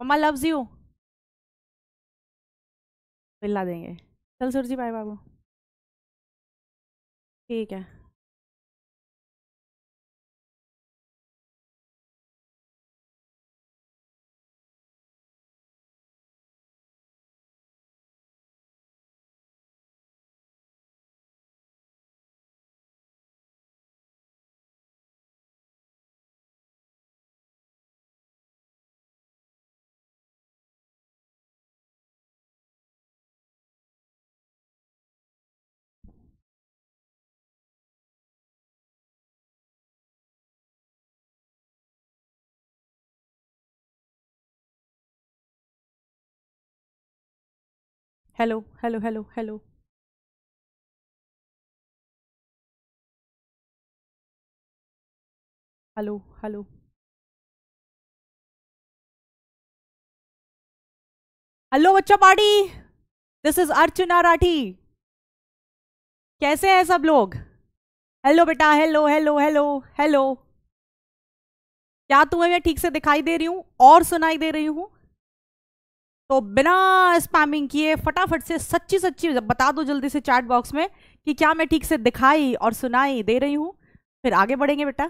Mamma loves you मिला देंगे चल सुर जी बाय बाबू ठीक है hello hello hello hello hello hello hello बच्चा party this is Archana Rathi कैसे हैं सब लोग हेलो बेटा हेलो हेलो हेलो हेलो क्या तुम्हें मैं ठीक से दिखाई दे रही हूँ और सुनाई दे रही हूँ तो बिना स्पैमिंग किए फटाफट से सच्ची सच्ची बता दो जल्दी से चैट बॉक्स में कि क्या मैं ठीक से दिखाई और सुनाई दे रही हूँ फिर आगे बढ़ेंगे बेटा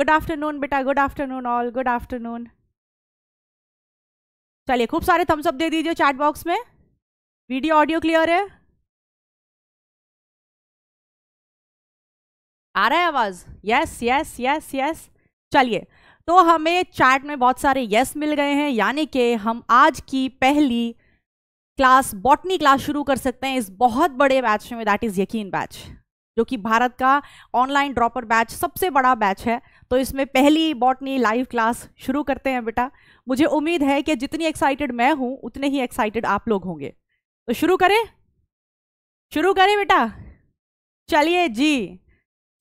गुड आफ्टरनून बेटा good afternoon all good afternoon चलिए खूब सारे थम्सअप दे दीजिए चैट बॉक्स में वीडियो ऑडियो क्लियर है आ रहा है आवाज़ यस यस यस यस चलिए तो हमें चैट में बहुत सारे यस मिल गए हैं यानी कि हम आज की पहली क्लास बॉटनी क्लास शुरू कर सकते हैं इस बहुत बड़े बैच में दैट इज़ यकीन बैच जो कि भारत का ऑनलाइन ड्रॉपर बैच सबसे बड़ा बैच है तो इसमें पहली बॉटनी लाइव क्लास शुरू करते हैं बेटा मुझे उम्मीद है कि जितनी एक्साइटेड मैं हूँ उतने ही एक्साइटेड आप लोग होंगे तो शुरू करें शुरू करें बेटा चलिए जी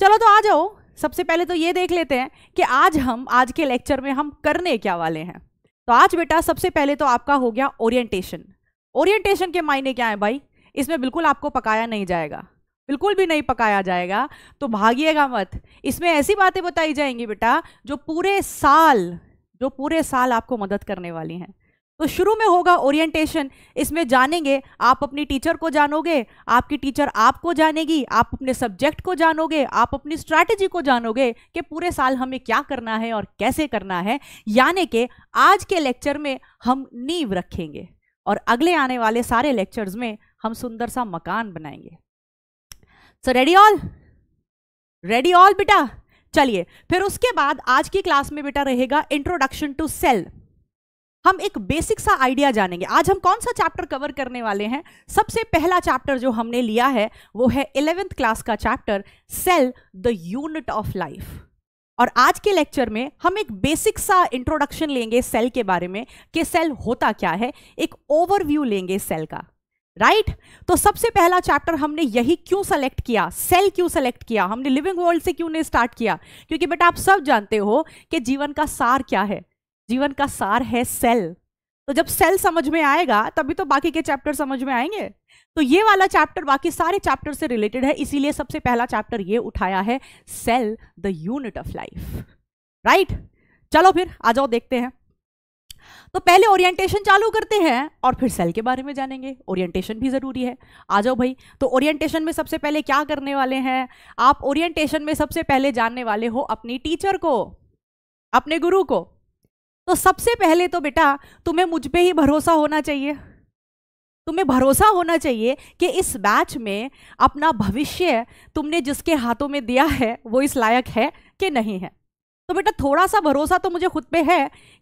चलो तो आ जाओ सबसे पहले तो ये देख लेते हैं कि आज हम आज के लेक्चर में हम करने क्या वाले हैं तो आज बेटा सबसे पहले तो आपका हो गया ओरिएंटेशन ओरिएंटेशन के मायने क्या है भाई इसमें बिल्कुल आपको पकाया नहीं जाएगा बिल्कुल भी नहीं पकाया जाएगा तो भागिएगा मत इसमें ऐसी बातें बताई जाएंगी बेटा जो पूरे साल जो पूरे साल आपको मदद करने वाली हैं तो शुरू में होगा ओरिएंटेशन इसमें जानेंगे आप अपनी टीचर को जानोगे आपकी टीचर आपको जानेगी आप अपने सब्जेक्ट को जानोगे आप अपनी स्ट्रैटेजी को जानोगे कि पूरे साल हमें क्या करना है और कैसे करना है यानी कि आज के लेक्चर में हम नींव रखेंगे और अगले आने वाले सारे लेक्चर्स में हम सुंदर सा मकान बनाएंगे so ready all ready all बेटा चलिए फिर उसके बाद आज की क्लास में बेटा रहेगा इंट्रोडक्शन टू सेल हम एक बेसिक सा आइडिया जानेंगे आज हम कौन सा चैप्टर कवर करने वाले हैं सबसे पहला चैप्टर जो हमने लिया है वो है इलेवेंथ क्लास का chapter cell the unit of life और आज के लेक्चर में हम एक बेसिक सा इंट्रोडक्शन लेंगे सेल के बारे में कि सेल होता क्या है एक ओवरव्यू लेंगे सेल का राइट right? तो सबसे पहला चैप्टर हमने यही क्यों सेलेक्ट किया सेल क्यों सेलेक्ट किया हमने लिविंग वर्ल्ड से क्यों नहीं स्टार्ट किया क्योंकि बेटा आप सब जानते हो कि जीवन का सार क्या है जीवन का सार है सेल तो जब सेल समझ में आएगा तभी तो बाकी के चैप्टर समझ में आएंगे तो ये वाला चैप्टर बाकी सारे चैप्टर से रिलेटेड है इसीलिए सबसे पहला चैप्टर ये उठाया है cell the unit of life right चलो फिर आ जाओ देखते हैं तो पहले ओरिएंटेशन चालू करते हैं और फिर सेल के बारे में जानेंगे ओरिएंटेशन भी ज़रूरी है आ जाओ भाई तो ओरिएंटेशन में सबसे पहले क्या करने वाले हैं आप ओरिएंटेशन में सबसे पहले जानने वाले हो अपनी टीचर को अपने गुरु को तो सबसे पहले तो बेटा तुम्हें मुझ पर ही भरोसा होना चाहिए तुम्हें भरोसा होना चाहिए कि इस बैच में अपना भविष्य तुमने जिसके हाथों में दिया है वो इस लायक है कि नहीं है तो बेटा थोड़ा सा भरोसा तो मुझे खुद पे है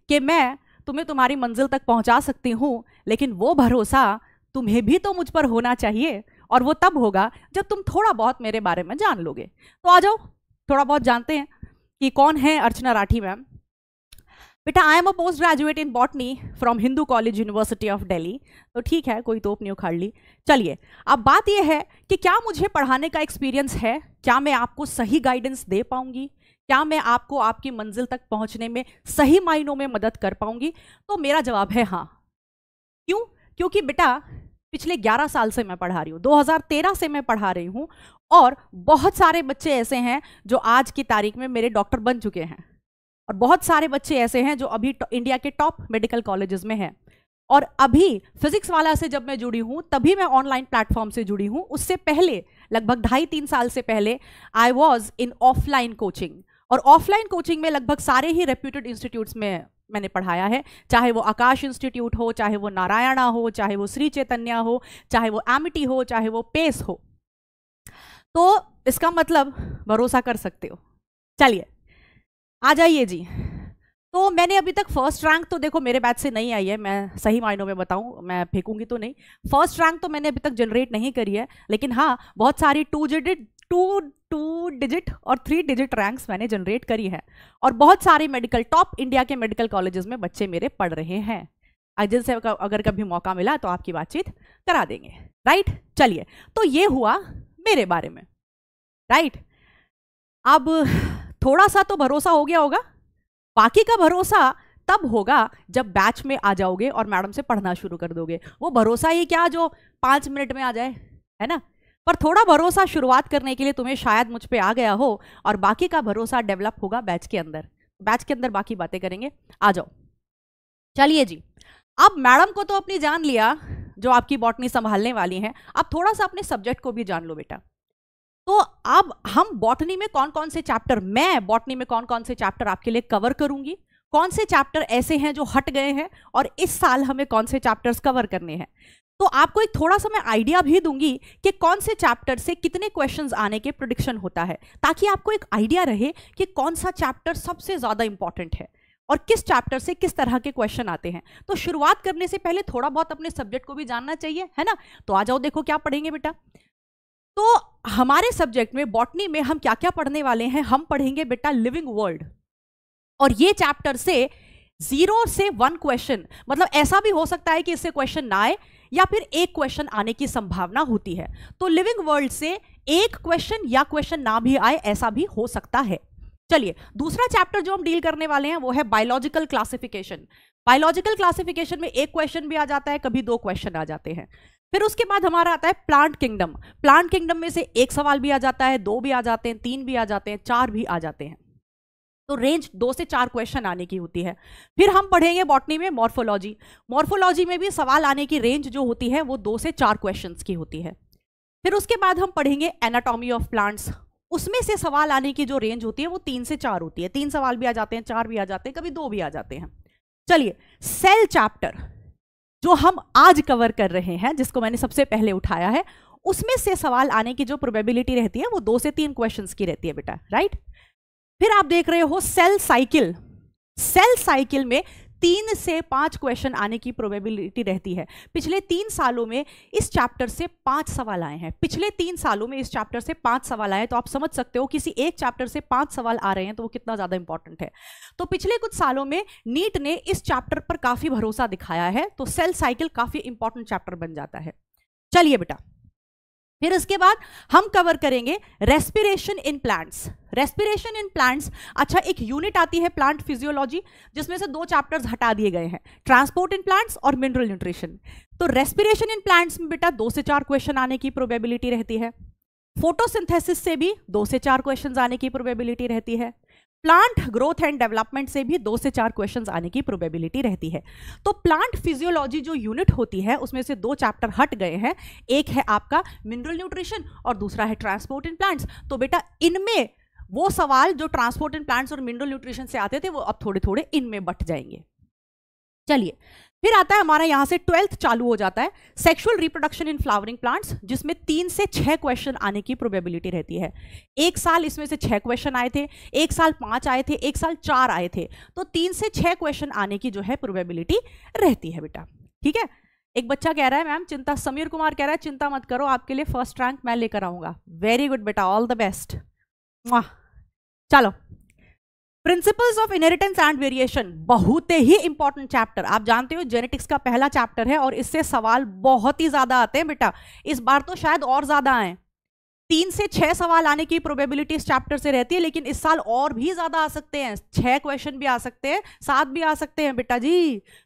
कि मैं तुम्हें तुम्हारी मंजिल तक पहुंचा सकती हूँ लेकिन वो भरोसा तुम्हें भी तो मुझ पर होना चाहिए और वो तब होगा जब तुम थोड़ा बहुत मेरे बारे में जान लोगे तो आ जाओ थोड़ा बहुत जानते हैं कि कौन है अर्चना राठी मैम बेटा I am a post graduate in botany from Hindu college university of Delhi तो ठीक है कोई तोप नहीं उखाड़ ली चलिए अब बात यह है कि क्या मुझे पढ़ाने का एक्सपीरियंस है क्या मैं आपको सही गाइडेंस दे पाऊंगी क्या मैं आपको आपकी मंजिल तक पहुंचने में सही मायनों में मदद कर पाऊंगी तो मेरा जवाब है हाँ क्यों क्योंकि बेटा पिछले 11 साल से मैं पढ़ा रही हूँ 2013 से मैं पढ़ा रही हूँ और बहुत सारे बच्चे ऐसे हैं जो आज की तारीख में मेरे डॉक्टर बन चुके हैं और बहुत सारे बच्चे ऐसे हैं जो अभी इंडिया के टॉप मेडिकल कॉलेजेस में हैं और अभी फिजिक्स वाला से जब मैं जुड़ी हूँ तभी मैं ऑनलाइन प्लेटफॉर्म से जुड़ी हूँ उससे पहले लगभग ढाई तीन साल से पहले I was in offline coaching और ऑफलाइन कोचिंग में लगभग सारे ही रेप्यूटेड इंस्टीट्यूट्स में मैंने पढ़ाया है चाहे वो आकाश इंस्टीट्यूट हो चाहे वो नारायणा हो चाहे वो श्री चैतन्य हो चाहे वो एमिटी हो चाहे वो पेस हो तो इसका मतलब भरोसा कर सकते हो चलिए आ जाइए जी तो मैंने अभी तक फर्स्ट रैंक तो देखो मेरे बैच से नहीं आई है मैं सही मायनों में बताऊं मैं फेंकूंगी तो नहीं फर्स्ट रैंक तो मैंने अभी तक जनरेट नहीं करी है लेकिन हाँ बहुत सारी two digit two two digit और थ्री डिजिट रैंक्स मैंने जनरेट करी है और बहुत सारे मेडिकल टॉप इंडिया के मेडिकल कॉलेजेस में बच्चे मेरे पढ़ रहे हैं अजल से अगर कभी मौका मिला तो आपकी बातचीत करा देंगे राइट चलिए तो ये हुआ मेरे बारे में राइट अब थोड़ा सा तो भरोसा हो गया होगा बाकी का भरोसा तब होगा जब बैच में आ जाओगे और मैडम से पढ़ना शुरू कर दोगे वो भरोसा ही क्या जो पाँच मिनट में आ जाए है ना पर थोड़ा भरोसा शुरुआत करने के लिए तुम्हें शायद मुझ पर आ गया हो और बाकी का भरोसा डेवलप होगा बैच के अंदर बैच के अंदर बाकी बातें करेंगे आ जाओ चलिए जी अब मैडम को तो अपनी जान लिया जो आपकी बॉटनी संभालने वाली हैं अब थोड़ा सा अपने सब्जेक्ट को भी जान लो बेटा तो अब हम बॉटनी में कौन कौन से चैप्टर मैं बॉटनी में कौन कौन से चैप्टर आपके लिए कवर करूंगी कौन से चैप्टर ऐसे हैं जो हट गए हैं और इस साल हमें कौन से चैप्टर्स कवर करने हैं तो आपको एक थोड़ा सा मैं आइडिया भी दूंगी कि कौन से चैप्टर से कितने क्वेश्चंस आने के प्रोडिक्शन होता है ताकि आपको एक आइडिया रहे कि कौन सा चैप्टर सबसे ज़्यादा इंपॉर्टेंट है और किस चैप्टर से किस तरह के क्वेश्चन आते हैं तो शुरुआत करने से पहले थोड़ा बहुत अपने सब्जेक्ट को भी जानना चाहिए है ना तो आ जाओ देखो क्या पढ़ेंगे बेटा तो हमारे सब्जेक्ट में बॉटनी में हम क्या क्या पढ़ने वाले हैं हम पढ़ेंगे बेटा लिविंग वर्ल्ड और ये चैप्टर से जीरो से वन क्वेश्चन मतलब ऐसा भी हो सकता है कि इससे क्वेश्चन ना आए या फिर एक क्वेश्चन आने की संभावना होती है तो लिविंग वर्ल्ड से एक क्वेश्चन या क्वेश्चन ना भी आए ऐसा भी हो सकता है चलिए दूसरा चैप्टर जो हम डील करने वाले हैं वो है बायोलॉजिकल क्लासिफिकेशन बायोलॉजिकल क्लासिफिकेशन में एक क्वेश्चन भी आ जाता है कभी दो क्वेश्चन आ जाते हैं फिर उसके बाद हमारा आता है प्लांट किंगडम प्लांट किंगडम में से एक सवाल भी आ जाता है दो भी आ जाते हैं तीन भी आ जाते हैं चार भी आ जाते हैं तो रेंज दो से चार क्वेश्चन आने की होती है फिर हम पढ़ेंगे बॉटनी में मॉर्फोलॉजी मॉर्फोलॉजी में भी सवाल आने की रेंज जो होती है वो दो से चार क्वेश्चन की होती है फिर उसके बाद हम पढ़ेंगे एनाटॉमी ऑफ प्लांट्स उसमें से सवाल आने की जो रेंज होती है वो तीन से चार होती है तीन सवाल भी आ जाते हैं चार भी आ जाते हैं कभी दो भी आ जाते हैं चलिए सेल चैप्टर जो हम आज कवर कर रहे हैं जिसको मैंने सबसे पहले उठाया है उसमें से सवाल आने की जो प्रोबेबिलिटी रहती है वो दो से तीन क्वेश्चंस की रहती है बेटा राइट फिर आप देख रहे हो सेल साइकिल सेल साइकिल में तीन से पांच क्वेश्चन आने की प्रोबेबिलिटी रहती है पिछले तीन सालों में इस चैप्टर से पांच सवाल आए हैं पिछले तीन सालों में इस चैप्टर से पांच सवाल आए तो आप समझ सकते हो किसी एक चैप्टर से पांच सवाल आ रहे हैं तो वो कितना ज़्यादा इंपॉर्टेंट है तो पिछले कुछ सालों में नीट ने इस चैप्टर पर काफ़ी भरोसा दिखाया है तो सेल साइकिल काफ़ी इंपॉर्टेंट चैप्टर बन जाता है चलिए बेटा फिर उसके बाद हम कवर करेंगे respiration in plants respiration in plants अच्छा एक यूनिट आती है प्लांट फिजियोलॉजी जिसमें से दो चैप्टर्स हटा दिए गए हैं ट्रांसपोर्ट इन प्लांट्स और मिनरल न्यूट्रिशन तो रेस्पिरेशन इन प्लांट्स में बेटा दो से चार क्वेश्चन आने की प्रोबेबिलिटी रहती है फोटोसिंथेसिस से भी दो से चार क्वेश्चन आने की प्रोबेबिलिटी रहती है प्लांट ग्रोथ एंड डेवलपमेंट से भी दो से चार क्वेश्चंस आने की प्रोबेबिलिटी रहती है तो प्लांट फिजियोलॉजी जो यूनिट होती है उसमें से दो चैप्टर हट गए हैं एक है आपका मिनरल न्यूट्रिशन और दूसरा है ट्रांसपोर्ट इन प्लांट्स तो बेटा इनमें वो सवाल जो ट्रांसपोर्ट इन प्लांट्स और मिनरल न्यूट्रिशन से आते थे वो अब थोड़े थोड़े इनमें बट जाएंगे चलिए फिर आता है हमारा यहाँ से ट्वेल्थ चालू हो जाता है sexual reproduction in flowering plants जिसमें तीन से छः क्वेश्चन आने की प्रोबेबिलिटी रहती है एक साल इसमें से छः क्वेश्चन आए थे एक साल पाँच आए थे एक साल चार आए थे तो तीन से छः क्वेश्चन आने की जो है प्रोबेबिलिटी रहती है बेटा ठीक है एक बच्चा कह रहा है मैम चिंता समीर कुमार कह रहा है चिंता मत करो आपके लिए फर्स्ट रैंक मैं लेकर आऊँगा वेरी गुड बेटा ऑल द बेस्ट वाह चलो principles of inheritance and variation बहुत ही इंपॉर्टेंट चैप्टर आप जानते हो जेनेटिक्स का पहला चैप्टर है और इससे सवाल बहुत ही ज्यादा आते हैं बेटा इस बार तो शायद और ज्यादा आए तीन से छह सवाल आने की प्रोबेबिलिटी इस चैप्टर से रहती है लेकिन इस साल और भी ज्यादा आ सकते हैं छह क्वेश्चन भी आ सकते हैं सात भी आ सकते हैं बेटा जी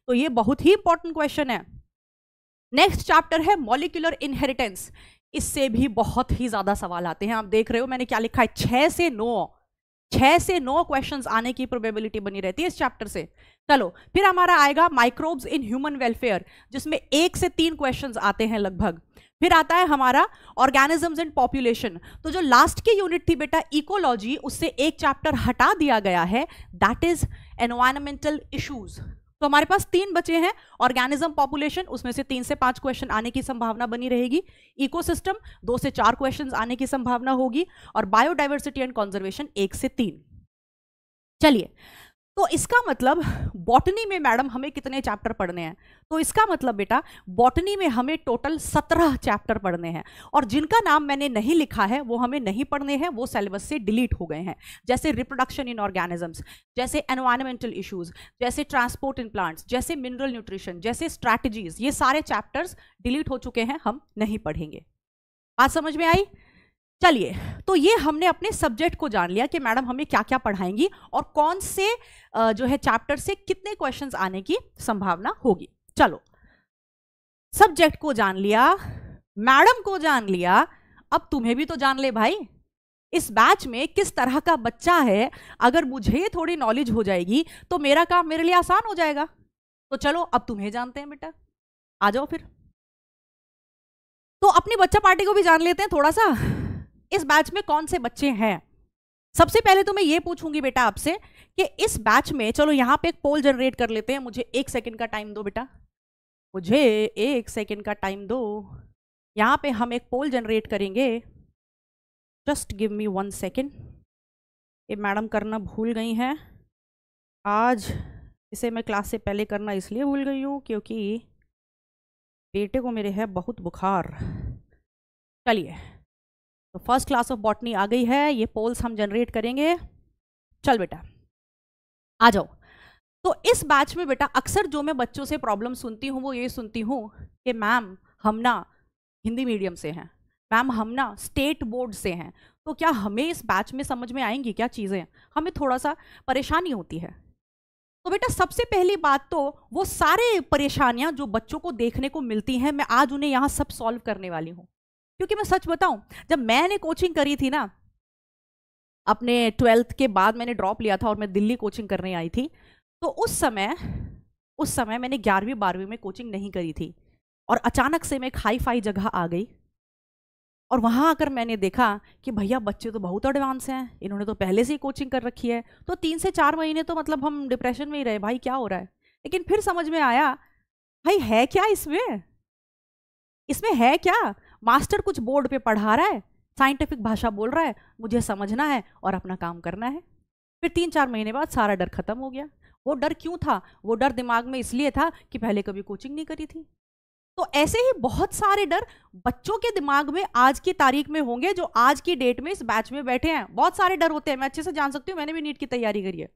तो ये बहुत ही इंपॉर्टेंट क्वेश्चन है नेक्स्ट चैप्टर है मॉलिकुलर इनहेरिटेंस इससे भी बहुत ही ज्यादा सवाल आते हैं आप देख रहे हो मैंने क्या लिखा है छह से नौ छः से नौ क्वेश्चंस आने की प्रोबेबिलिटी बनी रहती है इस चैप्टर से चलो फिर हमारा आएगा माइक्रोब्स इन ह्यूमन वेलफेयर जिसमें एक से तीन क्वेश्चंस आते हैं लगभग फिर आता है हमारा ऑर्गेनिजम्स एंड पॉपुलेशन तो जो लास्ट की यूनिट थी बेटा इकोलॉजी उससे एक चैप्टर हटा दिया गया है दैट इज एनवायरमेंटल इशूज़ तो हमारे पास तीन बचे हैं ऑर्गेनिज्म पॉपुलेशन उसमें से तीन से पांच क्वेश्चन आने की संभावना बनी रहेगी इकोसिस्टम दो से चार क्वेश्चन आने की संभावना होगी और बायोडाइवर्सिटी एंड कॉन्जर्वेशन एक से तीन चलिए तो इसका मतलब बॉटनी में मैडम हमें कितने चैप्टर पढ़ने हैं तो इसका मतलब बेटा बॉटनी में हमें टोटल सत्रह चैप्टर पढ़ने हैं और जिनका नाम मैंने नहीं लिखा है वो हमें नहीं पढ़ने हैं वो सेलेबस से डिलीट हो गए हैं जैसे रिप्रोडक्शन इन ऑर्गेनिजम्स जैसे एनवायरमेंटल इशूज़ जैसे ट्रांसपोर्ट इन प्लांट्स जैसे मिनरल न्यूट्रिशन जैसे स्ट्रैटेजीज ये सारे चैप्टर्स डिलीट हो चुके हैं हम नहीं पढ़ेंगे बात समझ में आई चलिए तो ये हमने अपने सब्जेक्ट को जान लिया कि मैडम हमें क्या क्या पढ़ाएंगी और कौन से जो है चैप्टर से कितने क्वेश्चंस आने की संभावना होगी चलो सब्जेक्ट को जान लिया मैडम को जान लिया अब तुम्हें भी तो जान ले भाई इस बैच में किस तरह का बच्चा है अगर मुझे थोड़ी नॉलेज हो जाएगी तो मेरा काम मेरे लिए आसान हो जाएगा तो चलो अब तुम्हें जानते हैं बेटा आ जाओ फिर तो अपनी बच्चा पार्टी को भी जान लेते हैं थोड़ा सा इस बैच में कौन से बच्चे हैं सबसे पहले तो मैं ये पूछूंगी बेटा आपसे कि इस बैच में चलो यहाँ पे एक पोल जनरेट कर लेते हैं मुझे एक सेकंड का टाइम दो बेटा मुझे एक सेकंड का टाइम दो यहाँ पे हम एक पोल जनरेट करेंगे just give me one second ये मैडम करना भूल गई हैं आज इसे मैं क्लास से पहले करना इसलिए भूल गई हूँ क्योंकि बेटे को मेरे है बहुत बुखार चलिए तो फर्स्ट क्लास ऑफ बॉटनी आ गई है ये पोल्स हम जनरेट करेंगे चल बेटा आ जाओ तो इस बैच में बेटा अक्सर जो मैं बच्चों से प्रॉब्लम सुनती हूँ वो ये सुनती हूँ कि मैम हम ना हिंदी मीडियम से हैं मैम हम ना स्टेट बोर्ड से हैं तो क्या हमें इस बैच में समझ में आएंगी क्या चीज़ें हमें थोड़ा सा परेशानी होती है तो बेटा सबसे पहली बात तो वो सारे परेशानियाँ जो बच्चों को देखने को मिलती हैं मैं आज उन्हें यहाँ सब सॉल्व करने वाली हूँ क्योंकि मैं सच बताऊं जब मैंने कोचिंग करी थी ना अपने ट्वेल्थ के बाद मैंने ड्रॉप लिया था और मैं दिल्ली कोचिंग करने आई थी तो उस समय उस समय मैंने ग्यारहवीं बारहवीं में कोचिंग नहीं करी थी और अचानक से मैं एक हाई फाई जगह आ गई और वहाँ आकर मैंने देखा कि भैया बच्चे तो बहुत एडवांस हैं इन्होंने तो पहले से ही कोचिंग कर रखी है तो तीन से चार महीने तो मतलब हम डिप्रेशन में ही रहे भाई क्या हो रहा है लेकिन फिर समझ में आया भाई है क्या इसमें इसमें है क्या मास्टर कुछ बोर्ड पे पढ़ा रहा है साइंटिफिक भाषा बोल रहा है मुझे समझना है और अपना काम करना है फिर तीन चार महीने बाद सारा डर खत्म हो गया वो डर क्यों था वो डर दिमाग में इसलिए था कि पहले कभी कोचिंग नहीं करी थी तो ऐसे ही बहुत सारे डर बच्चों के दिमाग में आज की तारीख में होंगे जो आज की डेट में इस बैच में बैठे हैं बहुत सारे डर होते हैं मैं अच्छे से जान सकती हूँ मैंने भी नीट की तैयारी करी है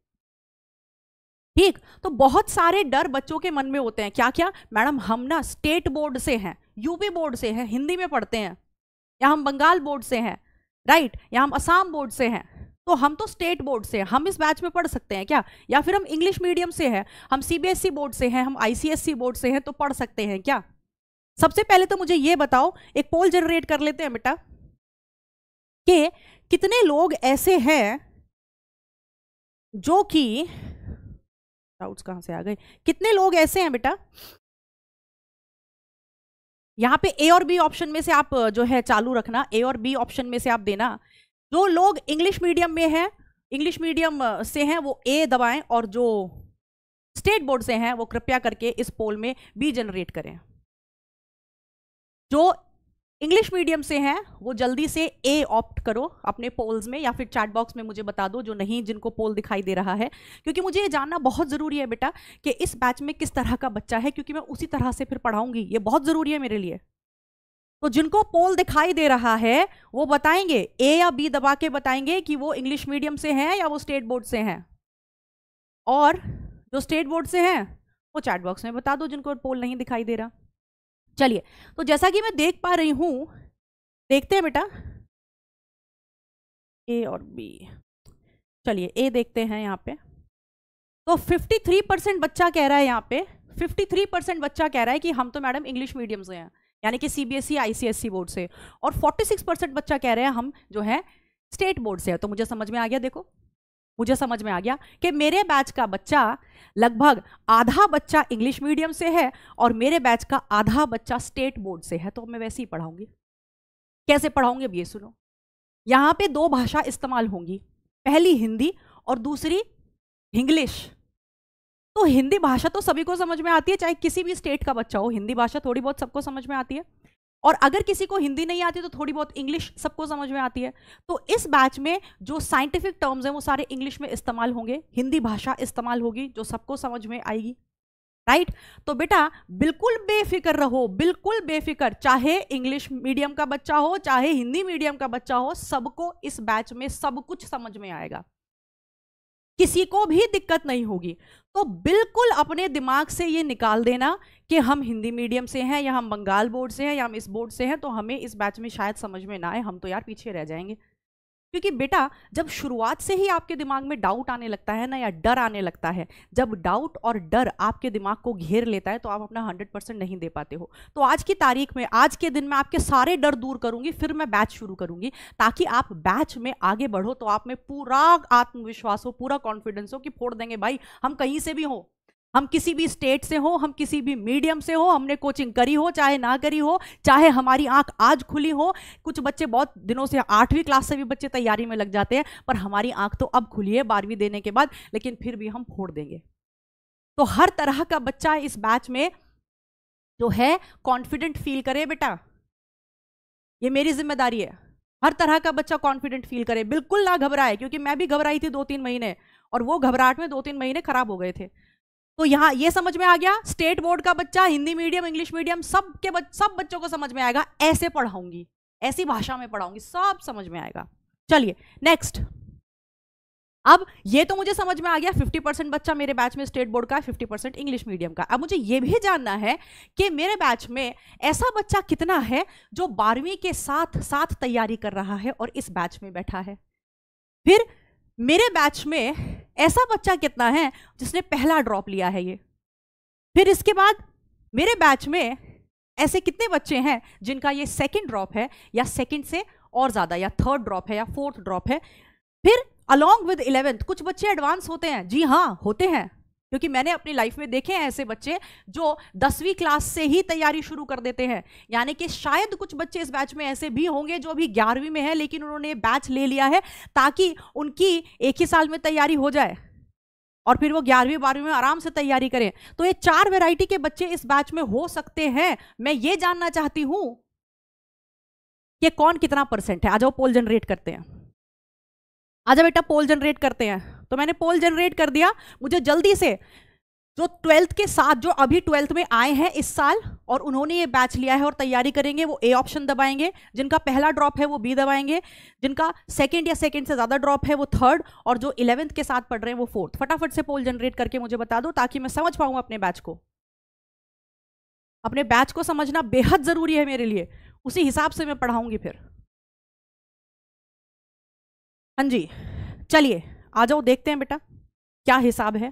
ठीक तो बहुत सारे डर बच्चों के मन में होते हैं क्या क्या मैडम हम ना स्टेट बोर्ड से हैं यूपी बोर्ड से हैं हिंदी में पढ़ते हैं या हम बंगाल बोर्ड से हैं राइट या हम असम बोर्ड से हैं तो हम तो स्टेट बोर्ड से हम इस बैच में पढ़ सकते हैं क्या या फिर हम इंग्लिश मीडियम से हैं हम सीबीएसई e बोर्ड से हैं हम आईसीएससी e बोर्ड से हैं तो पढ़ सकते हैं क्या सबसे पहले तो मुझे ये बताओ एक पोल जनरेट कर लेते हैं बेटा कि कितने लोग ऐसे हैं जो कि डाउट्स कहाँ से आ गए कितने लोग ऐसे हैं बेटा यहाँ पे ए और बी ऑप्शन में से आप जो है चालू रखना ए और बी ऑप्शन में से आप देना जो लोग इंग्लिश मीडियम में हैं इंग्लिश मीडियम से हैं वो ए दबाएं और जो स्टेट बोर्ड से हैं वो कृपया करके इस पोल में बी जनरेट करें जो इंग्लिश मीडियम से हैं वो जल्दी से ए ऑप्ट करो अपने पोल्स में या फिर चैट बॉक्स में मुझे बता दो जो नहीं जिनको पोल दिखाई दे रहा है क्योंकि मुझे ये जानना बहुत ज़रूरी है बेटा कि इस बैच में किस तरह का बच्चा है क्योंकि मैं उसी तरह से फिर पढ़ाऊंगी ये बहुत ज़रूरी है मेरे लिए तो जिनको पोल दिखाई दे रहा है वो बताएंगे ए या बी दबा के बताएंगे कि वो इंग्लिश मीडियम से हैं या वो स्टेट बोर्ड से हैं और जो स्टेट बोर्ड से हैं वो चैट बॉक्स में बता दो जिनको पोल नहीं दिखाई दे रहा चलिए तो जैसा कि मैं देख पा रही हूँ देखते हैं बेटा ए और बी चलिए ए देखते हैं यहाँ पे तो 53 परसेंट बच्चा कह रहा है यहाँ पे 53 परसेंट बच्चा कह रहा है कि हम तो मैडम इंग्लिश मीडियम से हैं यानी कि सीबीएसई आईसीएसई बोर्ड से और 46 परसेंट बच्चा कह रहे हैं हम जो है स्टेट बोर्ड से है तो मुझे समझ में आ गया देखो मुझे समझ में आ गया कि मेरे बैच का बच्चा लगभग आधा बच्चा इंग्लिश मीडियम से है और मेरे बैच का आधा बच्चा स्टेट बोर्ड से है तो मैं वैसे ही पढ़ाऊंगी कैसे पढ़ाऊंगी अब ये सुनो यहाँ पे दो भाषा इस्तेमाल होंगी पहली हिंदी और दूसरी इंग्लिश तो हिंदी भाषा तो सभी को समझ में आती है चाहे किसी भी स्टेट का बच्चा हो हिंदी भाषा थोड़ी बहुत सबको समझ में आती है और अगर किसी को हिंदी नहीं आती तो थोड़ी बहुत इंग्लिश सबको समझ में आती है तो इस बैच में जो साइंटिफिक टर्म्स हैं वो सारे इंग्लिश में इस्तेमाल होंगे हिंदी भाषा इस्तेमाल होगी जो सबको समझ में आएगी राइट तो बेटा बिल्कुल बेफिक्र रहो बिल्कुल बेफिक्र चाहे इंग्लिश मीडियम का बच्चा हो चाहे हिंदी मीडियम का बच्चा हो सबको इस बैच में सब कुछ समझ में आएगा किसी को भी दिक्कत नहीं होगी तो बिल्कुल अपने दिमाग से ये निकाल देना कि हम हिंदी मीडियम से हैं या हम बंगाल बोर्ड से हैं या हम इस बोर्ड से हैं तो हमें इस बैच में शायद समझ में ना आए हम तो यार पीछे रह जाएंगे क्योंकि बेटा जब शुरुआत से ही आपके दिमाग में डाउट आने लगता है ना या डर आने लगता है जब डाउट और डर आपके दिमाग को घेर लेता है तो आप अपना हंड्रेड परसेंट नहीं दे पाते हो तो आज की तारीख में आज के दिन में आपके सारे डर दूर करूंगी फिर मैं बैच शुरू करूंगी ताकि आप बैच में आगे बढ़ो तो आप में पूरा आत्मविश्वास हो पूरा कॉन्फिडेंस हो कि फोड़ देंगे भाई हम कहीं से भी हों हम किसी भी स्टेट से हो हम किसी भी मीडियम से हो हमने कोचिंग करी हो चाहे ना करी हो चाहे हमारी आंख आज खुली हो कुछ बच्चे बहुत दिनों से आठवीं क्लास से भी बच्चे तैयारी में लग जाते हैं पर हमारी आंख तो अब खुली है बारहवीं देने के बाद लेकिन फिर भी हम फोड़ देंगे तो हर तरह का बच्चा इस बैच में जो है कॉन्फिडेंट फील करे बेटा ये मेरी जिम्मेदारी है हर तरह का बच्चा कॉन्फिडेंट फील करे बिल्कुल ना घबराए क्योंकि मैं भी घबराई थी दो तीन महीने और वो घबराहट में दो तीन महीने खराब हो गए थे तो यहां ये समझ में आ गया स्टेट बोर्ड का बच्चा हिंदी मीडियम इंग्लिश मीडियम सब के बच, सब बच्चों को समझ में आएगा ऐसे पढ़ाऊंगी ऐसी भाषा में पढ़ाऊंगी सब समझ में आएगा चलिए नेक्स्ट अब ये तो मुझे समझ में आ गया 50 परसेंट बच्चा मेरे बैच में स्टेट बोर्ड का है 50 परसेंट इंग्लिश मीडियम का अब मुझे ये भी जानना है कि मेरे बैच में ऐसा बच्चा कितना है जो बारहवीं के साथ साथ तैयारी कर रहा है और इस बैच में बैठा है फिर मेरे बैच में ऐसा बच्चा कितना है जिसने पहला ड्रॉप लिया है ये फिर इसके बाद मेरे बैच में ऐसे कितने बच्चे हैं जिनका ये सेकंड ड्रॉप है या सेकंड से और ज़्यादा या थर्ड ड्रॉप है या फोर्थ ड्रॉप है फिर अलॉन्ग विद इलेवेंथ कुछ बच्चे एडवांस होते हैं जी हाँ होते हैं क्योंकि मैंने अपनी लाइफ में देखे हैं ऐसे बच्चे जो दसवीं क्लास से ही तैयारी शुरू कर देते हैं यानी कि शायद कुछ बच्चे इस बैच में ऐसे भी होंगे जो अभी ग्यारहवीं में है लेकिन उन्होंने बैच ले लिया है ताकि उनकी एक ही साल में तैयारी हो जाए और फिर वो ग्यारहवीं बारहवीं में आराम से तैयारी करें तो ये चार वेराइटी के बच्चे इस बैच में हो सकते हैं मैं ये जानना चाहती हूं कि कौन कितना परसेंट है आज वो पोल जनरेट करते हैं आजा बेटा पोल जनरेट करते हैं तो मैंने पोल जनरेट कर दिया मुझे जल्दी से जो ट्वेल्थ के साथ जो अभी ट्वेल्थ में आए हैं इस साल और उन्होंने ये बैच लिया है और तैयारी करेंगे वो ए ऑप्शन दबाएंगे जिनका पहला ड्रॉप है वो बी दबाएंगे जिनका सेकंड या सेकंड से ज़्यादा ड्रॉप है वो थर्ड और जो इलेवेंथ के साथ पढ़ रहे हैं वो फोर्थ फटाफट से पोल जनरेट करके मुझे बता दो ताकि मैं समझ पाऊँ अपने बैच को अपने बैच को समझना बेहद ज़रूरी है मेरे लिए उसी हिसाब से मैं पढ़ाऊँगी फिर हाँ जी चलिए आ जाओ देखते हैं बेटा क्या हिसाब है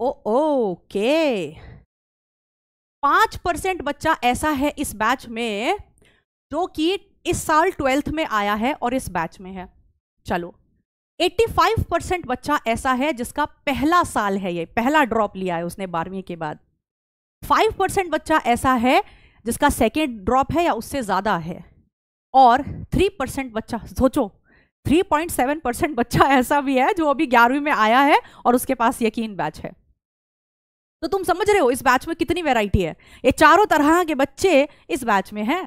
ओ ओके पांच परसेंट बच्चा ऐसा है इस बैच में जो कि इस साल ट्वेल्थ में आया है और इस बैच में है चलो 85 परसेंट बच्चा ऐसा है जिसका पहला साल है ये पहला ड्रॉप लिया है उसने बारहवीं के बाद 5 परसेंट बच्चा ऐसा है जिसका सेकेंड ड्रॉप है या उससे ज़्यादा है और 3 परसेंट बच्चा सोचो 3.7 परसेंट बच्चा ऐसा भी है जो अभी ग्यारहवीं में आया है और उसके पास यकीन बैच है तो तुम समझ रहे हो इस बैच में कितनी वेराइटी है ये चारों तरह के बच्चे इस बैच में हैं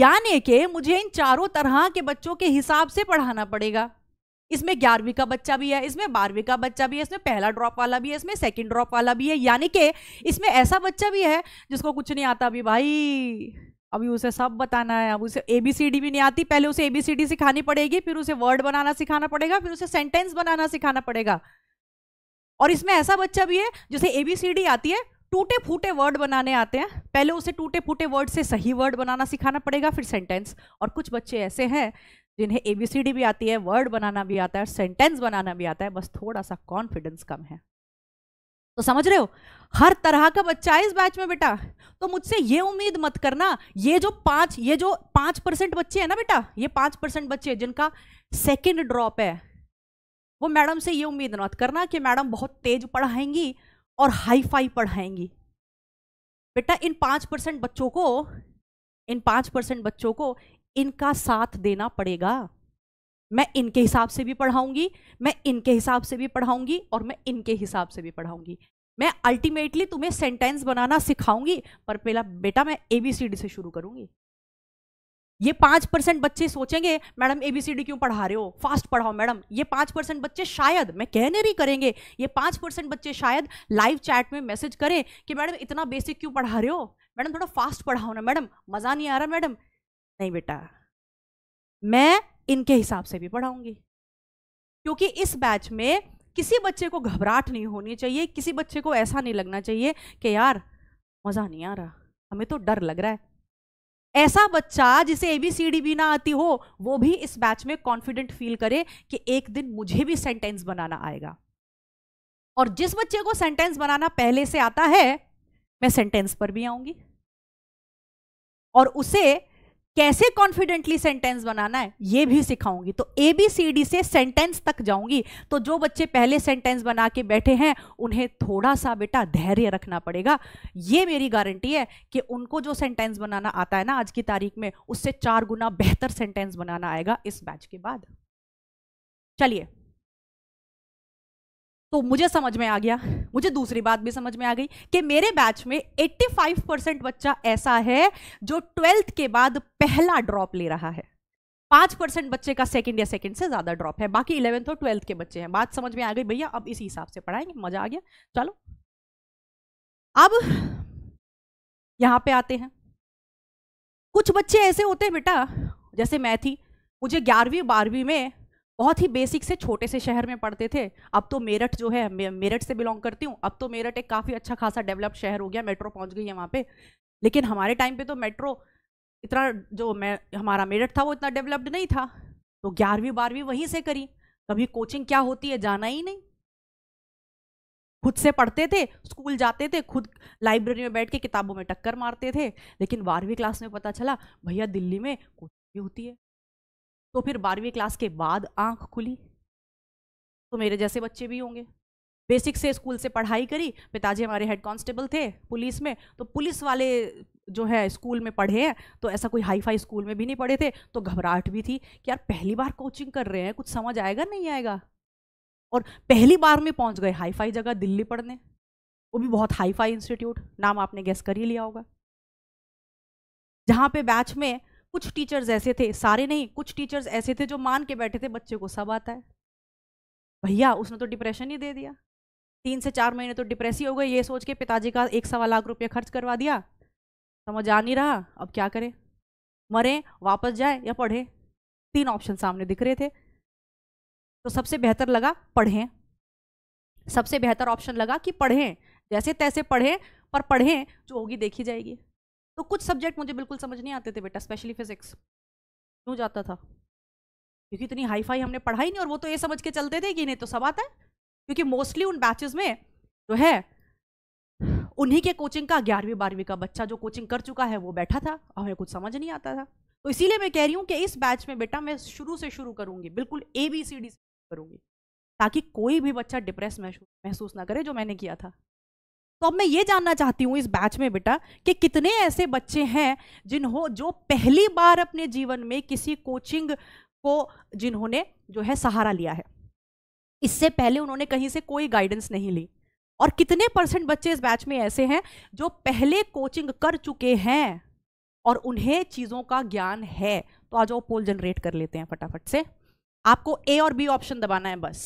यानी कि मुझे इन चारों तरह के बच्चों के हिसाब से पढ़ाना पड़ेगा इसमें ग्यारहवीं का बच्चा भी है इसमें बारहवीं का बच्चा भी है इसमें पहला ड्रॉप वाला भी है इसमें सेकंड ड्रॉप वाला भी है यानी कि इसमें ऐसा बच्चा भी है जिसको कुछ नहीं आता अभी भाई अभी उसे सब बताना है अब उसे ए बी सी डी भी नहीं आती पहले उसे ए बी सी डी सिखानी पड़ेगी फिर उसे वर्ड बनाना सिखाना पड़ेगा फिर उसे सेंटेंस बनाना सिखाना पड़ेगा और इसमें ऐसा बच्चा भी है जिसे ए बी सी डी आती है टूटे फूटे वर्ड बनाने आते हैं पहले उसे टूटे फूटे वर्ड से सही वर्ड बनाना सिखाना पड़ेगा फिर सेंटेंस और कुछ बच्चे ऐसे हैं जिन्हें ए बी सी डी भी आती है वर्ड बनाना भी आता है सेंटेंस बनाना भी आता है बस थोड़ा सा कॉन्फिडेंस कम है तो समझ रहे हो हर तरह का बच्चा है इस बैच में बेटा तो मुझसे ये उम्मीद मत करना ये जो पांच ये जो पांच परसेंट बच्चे हैं ना बेटा ये पांच परसेंट बच्चे जिनका सेकंड ड्रॉप है वो मैडम से ये उम्मीद मत करना कि मैडम बहुत तेज पढ़ाएंगी और हाई फाई पढ़ाएंगी बेटा इन पांच परसेंट बच्चों को इन पांच परसेंट बच्चों को इनका साथ देना पड़ेगा मैं इनके हिसाब से भी पढ़ाऊंगी मैं इनके हिसाब से भी पढ़ाऊंगी और मैं इनके हिसाब से भी पढ़ाऊंगी मैं अल्टीमेटली तुम्हें सेंटेंस बनाना सिखाऊंगी पर पहला बेटा मैं ए बी सी डी से शुरू करूंगी ये पाँच परसेंट बच्चे सोचेंगे madam A B C D क्यों पढ़ा रहे हो फास्ट पढ़ाओ मैडम ये पाँच परसेंट बच्चे शायद मैं कहने नहीं करेंगे ये पाँच परसेंट बच्चे शायद लाइव चैट में मैसेज करें कि मैडम इतना बेसिक क्यों पढ़ा रहे हो मैडम थोड़ा फास्ट पढ़ाओ ना मैडम मज़ा नहीं आ रहा मैडम नहीं बेटा मैं इनके हिसाब से भी पढ़ाऊंगी क्योंकि इस बैच में किसी बच्चे को घबराहट नहीं होनी चाहिए किसी बच्चे को ऐसा नहीं लगना चाहिए कि यार मज़ा नहीं आ रहा हमें तो डर लग रहा है ऐसा बच्चा जिसे ए बी सी डी भी ना आती हो वो भी इस बैच में कॉन्फिडेंट फील करे कि एक दिन मुझे भी सेंटेंस बनाना आएगा और जिस बच्चे को सेंटेंस बनाना पहले से आता है मैं सेंटेंस पर भी आऊंगी और उसे कैसे कॉन्फिडेंटली सेंटेंस बनाना है ये भी सिखाऊंगी तो ए बी सी डी से सेंटेंस तक जाऊंगी तो जो बच्चे पहले सेंटेंस बना के बैठे हैं उन्हें थोड़ा सा बेटा धैर्य रखना पड़ेगा ये मेरी गारंटी है कि उनको जो सेंटेंस बनाना आता है ना आज की तारीख में उससे चार गुना बेहतर सेंटेंस बनाना आएगा इस बैच के बाद चलिए तो मुझे समझ में आ गया मुझे दूसरी बात भी समझ में आ गई कि मेरे बैच में 85 परसेंट बच्चा ऐसा है जो ट्वेल्थ के बाद पहला ड्रॉप ले रहा है पांच परसेंट बच्चे का सेकंड या सेकंड से ज़्यादा ड्रॉप है बाकी इलेवेंथ और ट्वेल्थ के बच्चे हैं बात समझ में आ गई भैया अब इसी हिसाब से पढ़ाएंगे मज़ा आ गया चलो अब यहां पर आते हैं कुछ बच्चे ऐसे होते हैं बेटा जैसे मैं थी मुझे ग्यारहवीं बारहवीं में बहुत ही बेसिक से छोटे से शहर में पढ़ते थे अब तो मेरठ जो है मेरठ से बिलोंग करती हूँ अब तो मेरठ एक काफ़ी अच्छा खासा डेवलप्ड शहर हो गया मेट्रो पहुँच गई है वहाँ पर लेकिन हमारे टाइम पर तो मेट्रो इतना जो मैं हमारा मेरठ था वो इतना डेवलप्ड नहीं था तो ग्यारहवीं बारहवीं वहीं से करी कभी कोचिंग क्या होती है जाना ही नहीं खुद से पढ़ते थे स्कूल जाते थे खुद लाइब्रेरी में बैठ के किताबों में टक्कर मारते थे लेकिन बारहवीं क्लास में पता चला भैया दिल्ली में कोचिंग भी होती है तो फिर बारहवीं क्लास के बाद आंख खुली तो मेरे जैसे बच्चे भी होंगे बेसिक से स्कूल से पढ़ाई करी पिताजी हमारे हेड कांस्टेबल थे पुलिस में तो पुलिस वाले जो है स्कूल में पढ़े हैं तो ऐसा कोई हाई फाई स्कूल में भी नहीं पढ़े थे तो घबराहट भी थी कि यार पहली बार कोचिंग कर रहे हैं कुछ समझ आएगा नहीं आएगा और पहली बार में पहुंच गए हाई फाई जगह दिल्ली पढ़ने वो भी बहुत हाई फाई इंस्टीट्यूट नाम आपने गैस कर ही लिया होगा जहाँ पे बैच में कुछ टीचर्स ऐसे थे सारे नहीं कुछ टीचर्स ऐसे थे जो मान के बैठे थे बच्चे को सब आता है भैया उसने तो डिप्रेशन ही दे दिया तीन से चार महीने तो डिप्रेस ही हो गए ये सोच के पिताजी का एक सवा लाख रुपया खर्च करवा दिया समझ आ नहीं रहा अब क्या करें मरें वापस जाए या पढ़ें तीन ऑप्शन सामने दिख रहे थे तो सबसे बेहतर लगा पढ़ें सबसे बेहतर ऑप्शन लगा कि पढ़ें जैसे तैसे पढ़ें पर पढ़ें जो होगी देखी जाएगी तो कुछ सब्जेक्ट मुझे बिल्कुल समझ नहीं आते थे बेटा स्पेशली फिजिक्स क्यों जाता था क्योंकि इतनी हाई फाई हमने पढ़ाई नहीं और वो तो ये समझ के चलते थे कि नहीं तो सब आता है क्योंकि मोस्टली उन बैचेज में जो है उन्हीं के कोचिंग का ग्यारहवीं बारहवीं का बच्चा जो कोचिंग कर चुका है वो बैठा था और हमें कुछ समझ नहीं आता था तो इसीलिए मैं कह रही हूँ कि इस बैच में बेटा मैं शुरू से शुरू करूँगी बिल्कुल ए बी सी डी से करूँगी ताकि कोई भी बच्चा डिप्रेस महसूस ना करे जो मैंने किया था तो अब मैं ये जानना चाहती हूँ इस बैच में बेटा कि कितने ऐसे बच्चे हैं जिन्हों जो पहली बार अपने जीवन में किसी कोचिंग को जिन्होंने जो है सहारा लिया है इससे पहले उन्होंने कहीं से कोई गाइडेंस नहीं ली और कितने परसेंट बच्चे इस बैच में ऐसे हैं जो पहले कोचिंग कर चुके हैं और उन्हें चीज़ों का ज्ञान है तो आज वो पोल जनरेट कर लेते हैं फटाफट से आपको ए और बी ऑप्शन दबाना है बस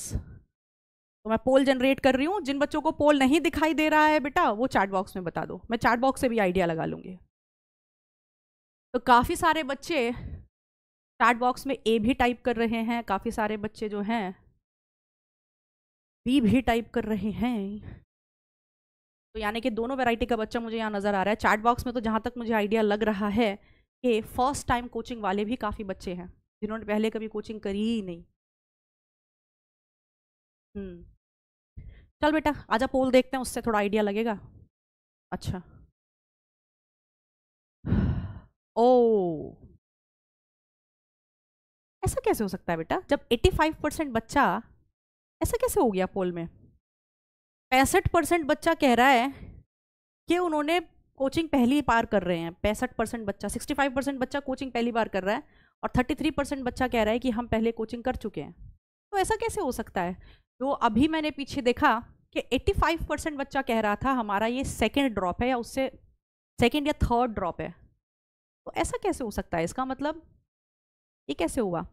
तो मैं पोल जनरेट कर रही हूँ जिन बच्चों को पोल नहीं दिखाई दे रहा है बेटा वो चैट बॉक्स में बता दो मैं चैट बॉक्स से भी आइडिया लगा लूँगी तो काफ़ी सारे बच्चे चैट बॉक्स में ए भी टाइप कर रहे हैं काफ़ी सारे बच्चे जो हैं बी भी टाइप कर रहे हैं तो यानी कि दोनों वैरायटी का बच्चा मुझे यहाँ नज़र आ रहा है चैट बॉक्स में तो जहाँ तक मुझे आइडिया लग रहा है कि फर्स्ट टाइम कोचिंग वाले भी काफ़ी बच्चे हैं जिन्होंने पहले कभी कोचिंग करी ही नहीं हम्म चल बेटा आजा पोल देखते हैं उससे थोड़ा आइडिया लगेगा अच्छा ओ ऐसा कैसे हो सकता है बेटा जब 85 परसेंट बच्चा ऐसा कैसे हो गया पोल में पैंसठ परसेंट बच्चा कह रहा है कि उन्होंने कोचिंग पहली बार कर रहे हैं पैंसठ परसेंट बच्चा 65 परसेंट बच्चा कोचिंग पहली बार कर रहा है और 33 परसेंट बच्चा कह रहा है कि हम पहले कोचिंग कर चुके हैं तो ऐसा कैसे हो सकता है तो अभी मैंने पीछे देखा कि 85 परसेंट बच्चा कह रहा था हमारा ये सेकेंड ड्रॉप है या उससे सेकेंड या थर्ड ड्रॉप है तो ऐसा कैसे हो सकता है इसका मतलब ये कैसे हुआ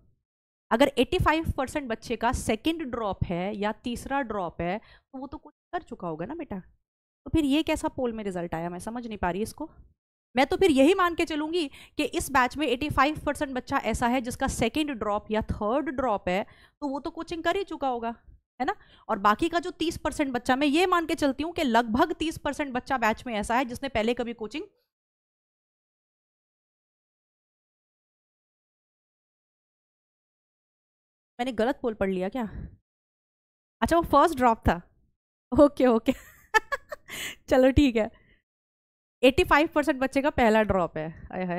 अगर 85 परसेंट बच्चे का सेकंड ड्रॉप है या तीसरा ड्रॉप है तो वो तो कुछ कर चुका होगा ना बेटा तो फिर ये कैसा पोल में रिजल्ट आया मैं समझ नहीं पा रही इसको मैं तो फिर यही मान के चलूंगी कि इस बैच में 85 परसेंट बच्चा ऐसा है जिसका सेकेंड ड्रॉप या थर्ड ड्रॉप है तो वो तो कोचिंग कर ही चुका होगा है ना और बाकी का जो 30 परसेंट बच्चा मैं ये मान के चलती हूँ कि लगभग 30 परसेंट बच्चा बैच में ऐसा है जिसने पहले कभी कोचिंग मैंने गलत पोल पढ़ लिया क्या अच्छा वो फर्स्ट ड्रॉप था ओके ओके चलो ठीक है एट्टी फाइव परसेंट बच्चे का पहला ड्रॉप है अय है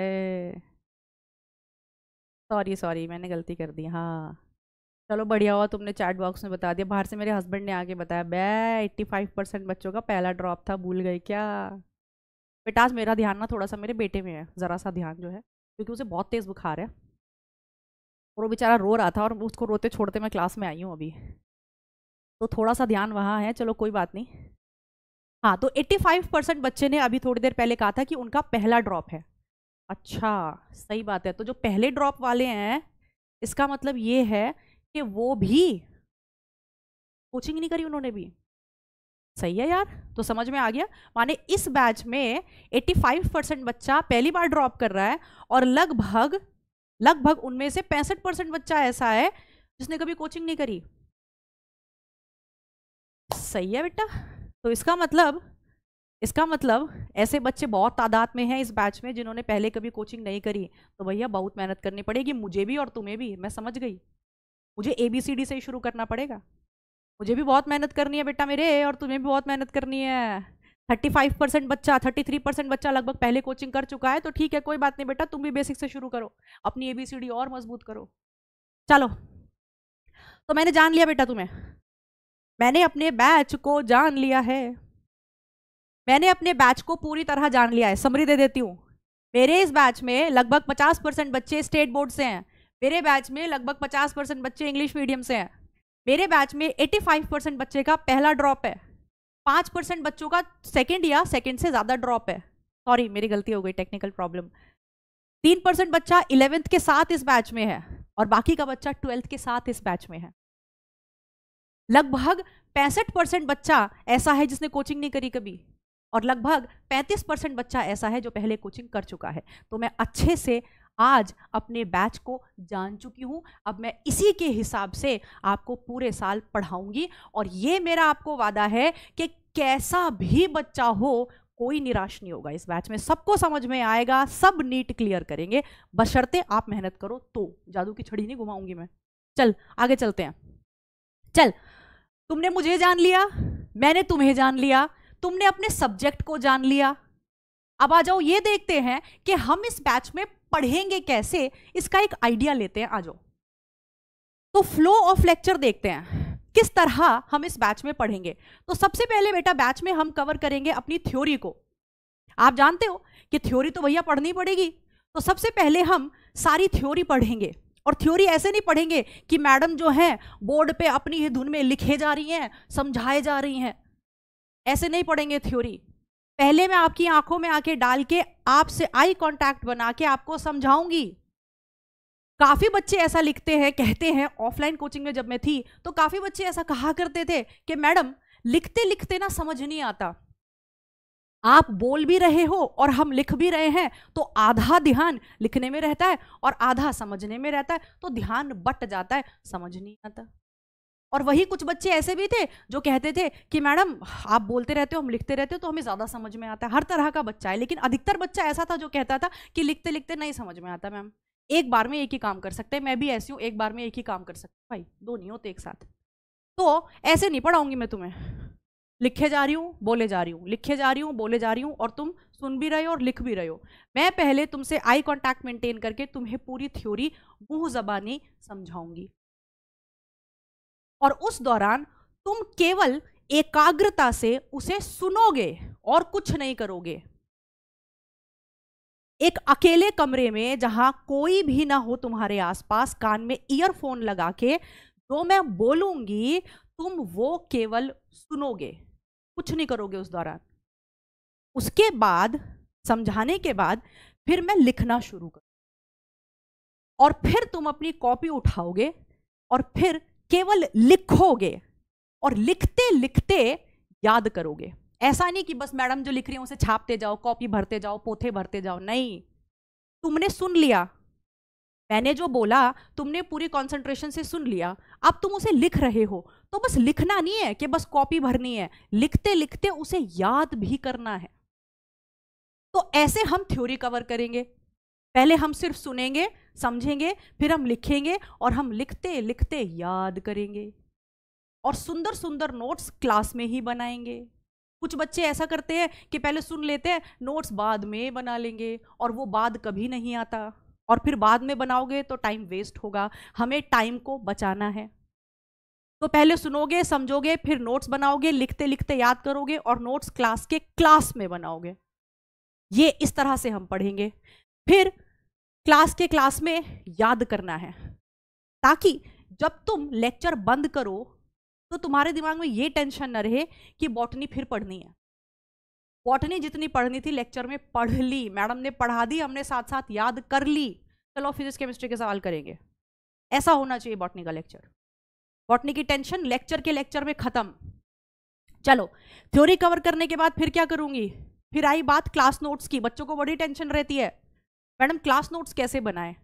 सॉरी सॉरी मैंने गलती कर दी हाँ चलो बढ़िया हुआ तुमने चैट बॉक्स में बता दिया बाहर से मेरे हस्बैंड ने आके बताया बे एट्टी फाइव परसेंट बच्चों का पहला ड्रॉप था भूल गए क्या बेटा आज मेरा ध्यान ना थोड़ा सा मेरे बेटे में है ज़रा सा ध्यान जो है क्योंकि उसे बहुत तेज़ बुखार है और वो बेचारा रो रहा था और उसको रोते छोड़ते मैं क्लास में आई हूँ अभी तो थोड़ा सा ध्यान वहाँ है चलो कोई बात नहीं हाँ तो 85 परसेंट बच्चे ने अभी थोड़ी देर पहले कहा था कि उनका पहला ड्रॉप है अच्छा सही बात है तो जो पहले ड्रॉप वाले हैं इसका मतलब ये है कि वो भी कोचिंग नहीं करी उन्होंने भी सही है यार तो समझ में आ गया माने इस बैच में 85 परसेंट बच्चा पहली बार ड्रॉप कर रहा है और लगभग लगभग उनमें से पैंसठ परसेंट बच्चा ऐसा है जिसने कभी कोचिंग नहीं करी सही है बेटा तो इसका मतलब इसका मतलब ऐसे बच्चे बहुत तादाद में हैं इस बैच में जिन्होंने पहले कभी कोचिंग नहीं करी तो भैया बहुत मेहनत करनी पड़ेगी मुझे भी और तुम्हें भी मैं समझ गई मुझे ए बी सी डी से ही शुरू करना पड़ेगा मुझे भी बहुत मेहनत करनी है बेटा मेरे और तुम्हें भी बहुत मेहनत करनी है थर्टी फाइव परसेंट बच्चा थर्टी थ्री परसेंट बच्चा लगभग पहले कोचिंग कर चुका है तो ठीक है कोई बात नहीं बेटा तुम भी बेसिक से शुरू करो अपनी ए बी सी डी और मजबूत करो चलो तो मैंने जान लिया बेटा तुम्हें मैंने अपने बैच को जान लिया है मैंने अपने बैच को पूरी तरह जान लिया है समरी दे देती हूँ मेरे इस बैच में लगभग पचास परसेंट बच्चे स्टेट बोर्ड से हैं मेरे बैच में लगभग पचास परसेंट बच्चे इंग्लिश मीडियम से हैं मेरे बैच में 85 फाइव परसेंट बच्चे का पहला ड्रॉप है 5 परसेंट बच्चों का सेकेंड या सेकेंड से ज़्यादा ड्रॉप है सॉरी मेरी गलती हो गई टेक्निकल प्रॉब्लम तीन परसेंट बच्चा इलेवेंथ के साथ इस बैच में है और बाकी का बच्चा ट्वेल्थ के साथ इस बैच में है लगभग पैंसठ परसेंट बच्चा ऐसा है जिसने कोचिंग नहीं करी कभी और लगभग 35 परसेंट बच्चा ऐसा है जो पहले कोचिंग कर चुका है तो मैं अच्छे से आज अपने बैच को जान चुकी हूँ अब मैं इसी के हिसाब से आपको पूरे साल पढ़ाऊँगी और ये मेरा आपको वादा है कि कैसा भी बच्चा हो कोई निराश नहीं होगा इस बैच में सबको समझ में आएगा सब नीट क्लियर करेंगे बशर्ते आप मेहनत करो तो जादू की छड़ी नहीं घुमाऊंगी मैं चल आगे चलते हैं चल तुमने मुझे जान लिया मैंने तुम्हें जान लिया तुमने अपने सब्जेक्ट को जान लिया अब आ जाओ ये देखते हैं कि हम इस बैच में पढ़ेंगे कैसे इसका एक आइडिया लेते हैं आ जाओ तो फ्लो ऑफ लेक्चर देखते हैं किस तरह हम इस बैच में पढ़ेंगे तो सबसे पहले बेटा बैच में हम कवर करेंगे अपनी थ्योरी को आप जानते हो कि थ्योरी तो भैया पढ़नी पड़ेगी तो सबसे पहले हम सारी थ्योरी पढ़ेंगे और थ्योरी ऐसे नहीं पढ़ेंगे कि मैडम जो हैं बोर्ड पे अपनी ही धुन में लिखे जा रही हैं समझाए जा रही हैं ऐसे नहीं पढ़ेंगे थ्योरी पहले मैं आपकी आंखों में आके डाल के आपसे आई कांटेक्ट बना के आपको समझाऊंगी काफ़ी बच्चे ऐसा लिखते हैं कहते हैं ऑफलाइन कोचिंग में जब मैं थी तो काफ़ी बच्चे ऐसा कहा करते थे कि मैडम लिखते लिखते ना समझ नहीं आता आप बोल भी रहे हो और हम लिख भी रहे हैं तो आधा ध्यान लिखने में रहता है और आधा समझने में रहता है तो ध्यान बट जाता है समझ नहीं आता और वही कुछ बच्चे ऐसे भी थे जो कहते थे कि मैडम आप बोलते रहते हो हम लिखते रहते हो तो हमें ज़्यादा समझ में आता है हर तरह का बच्चा है लेकिन अधिकतर बच्चा ऐसा था जो कहता था कि लिखते लिखते नहीं समझ में आता मैम एक बार में एक ही काम कर सकते हैं मैं भी ऐसी हूँ एक बार में एक ही काम कर सकती भाई दो नहीं होते एक साथ तो ऐसे नहीं पढ़ाऊंगी मैं तुम्हें लिखे जा रही हूँ बोले जा रही हूँ लिखे जा रही हूँ बोले जा रही हूँ और तुम सुन भी रहे हो और लिख भी रहे हो मैं पहले तुमसे आई कांटेक्ट मेंटेन करके तुम्हें पूरी थ्योरी मुंह जबानी समझाऊंगी और उस दौरान तुम केवल एकाग्रता से उसे सुनोगे और कुछ नहीं करोगे एक अकेले कमरे में जहां कोई भी ना हो तुम्हारे आसपास कान में ईयरफोन लगा के जो तो मैं बोलूंगी तुम वो केवल सुनोगे कुछ नहीं करोगे उस दौरान उसके बाद समझाने के बाद फिर मैं लिखना शुरू कर और फिर तुम अपनी कॉपी उठाओगे और फिर केवल लिखोगे और लिखते लिखते याद करोगे ऐसा नहीं कि बस मैडम जो लिख रही है उसे छापते जाओ कॉपी भरते जाओ पोथे भरते जाओ नहीं तुमने सुन लिया मैंने जो बोला तुमने पूरी कंसंट्रेशन से सुन लिया अब तुम उसे लिख रहे हो तो बस लिखना नहीं है कि बस कॉपी भरनी है लिखते लिखते उसे याद भी करना है तो ऐसे हम थ्योरी कवर करेंगे पहले हम सिर्फ सुनेंगे समझेंगे फिर हम लिखेंगे और हम लिखते लिखते याद करेंगे और सुंदर सुंदर नोट्स क्लास में ही बनाएंगे कुछ बच्चे ऐसा करते हैं कि पहले सुन लेते हैं नोट्स बाद में बना लेंगे और वो बाद कभी नहीं आता और फिर बाद में बनाओगे तो टाइम वेस्ट होगा हमें टाइम को बचाना है तो पहले सुनोगे समझोगे फिर नोट्स बनाओगे लिखते लिखते याद करोगे और नोट्स क्लास के क्लास में बनाओगे ये इस तरह से हम पढ़ेंगे फिर क्लास के क्लास में याद करना है ताकि जब तुम लेक्चर बंद करो तो तुम्हारे दिमाग में ये टेंशन न रहे कि बॉटनी फिर पढ़नी है बॉटनी जितनी पढ़नी थी लेक्चर में पढ़ ली मैडम ने पढ़ा दी हमने साथ साथ याद कर ली चलो फिजिक्स केमिस्ट्री के सवाल करेंगे ऐसा होना चाहिए बॉटनी का लेक्चर बॉटनी की टेंशन लेक्चर के लेक्चर में ख़त्म चलो थ्योरी कवर करने के बाद फिर क्या करूंगी फिर आई बात क्लास नोट्स की बच्चों को बड़ी टेंशन रहती है मैडम क्लास नोट्स कैसे बनाए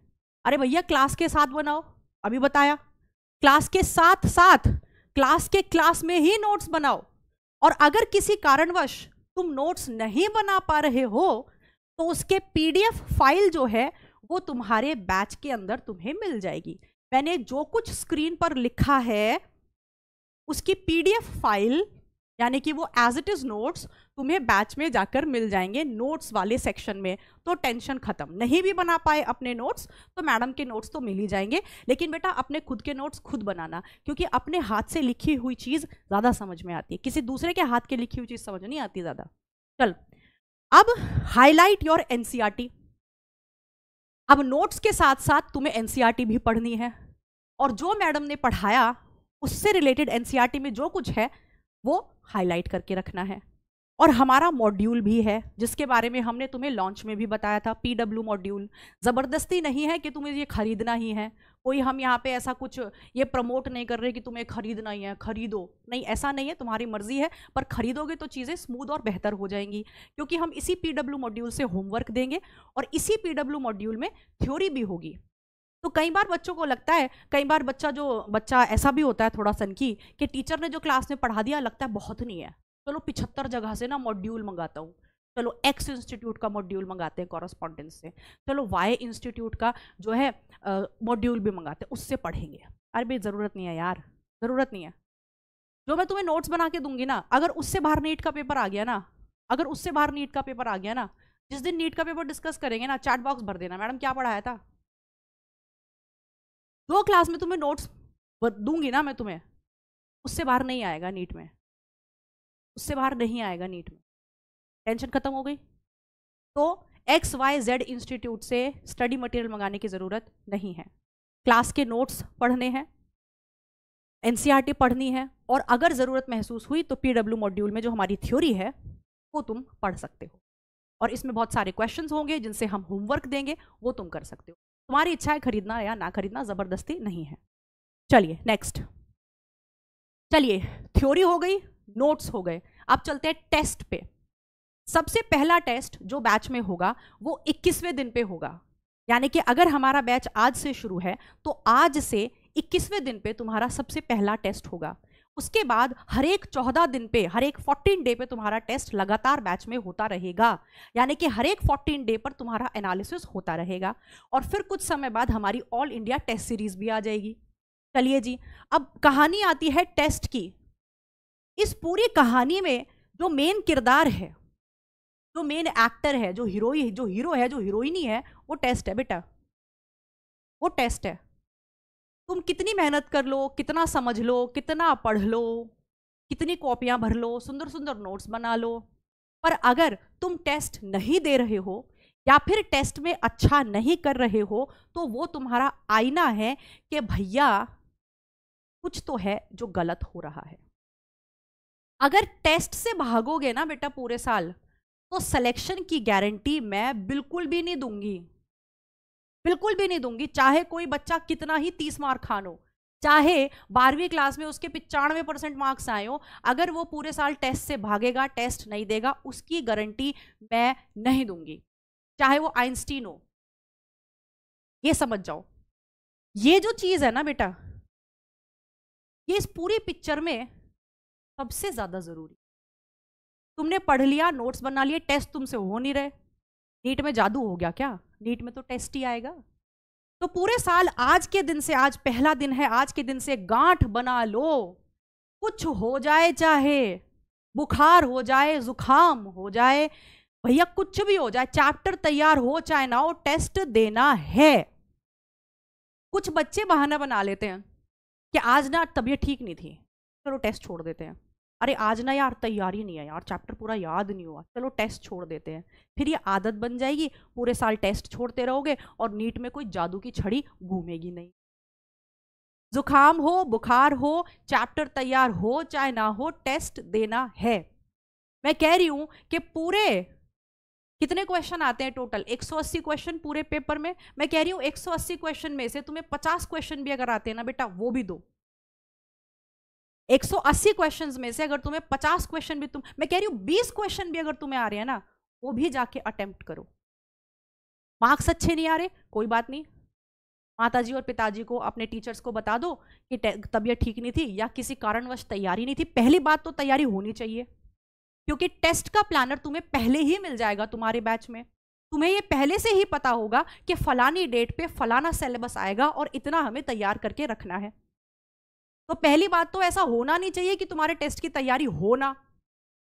अरे भैया क्लास के साथ बनाओ अभी बताया क्लास के साथ साथ क्लास के क्लास में ही नोट्स बनाओ और अगर किसी कारणवश तुम नोट्स नहीं बना पा रहे हो तो उसके पीडीएफ फाइल जो है वो तुम्हारे बैच के अंदर तुम्हें मिल जाएगी मैंने जो कुछ स्क्रीन पर लिखा है उसकी पीडीएफ फाइल यानी कि वो एज इट इज़ नोट्स तुम्हें बैच में जाकर मिल जाएंगे नोट्स वाले सेक्शन में तो टेंशन खत्म नहीं भी बना पाए अपने नोट्स तो मैडम के नोट्स तो मिल ही जाएंगे लेकिन बेटा अपने खुद के नोट्स खुद बनाना क्योंकि अपने हाथ से लिखी हुई चीज़ ज़्यादा समझ में आती है किसी दूसरे के हाथ के लिखी हुई चीज़ समझ नहीं आती ज़्यादा चल अब हाईलाइट योर एन टी अब नोट्स के साथ साथ तुम्हें एनसीईआरटी e भी पढ़नी है और जो मैडम ने पढ़ाया उससे रिलेटेड एनसीईआरटी e में जो कुछ है वो हाईलाइट करके रखना है और हमारा मॉड्यूल भी है जिसके बारे में हमने तुम्हें लॉन्च में भी बताया था पी डब्ल्यू मॉड्यूल ज़बरदस्ती नहीं है कि तुम्हें ये खरीदना ही है कोई हम यहाँ पे ऐसा कुछ ये प्रमोट नहीं कर रहे कि तुम्हें खरीदना ही है खरीदो नहीं ऐसा नहीं है तुम्हारी मर्ज़ी है पर खरीदोगे तो चीज़ें स्मूद और बेहतर हो जाएंगी क्योंकि हम इसी पी डब्ल्यू मॉड्यूल से होमवर्क देंगे और इसी पी डब्ल्यू मॉड्यूल में थ्योरी भी होगी तो कई बार बच्चों को लगता है कई बार बच्चा जो बच्चा ऐसा भी होता है थोड़ा सन की कि टीचर ने जो क्लास में पढ़ा दिया लगता है बहुत नहीं है चलो पिछहत्तर जगह से ना मॉड्यूल मंगाता हूँ चलो एक्स इंस्टीट्यूट का मॉड्यूल मंगाते हैं कॉरस्पॉन्डेंस से चलो वाई इंस्टीट्यूट का जो है मॉड्यूल भी मंगाते हैं उससे पढ़ेंगे अरे भाई ज़रूरत नहीं है यार ज़रूरत नहीं है जो मैं तुम्हें नोट्स बना के दूंगी ना अगर उससे बाहर नीट का पेपर आ गया ना अगर उससे बाहर नीट का पेपर आ गया ना जिस दिन नीट का पेपर डिस्कस करेंगे ना चैट बॉक्स भर देना मैडम क्या पढ़ाया था दो क्लास में तुम्हें नोट्स दूंगी ना मैं तुम्हें उससे बाहर नहीं आएगा नीट में उससे बाहर नहीं आएगा नीट में टेंशन खत्म हो गई तो एक्स वाई जेड इंस्टीट्यूट से स्टडी मटेरियल मंगाने की ज़रूरत नहीं है क्लास के नोट्स पढ़ने हैं एन e पढ़नी है और अगर ज़रूरत महसूस हुई तो पी मॉड्यूल में जो हमारी थ्योरी है वो तुम पढ़ सकते हो और इसमें बहुत सारे क्वेश्चंस होंगे जिनसे हम होमवर्क देंगे वो तुम कर सकते हो तुम्हारी इच्छा है खरीदना या ना खरीदना ज़बरदस्ती नहीं है चलिए नेक्स्ट चलिए थ्योरी हो गई नोट्स हो गए अब चलते हैं टेस्ट पे सबसे पहला टेस्ट जो बैच में होगा वो 21वें दिन पे होगा यानी कि अगर हमारा बैच आज से शुरू है तो आज से 21वें दिन पे तुम्हारा सबसे पहला टेस्ट होगा उसके बाद हर एक चौदह दिन पे हर एक फोर्टीन डे पे तुम्हारा टेस्ट लगातार बैच में होता रहेगा यानी कि हर एक फोर्टीन डे पर तुम्हारा एनालिसिस होता रहेगा और फिर कुछ समय बाद हमारी ऑल इंडिया टेस्ट सीरीज भी आ जाएगी चलिए जी अब कहानी आती है टेस्ट की इस पूरी कहानी में जो मेन किरदार है जो मेन एक्टर है जो हीरो जो हीरो है जो हीरोइनी है वो टेस्ट है बेटा वो टेस्ट है तुम कितनी मेहनत कर लो कितना समझ लो कितना पढ़ लो कितनी कॉपियाँ भर लो सुंदर सुंदर नोट्स बना लो पर अगर तुम टेस्ट नहीं दे रहे हो या फिर टेस्ट में अच्छा नहीं कर रहे हो तो वो तुम्हारा आईना है कि भैया कुछ तो है जो गलत हो रहा है अगर टेस्ट से भागोगे ना बेटा पूरे साल तो सिलेक्शन की गारंटी मैं बिल्कुल भी नहीं दूंगी बिल्कुल भी नहीं दूंगी चाहे कोई बच्चा कितना ही तीस मार्क खान हो चाहे बारहवीं क्लास में उसके पिचानवे परसेंट मार्क्स आए हो अगर वो पूरे साल टेस्ट से भागेगा टेस्ट नहीं देगा उसकी गारंटी मैं नहीं दूंगी चाहे वो आइंस्टीन हो ये समझ जाओ ये जो चीज़ है ना बेटा ये इस पूरी पिक्चर में सबसे ज़्यादा ज़रूरी तुमने पढ़ लिया नोट्स बना लिए टेस्ट तुमसे हो नहीं रहे नीट में जादू हो गया क्या नीट में तो टेस्ट ही आएगा तो पूरे साल आज के दिन से आज पहला दिन है आज के दिन से गांठ बना लो कुछ हो जाए चाहे बुखार हो जाए जुखाम हो जाए भैया कुछ भी हो जाए चैप्टर तैयार हो चाहे ना हो टेस्ट देना है कुछ बच्चे बहाना बना लेते हैं कि आज ना तबीयत ठीक नहीं थी चलो टेस्ट छोड़ देते हैं अरे आज ना यार तैयारी नहीं है यार चैप्टर पूरा याद नहीं हुआ चलो टेस्ट छोड़ देते हैं फिर ये आदत बन जाएगी पूरे साल टेस्ट छोड़ते रहोगे और नीट में कोई जादू की छड़ी घूमेगी नहीं जुखाम हो बुखार हो चैप्टर तैयार हो चाहे ना हो टेस्ट देना है मैं कह रही हूँ कि पूरे कितने क्वेश्चन आते हैं टोटल 180 क्वेश्चन पूरे पेपर में मैं कह रही हूँ 180 क्वेश्चन में से तुम्हें 50 क्वेश्चन भी अगर आते हैं ना बेटा वो भी दो 180 क्वेश्चंस में से अगर तुम्हें 50 क्वेश्चन भी तुम मैं कह रही हूँ 20 क्वेश्चन भी अगर तुम्हें आ रहे हैं ना वो भी जाके अटेम्प्ट करो मार्क्स अच्छे नहीं आ रहे कोई बात नहीं माताजी और पिताजी को अपने टीचर्स को बता दो कि तबीयत ठीक नहीं थी या किसी कारणवश तैयारी नहीं थी पहली बात तो तैयारी होनी चाहिए क्योंकि टेस्ट का प्लानर तुम्हें पहले ही मिल जाएगा तुम्हारे बैच में तुम्हें ये पहले से ही पता होगा कि फलानी डेट पे फलाना सिलेबस आएगा और इतना हमें तैयार करके रखना है तो पहली बात तो ऐसा होना नहीं चाहिए कि तुम्हारे टेस्ट की तैयारी होना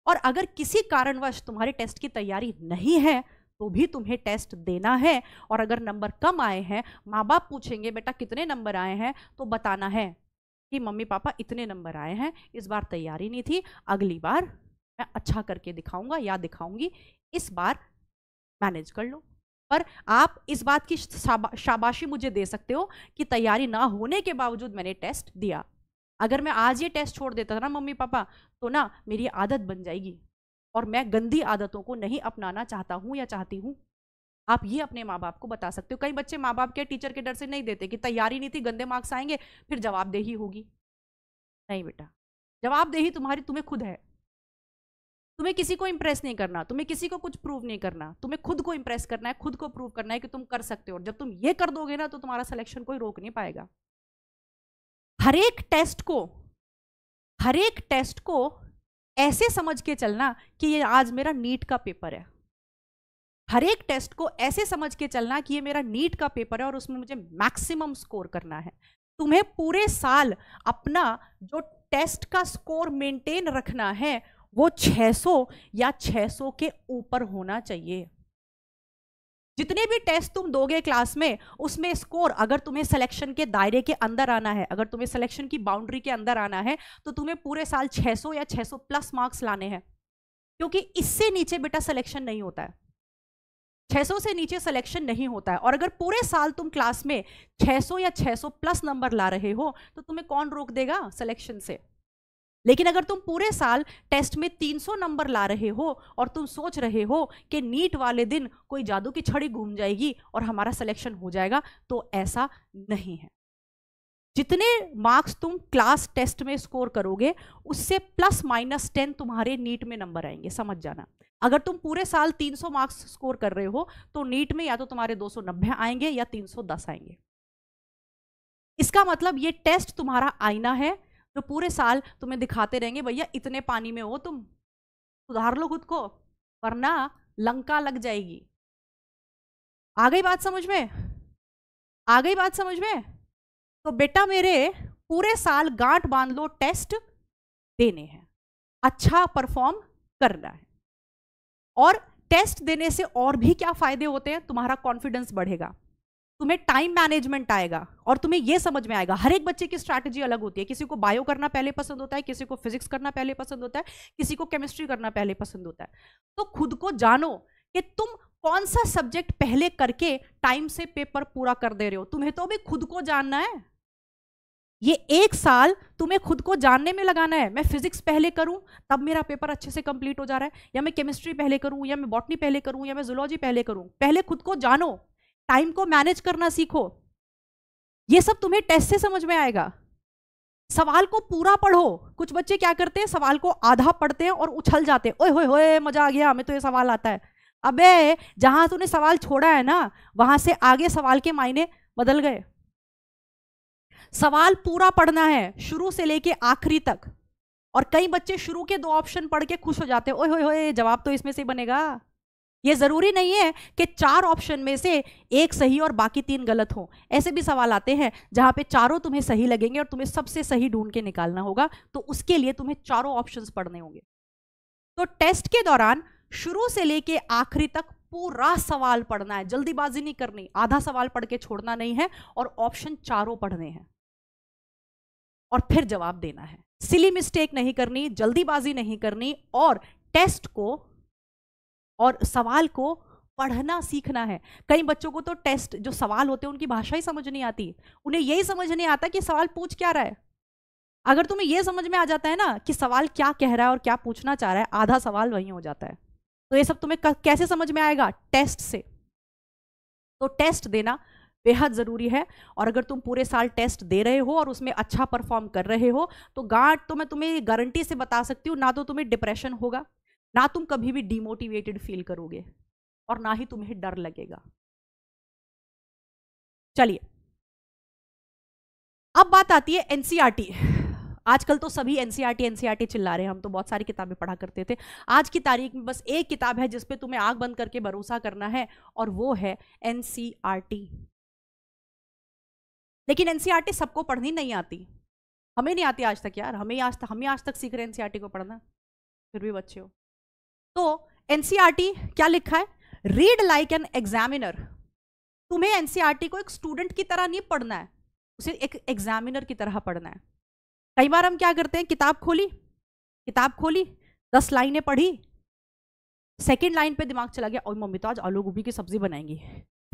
और अगर किसी कारणवश तुम्हारे टेस्ट की तैयारी नहीं है तो भी तुम्हें टेस्ट देना है और अगर नंबर कम आए हैं माँ बाप पूछेंगे बेटा कितने नंबर आए हैं तो बताना है कि मम्मी पापा इतने नंबर आए हैं इस बार तैयारी नहीं थी अगली बार मैं अच्छा करके दिखाऊंगा या दिखाऊंगी इस बार मैनेज कर लो पर आप इस बात की शाबाशी मुझे दे सकते हो कि तैयारी ना होने के बावजूद मैंने टेस्ट दिया अगर मैं आज ये टेस्ट छोड़ देता था ना मम्मी पापा तो ना मेरी आदत बन जाएगी और मैं गंदी आदतों को नहीं अपनाना चाहता हूँ या चाहती हूँ आप ये अपने माँ बाप को बता सकते हो कई बच्चे माँ बाप के टीचर के डर से नहीं देते कि तैयारी नहीं थी गंदे मार्क्स आएंगे फिर जवाबदेही होगी नहीं बेटा जवाबदेही तुम्हारी तुम्हें खुद है तुम्हें किसी को इम्प्रेस नहीं करना तुम्हें किसी को कुछ प्रूव नहीं करना तुम्हें खुद को इम्प्रेस करना है खुद को प्रूव करना है कि तुम कर सकते हो और जब तुम ये कर दोगे ना तो तुम्हारा सिलेक्शन कोई रोक नहीं पाएगा हर एक टेस्ट को हर एक टेस्ट को ऐसे समझ के चलना कि ये आज मेरा नीट का पेपर है हर एक टेस्ट को ऐसे समझ के चलना कि ये मेरा नीट का पेपर है और उसमें मुझे मैक्सिमम स्कोर करना है तुम्हें पूरे साल अपना जो टेस्ट का स्कोर मेंटेन रखना है वो 600 या 600 के ऊपर होना चाहिए जितने भी टेस्ट तुम दोगे क्लास में उसमें स्कोर अगर तुम्हें सिलेक्शन के दायरे के अंदर आना है अगर तुम्हें सिलेक्शन की बाउंड्री के अंदर आना है तो तुम्हें पूरे साल 600 या 600 प्लस मार्क्स लाने हैं क्योंकि इससे नीचे बेटा सिलेक्शन नहीं होता है 600 से नीचे सिलेक्शन नहीं होता है और अगर पूरे साल तुम क्लास में 600 या 600 प्लस नंबर ला रहे हो तो तुम्हें कौन रोक देगा सिलेक्शन से लेकिन अगर तुम पूरे साल टेस्ट में 300 नंबर ला रहे हो और तुम सोच रहे हो कि नीट वाले दिन कोई जादू की छड़ी घूम जाएगी और हमारा सिलेक्शन हो जाएगा तो ऐसा नहीं है जितने मार्क्स तुम क्लास टेस्ट में स्कोर करोगे उससे प्लस माइनस टेन तुम्हारे नीट में नंबर आएंगे समझ जाना अगर तुम पूरे साल 300 मार्क्स स्कोर कर रहे हो तो नीट में या तो तुम्हारे दो आएंगे या तीन आएंगे इसका मतलब ये टेस्ट तुम्हारा आईना है जो पूरे साल तुम्हें दिखाते रहेंगे भैया इतने पानी में हो तुम सुधार लो खुद को वरना लंका लग जाएगी आ गई बात समझ में आ गई बात समझ में तो बेटा मेरे पूरे साल गांठ बांध लो टेस्ट देने हैं अच्छा परफॉर्म करना है और टेस्ट देने से और भी क्या फायदे होते हैं तुम्हारा कॉन्फिडेंस बढ़ेगा तुम्हें टाइम मैनेजमेंट आएगा और तुम्हें यह समझ में आएगा हर एक बच्चे की स्ट्रैटेजी अलग होती है किसी को बायो करना पहले पसंद होता है किसी को फिजिक्स करना पहले पसंद होता है किसी को केमिस्ट्री करना पहले पसंद होता है तो खुद को जानो कि तुम कौन सा सब्जेक्ट पहले करके टाइम से पेपर पूरा कर दे रहे हो तुम्हें तो अभी खुद को जानना है ये एक साल तुम्हें खुद को जानने में लगाना है मैं फिजिक्स पहले करूं तब मेरा पेपर अच्छे से कंप्लीट हो जा रहा है या मैं केमिस्ट्री पहले करूं या मैं बॉटनी पहले करूं या मैं जुलॉजी पहले करूं पहले खुद को जानो टाइम को मैनेज करना सीखो ये सब तुम्हें टेस्ट से समझ में आएगा सवाल को पूरा पढ़ो कुछ बच्चे क्या करते हैं सवाल को आधा पढ़ते हैं और उछल जाते हैं ओए होए होए मजा आ गया हमें तो ये सवाल आता है अबे जहां तूने सवाल छोड़ा है ना वहां से आगे सवाल के मायने बदल गए सवाल पूरा पढ़ना है शुरू से लेके आखिरी तक और कई बच्चे शुरू के दो ऑप्शन पढ़ के खुश हो जाते हैं ओए हो होए जवाब तो इसमें से बनेगा ये ज़रूरी नहीं है कि चार ऑप्शन में से एक सही और बाकी तीन गलत हो ऐसे भी सवाल आते हैं जहां पे चारों तुम्हें सही लगेंगे और तुम्हें सबसे सही ढूंढ के निकालना होगा तो उसके लिए तुम्हें चारों ऑप्शंस पढ़ने होंगे तो टेस्ट के दौरान शुरू से लेके आखिरी तक पूरा सवाल पढ़ना है जल्दीबाजी नहीं करनी आधा सवाल पढ़ के छोड़ना नहीं है और ऑप्शन चारों पढ़ने हैं और फिर जवाब देना है सिली मिस्टेक नहीं करनी जल्दीबाजी नहीं करनी और टेस्ट को और सवाल को पढ़ना सीखना है कई बच्चों को तो टेस्ट जो सवाल होते हैं उनकी भाषा ही समझ नहीं आती उन्हें यही समझ नहीं आता कि सवाल पूछ क्या रहा है अगर तुम्हें यह समझ में आ जाता है ना कि सवाल क्या कह रहा है और क्या पूछना चाह रहा है आधा सवाल वही हो जाता है तो ये सब तुम्हें कैसे समझ में आएगा टेस्ट से तो टेस्ट देना बेहद ज़रूरी है और अगर तुम पूरे साल टेस्ट दे रहे हो और उसमें अच्छा परफॉर्म कर रहे हो तो गांठ तो मैं तुम्हें गारंटी से बता सकती हूँ ना तो तुम्हें डिप्रेशन होगा ना तुम कभी भी डिमोटिवेटेड फील करोगे और ना ही तुम्हें डर लगेगा चलिए अब बात आती है एनसीईआरटी e आजकल तो सभी एनसीईआरटी एनसीईआरटी e e चिल्ला रहे हैं हम तो बहुत सारी किताबें पढ़ा करते थे आज की तारीख में बस एक किताब है जिसपे तुम्हें आग बंद करके भरोसा करना है और वो है एनसीईआरटी लेकिन एनसीईआरटी सबको पढ़नी नहीं आती हमें नहीं आती आज तक यार हमें आज तक हमें आज तक सीख रहे एनसीईआरटी को पढ़ना फिर भी बच्चे हो तो एनसीईआरटी e क्या लिखा है रीड लाइक एन एग्जामिनर तुम्हें एनसीईआरटी e को एक स्टूडेंट की तरह नहीं पढ़ना है उसे एक एग्जामिनर की तरह पढ़ना है कई बार हम क्या करते हैं किताब खोली किताब खोली दस लाइनें पढ़ी सेकेंड लाइन पे दिमाग चला गया और मम्मी तो आज आलू गोभी की सब्जी बनाएंगी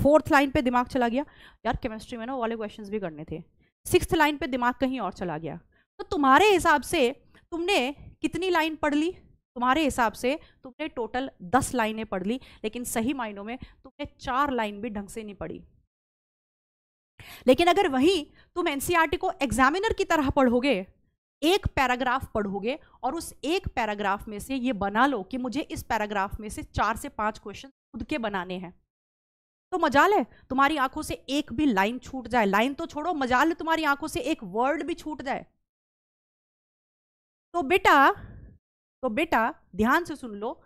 फोर्थ लाइन पे दिमाग चला गया यार केमिस्ट्री में ना वाले क्वेश्चन भी करने थे सिक्स लाइन पे दिमाग कहीं और चला गया तो तुम्हारे हिसाब से तुमने कितनी लाइन पढ़ ली तुम्हारे हिसाब से तुमने टोटल दस लाइनें पढ़ ली लेकिन सही मायनों में तुमने चार लाइन भी ढंग से नहीं पढ़ी लेकिन अगर वही तुम एनसीईआरटी e को एग्जामिनर की तरह पढ़ोगे एक पैराग्राफ पढ़ोगे और उस एक पैराग्राफ में से ये बना लो कि मुझे इस पैराग्राफ में से चार से पांच क्वेश्चन खुद के बनाने हैं तो मजाल है तुम्हारी आंखों से एक भी लाइन छूट जाए लाइन तो छोड़ो मजाल तुम्हारी आंखों से एक वर्ड भी छूट जाए तो बेटा तो बेटा ध्यान से सुन लो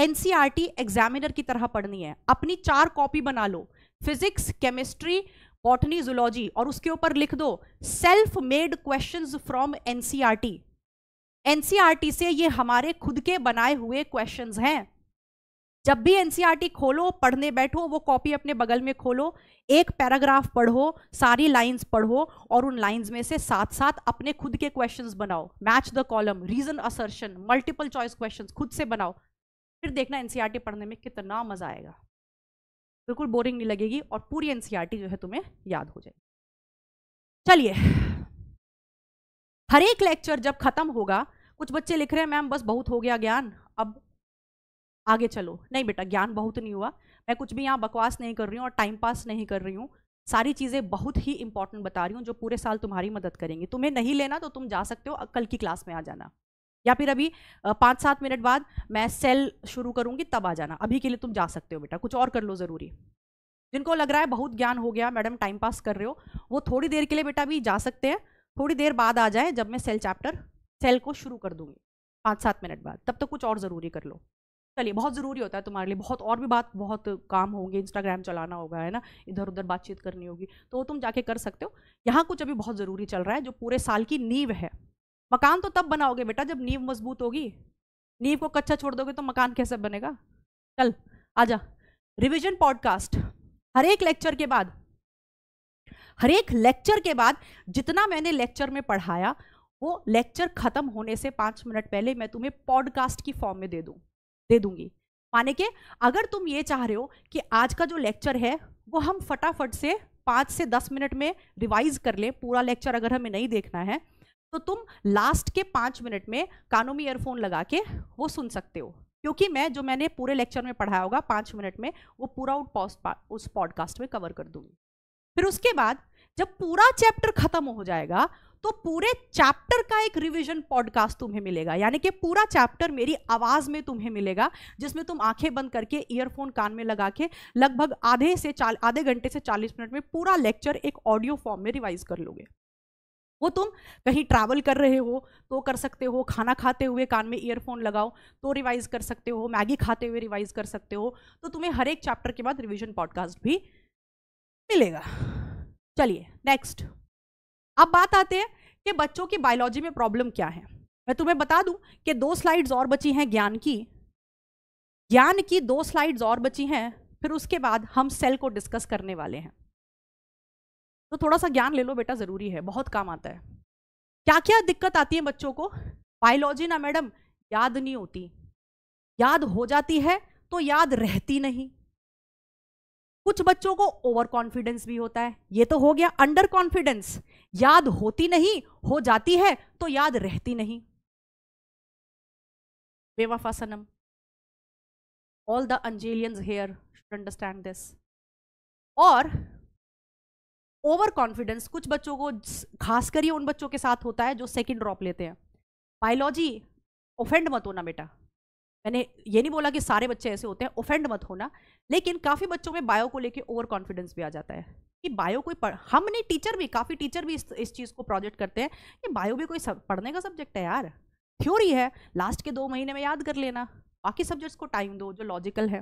एनसीईआरटी एग्जामिनर e की तरह पढ़नी है अपनी चार कॉपी बना लो फिजिक्स केमिस्ट्री बॉटनी जुलॉजी और उसके ऊपर लिख दो self made question from NCERT NCERT से ये हमारे खुद के बनाए हुए क्वेश्चंस हैं जब भी एनसीईआरटी e खोलो पढ़ने बैठो वो कॉपी अपने बगल में खोलो एक पैराग्राफ पढ़ो सारी लाइंस पढ़ो और उन लाइंस में से साथ साथ अपने खुद के क्वेश्चंस बनाओ match the column reason assertion multiple choice questions खुद से बनाओ फिर देखना एनसीईआरटी e पढ़ने में कितना मजा आएगा बिल्कुल बोरिंग नहीं लगेगी और पूरी एनसीईआरटी e जो है तुम्हें याद हो जाएगी चलिए हर एक लेक्चर जब खत्म होगा कुछ बच्चे लिख रहे हैं मैम बस बहुत हो गया ज्ञान अब आगे चलो नहीं बेटा ज्ञान बहुत नहीं हुआ मैं कुछ भी यहाँ बकवास नहीं कर रही हूँ और टाइम पास नहीं कर रही हूँ सारी चीज़ें बहुत ही इंपॉर्टेंट बता रही हूँ जो पूरे साल तुम्हारी मदद करेंगी तुम्हें नहीं लेना तो तुम जा सकते हो कल की क्लास में आ जाना या फिर अभी पाँच सात मिनट बाद मैं सेल शुरू करूँगी तब आ जाना अभी के लिए तुम जा सकते हो बेटा कुछ और कर लो ज़रूरी जिनको लग रहा है बहुत ज्ञान हो गया मैडम टाइम पास कर रहे हो वो थोड़ी देर के लिए बेटा अभी जा सकते हैं थोड़ी देर बाद आ जाए जब मैं सेल चैप्टर सेल को शुरू कर दूँगी पाँच सात मिनट बाद तब तक तो कुछ और ज़रूरी कर लो चलिए बहुत ज़रूरी होता है तुम्हारे लिए बहुत और भी बात बहुत काम होंगे इंस्टाग्राम चलाना होगा है ना इधर उधर बातचीत करनी होगी तो तुम जाके कर सकते हो यहाँ कुछ अभी बहुत ज़रूरी चल रहा है जो पूरे साल की नींव है मकान तो तब बनाओगे बेटा जब नींव मजबूत होगी नींव को कच्चा छोड़ दोगे तो मकान कैसे बनेगा चल आ जा रिविजन पॉडकास्ट हर एक लेक्चर के बाद हर एक लेक्चर के बाद जितना मैंने लेक्चर में पढ़ाया वो लेक्चर खत्म होने से पाँच मिनट पहले मैं तुम्हें पॉडकास्ट की फॉर्म में दे दूँ दे दूंगी माने के अगर तुम ये चाह रहे हो कि आज का जो लेक्चर है वो हम फटाफट से पाँच से दस मिनट में रिवाइज कर लें पूरा लेक्चर अगर हमें नहीं देखना है तो तुम लास्ट के पाँच मिनट में कानों में ईयरफोन लगा के वो सुन सकते हो क्योंकि मैं जो मैंने पूरे लेक्चर में पढ़ाया होगा पाँच मिनट में वो पूरा उस पॉडकास्ट में कवर कर दूंगी फिर उसके बाद जब पूरा चैप्टर खत्म हो जाएगा तो पूरे चैप्टर का एक रिवीजन पॉडकास्ट तुम्हें मिलेगा यानी कि पूरा चैप्टर मेरी आवाज़ में तुम्हें मिलेगा जिसमें तुम आंखें बंद करके ईयरफोन कान में लगा के लगभग आधे से चाल आधे घंटे से चालीस मिनट में पूरा लेक्चर एक ऑडियो फॉर्म में रिवाइज कर लोगे वो तुम कहीं ट्रैवल कर रहे हो तो कर सकते हो खाना खाते हुए कान में ईयरफोन लगाओ तो रिवाइज कर सकते हो मैगी खाते हुए रिवाइज कर सकते हो तो तुम्हें हर एक चैप्टर के बाद रिविजन पॉडकास्ट भी मिलेगा चलिए नेक्स्ट अब बात आते हैं कि बच्चों की बायोलॉजी में प्रॉब्लम क्या है मैं तुम्हें बता दूं कि दो स्लाइड्स और बची हैं ज्ञान की ज्ञान की दो स्लाइड्स और बची हैं फिर उसके बाद हम सेल को डिस्कस करने वाले हैं तो थोड़ा सा ज्ञान ले लो बेटा ज़रूरी है बहुत काम आता है क्या क्या दिक्कत आती है बच्चों को बायोलॉजी ना मैडम याद नहीं होती याद हो जाती है तो याद रहती नहीं कुछ बच्चों को ओवर कॉन्फिडेंस भी होता है ये तो हो गया अंडर कॉन्फिडेंस याद होती नहीं हो जाती है तो याद रहती नहीं बेवफा सनम all the angelians here should understand this और ओवर कॉन्फिडेंस कुछ बच्चों को खास करिए उन बच्चों के साथ होता है जो सेकंड ड्रॉप लेते हैं बायोलॉजी ओफेंड मत होना बेटा मैंने ये नहीं बोला कि सारे बच्चे ऐसे होते हैं ओफेंड मत होना लेकिन काफ़ी बच्चों में बायो को लेके ओवर कॉन्फिडेंस भी आ जाता है कि बायो कोई पढ़ हम नहीं टीचर भी काफ़ी टीचर भी इस इस चीज़ को प्रोजेक्ट करते हैं कि बायो भी कोई सब, पढ़ने का सब्जेक्ट है यार थ्योरी है लास्ट के दो महीने में याद कर लेना बाकी सब्जेक्ट्स को टाइम दो जो लॉजिकल है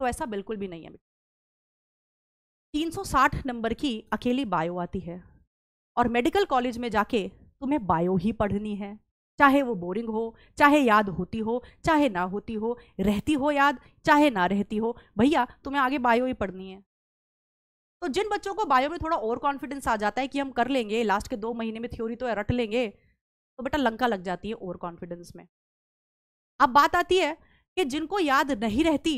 तो ऐसा बिल्कुल भी नहीं है 360 नंबर की अकेली बायो आती है और मेडिकल कॉलेज में जाके तुम्हें बायो ही पढ़नी है चाहे वो बोरिंग हो चाहे याद होती हो चाहे ना होती हो रहती हो याद चाहे ना रहती हो भैया तुम्हें आगे बायो ही पढ़नी है तो जिन बच्चों को बायो में थोड़ा और कॉन्फिडेंस आ जाता है कि हम कर लेंगे लास्ट के दो महीने में थ्योरी तो रट लेंगे तो बेटा लंका लग जाती है ओवर कॉन्फिडेंस में अब बात आती है कि जिनको याद नहीं रहती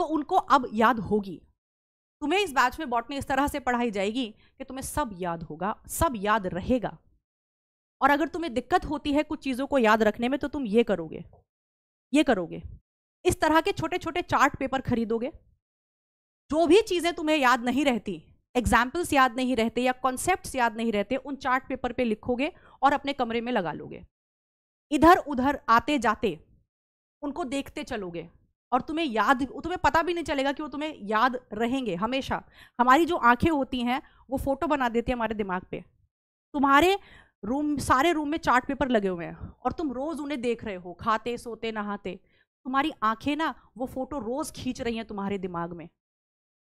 तो उनको अब याद होगी तुम्हें इस बैच में बॉटनी इस तरह से पढ़ाई जाएगी कि तुम्हें सब याद होगा सब याद रहेगा और अगर तुम्हें दिक्कत होती है कुछ चीज़ों को याद रखने में तो तुम ये करोगे ये करोगे इस तरह के छोटे छोटे चार्ट पेपर खरीदोगे जो भी चीज़ें तुम्हें याद नहीं रहती एग्जाम्पल्स याद नहीं रहते या कॉन्सेप्ट याद नहीं रहते उन चार्ट पेपर पे लिखोगे और अपने कमरे में लगा लोगे इधर उधर आते जाते उनको देखते चलोगे और तुम्हें याद तुम्हें पता भी नहीं चलेगा कि वो तुम्हें याद रहेंगे हमेशा हमारी जो आंखें होती हैं वो फोटो बना देती है हमारे दिमाग पे तुम्हारे रूम सारे रूम में चार्ट पेपर लगे हुए हैं और तुम रोज़ उन्हें देख रहे हो खाते सोते नहाते तुम्हारी आंखें ना वो फ़ोटो रोज़ खींच रही हैं तुम्हारे दिमाग में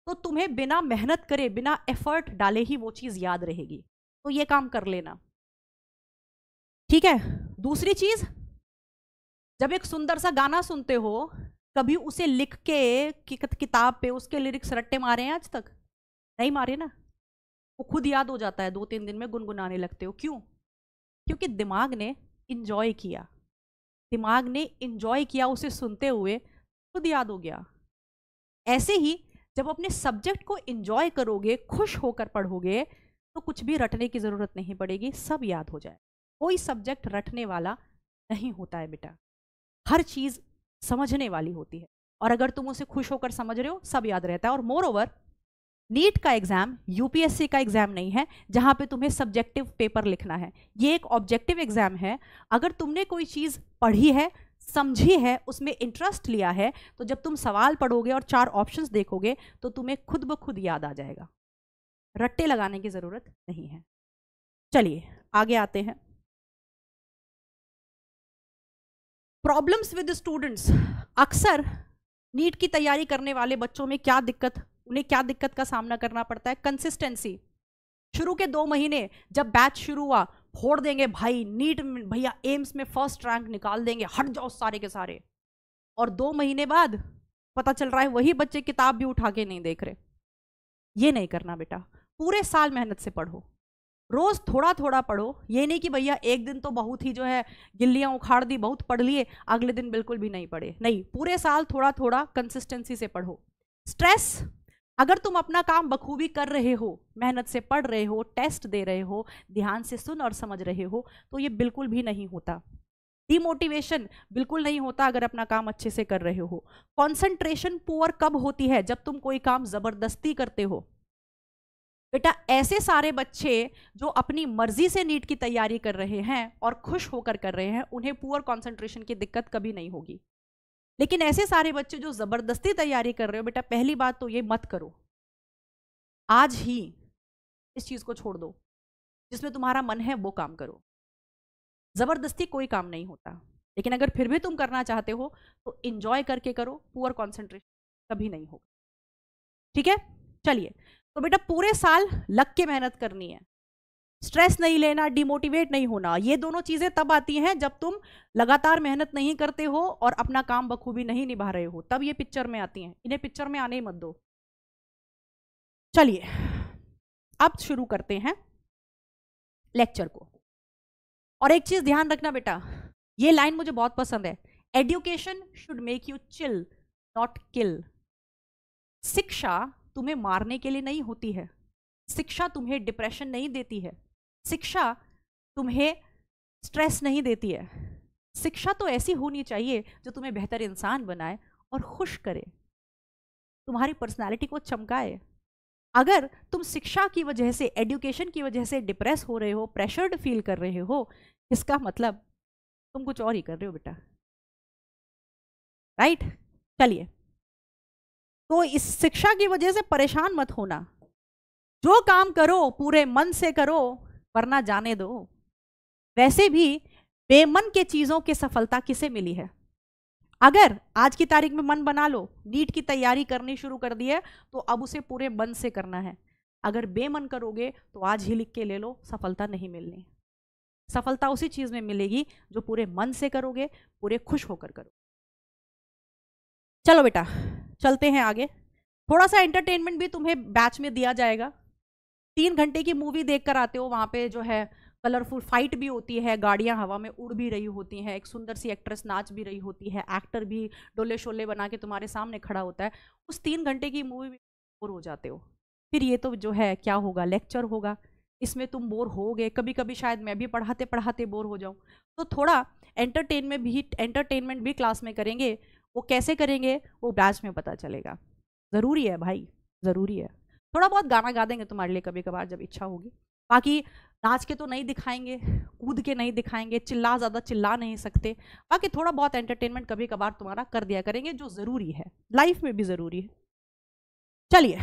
तो तुम्हें बिना मेहनत करे बिना एफर्ट डाले ही वो चीज़ याद रहेगी तो ये काम कर लेना ठीक है दूसरी चीज़ जब एक सुंदर सा गाना सुनते हो कभी उसे लिख के किताब पे उसके लिरिक्स रट्टे मारे हैं आज तक नहीं मारे ना वो खुद याद हो जाता है दो तीन दिन में गुनगुनाने लगते हो क्यों क्योंकि दिमाग ने इन्जॉय किया दिमाग ने इन्जॉय किया उसे सुनते हुए खुद याद हो गया ऐसे ही जब अपने सब्जेक्ट को इन्जॉय करोगे खुश होकर पढ़ोगे तो कुछ भी रटने की ज़रूरत नहीं पड़ेगी सब याद हो जाए कोई सब्जेक्ट रटने वाला नहीं होता है बेटा हर चीज़ समझने वाली होती है और अगर तुम उसे खुश होकर समझ रहे हो सब याद रहता है और मोर ओवर नीट का एग्ज़ाम यूपीएससी का एग्ज़ाम नहीं है जहां पे तुम्हें सब्जेक्टिव पेपर लिखना है ये एक ऑब्जेक्टिव एग्ज़ाम है अगर तुमने कोई चीज़ पढ़ी है समझी है उसमें इंटरेस्ट लिया है तो जब तुम सवाल पढ़ोगे और चार ऑप्शंस देखोगे तो तुम्हें खुद ब खुद याद आ जाएगा रट्टे लगाने की ज़रूरत नहीं है चलिए आगे आते हैं प्रॉब्लम्स विद स्टूडेंट्स अक्सर नीट की तैयारी करने वाले बच्चों में क्या दिक्कत उन्हें क्या दिक्कत का सामना करना पड़ता है कंसिस्टेंसी शुरू के दो महीने जब बैच शुरू हुआ फोड़ देंगे भाई नीट भैया एम्स में फर्स्ट रैंक निकाल देंगे हट जाओ सारे के सारे और दो महीने बाद पता चल रहा है वही बच्चे किताब भी उठा के नहीं देख रहे ये नहीं करना बेटा पूरे साल मेहनत से पढ़ो रोज थोड़ा थोड़ा पढ़ो ये नहीं कि भैया एक दिन तो बहुत ही जो है गिल्लियाँ उखाड़ दी बहुत पढ़ लिए अगले दिन बिल्कुल भी नहीं पढ़े नहीं पूरे साल थोड़ा थोड़ा कंसिस्टेंसी से पढ़ो स्ट्रेस अगर तुम अपना काम बखूबी कर रहे हो मेहनत से पढ़ रहे हो टेस्ट दे रहे हो ध्यान से सुन और समझ रहे हो तो ये बिल्कुल भी नहीं होता डिमोटिवेशन बिल्कुल नहीं होता अगर अपना काम अच्छे से कर रहे हो कॉन्सेंट्रेशन पुअर कब होती है जब तुम कोई काम ज़बरदस्ती करते हो बेटा ऐसे सारे बच्चे जो अपनी मर्जी से नीट की तैयारी कर रहे हैं और खुश होकर कर रहे हैं उन्हें पुअर कॉन्सेंट्रेशन की दिक्कत कभी नहीं होगी लेकिन ऐसे सारे बच्चे जो ज़बरदस्ती तैयारी कर रहे हो बेटा पहली बात तो ये मत करो आज ही इस चीज़ को छोड़ दो जिसमें तुम्हारा मन है वो काम करो ज़बरदस्ती कोई काम नहीं होता लेकिन अगर फिर भी तुम करना चाहते हो तो इंजॉय करके करो पुअर कॉन्सेंट्रेशन कभी नहीं होगा ठीक है चलिए तो बेटा पूरे साल लग के मेहनत करनी है स्ट्रेस नहीं लेना डिमोटिवेट नहीं होना ये दोनों चीज़ें तब आती हैं जब तुम लगातार मेहनत नहीं करते हो और अपना काम बखूबी नहीं निभा रहे हो तब ये पिक्चर में आती हैं इन्हें पिक्चर में आने ही मत दो चलिए अब शुरू करते हैं लेक्चर को और एक चीज़ ध्यान रखना बेटा ये लाइन मुझे बहुत पसंद है education should make you chill not kill शिक्षा तुम्हें मारने के लिए नहीं होती है शिक्षा तुम्हें डिप्रेशन नहीं देती है शिक्षा तुम्हें स्ट्रेस नहीं देती है शिक्षा तो ऐसी होनी चाहिए जो तुम्हें बेहतर इंसान बनाए और खुश करे तुम्हारी पर्सनालिटी को चमकाए अगर तुम शिक्षा की वजह से एडुकेशन की वजह से डिप्रेस हो रहे हो प्रेशर्ड फील कर रहे हो इसका मतलब तुम कुछ और ही कर रहे हो बेटा राइट चलिए तो इस शिक्षा की वजह से परेशान मत होना जो काम करो पूरे मन से करो वरना जाने दो वैसे भी बेमन के चीज़ों की सफलता किसे मिली है अगर आज की तारीख में मन बना लो नीट की तैयारी करनी शुरू कर दी है तो अब उसे पूरे मन से करना है अगर बेमन करोगे तो आज ही लिख के ले लो सफलता नहीं मिलनी सफलता उसी चीज़ में मिलेगी जो पूरे मन से करोगे पूरे खुश होकर करोगे चलो बेटा चलते हैं आगे थोड़ा सा एंटरटेनमेंट भी तुम्हें बैच में दिया जाएगा तीन घंटे की मूवी देख कर आते हो वहाँ पे जो है कलरफुल फाइट भी होती है गाड़ियाँ हवा में उड़ भी रही होती हैं एक सुंदर सी एक्ट्रेस नाच भी रही होती है एक्टर भी डोले शोले बना के तुम्हारे सामने खड़ा होता है उस तीन घंटे की मूवी में बोर हो जाते हो फिर ये तो जो है क्या होगा लेक्चर होगा इसमें तुम बोर हो गए कभी कभी शायद मैं भी पढ़ाते पढ़ाते बोर हो जाऊँ तो थोड़ा एंटरटेनमेंट भी एंटरटेनमेंट भी क्लास में करेंगे वो कैसे करेंगे वो बैच में पता चलेगा ज़रूरी है भाई ज़रूरी है थोड़ा बहुत गाना गा देंगे तुम्हारे लिए कभी कभार जब इच्छा होगी बाकी नाच के तो नहीं दिखाएंगे कूद के नहीं दिखाएंगे चिल्ला ज़्यादा चिल्ला नहीं सकते बाकी थोड़ा बहुत एंटरटेनमेंट कभी कभार तुम्हारा कर दिया करेंगे जो ज़रूरी है लाइफ में भी ज़रूरी है चलिए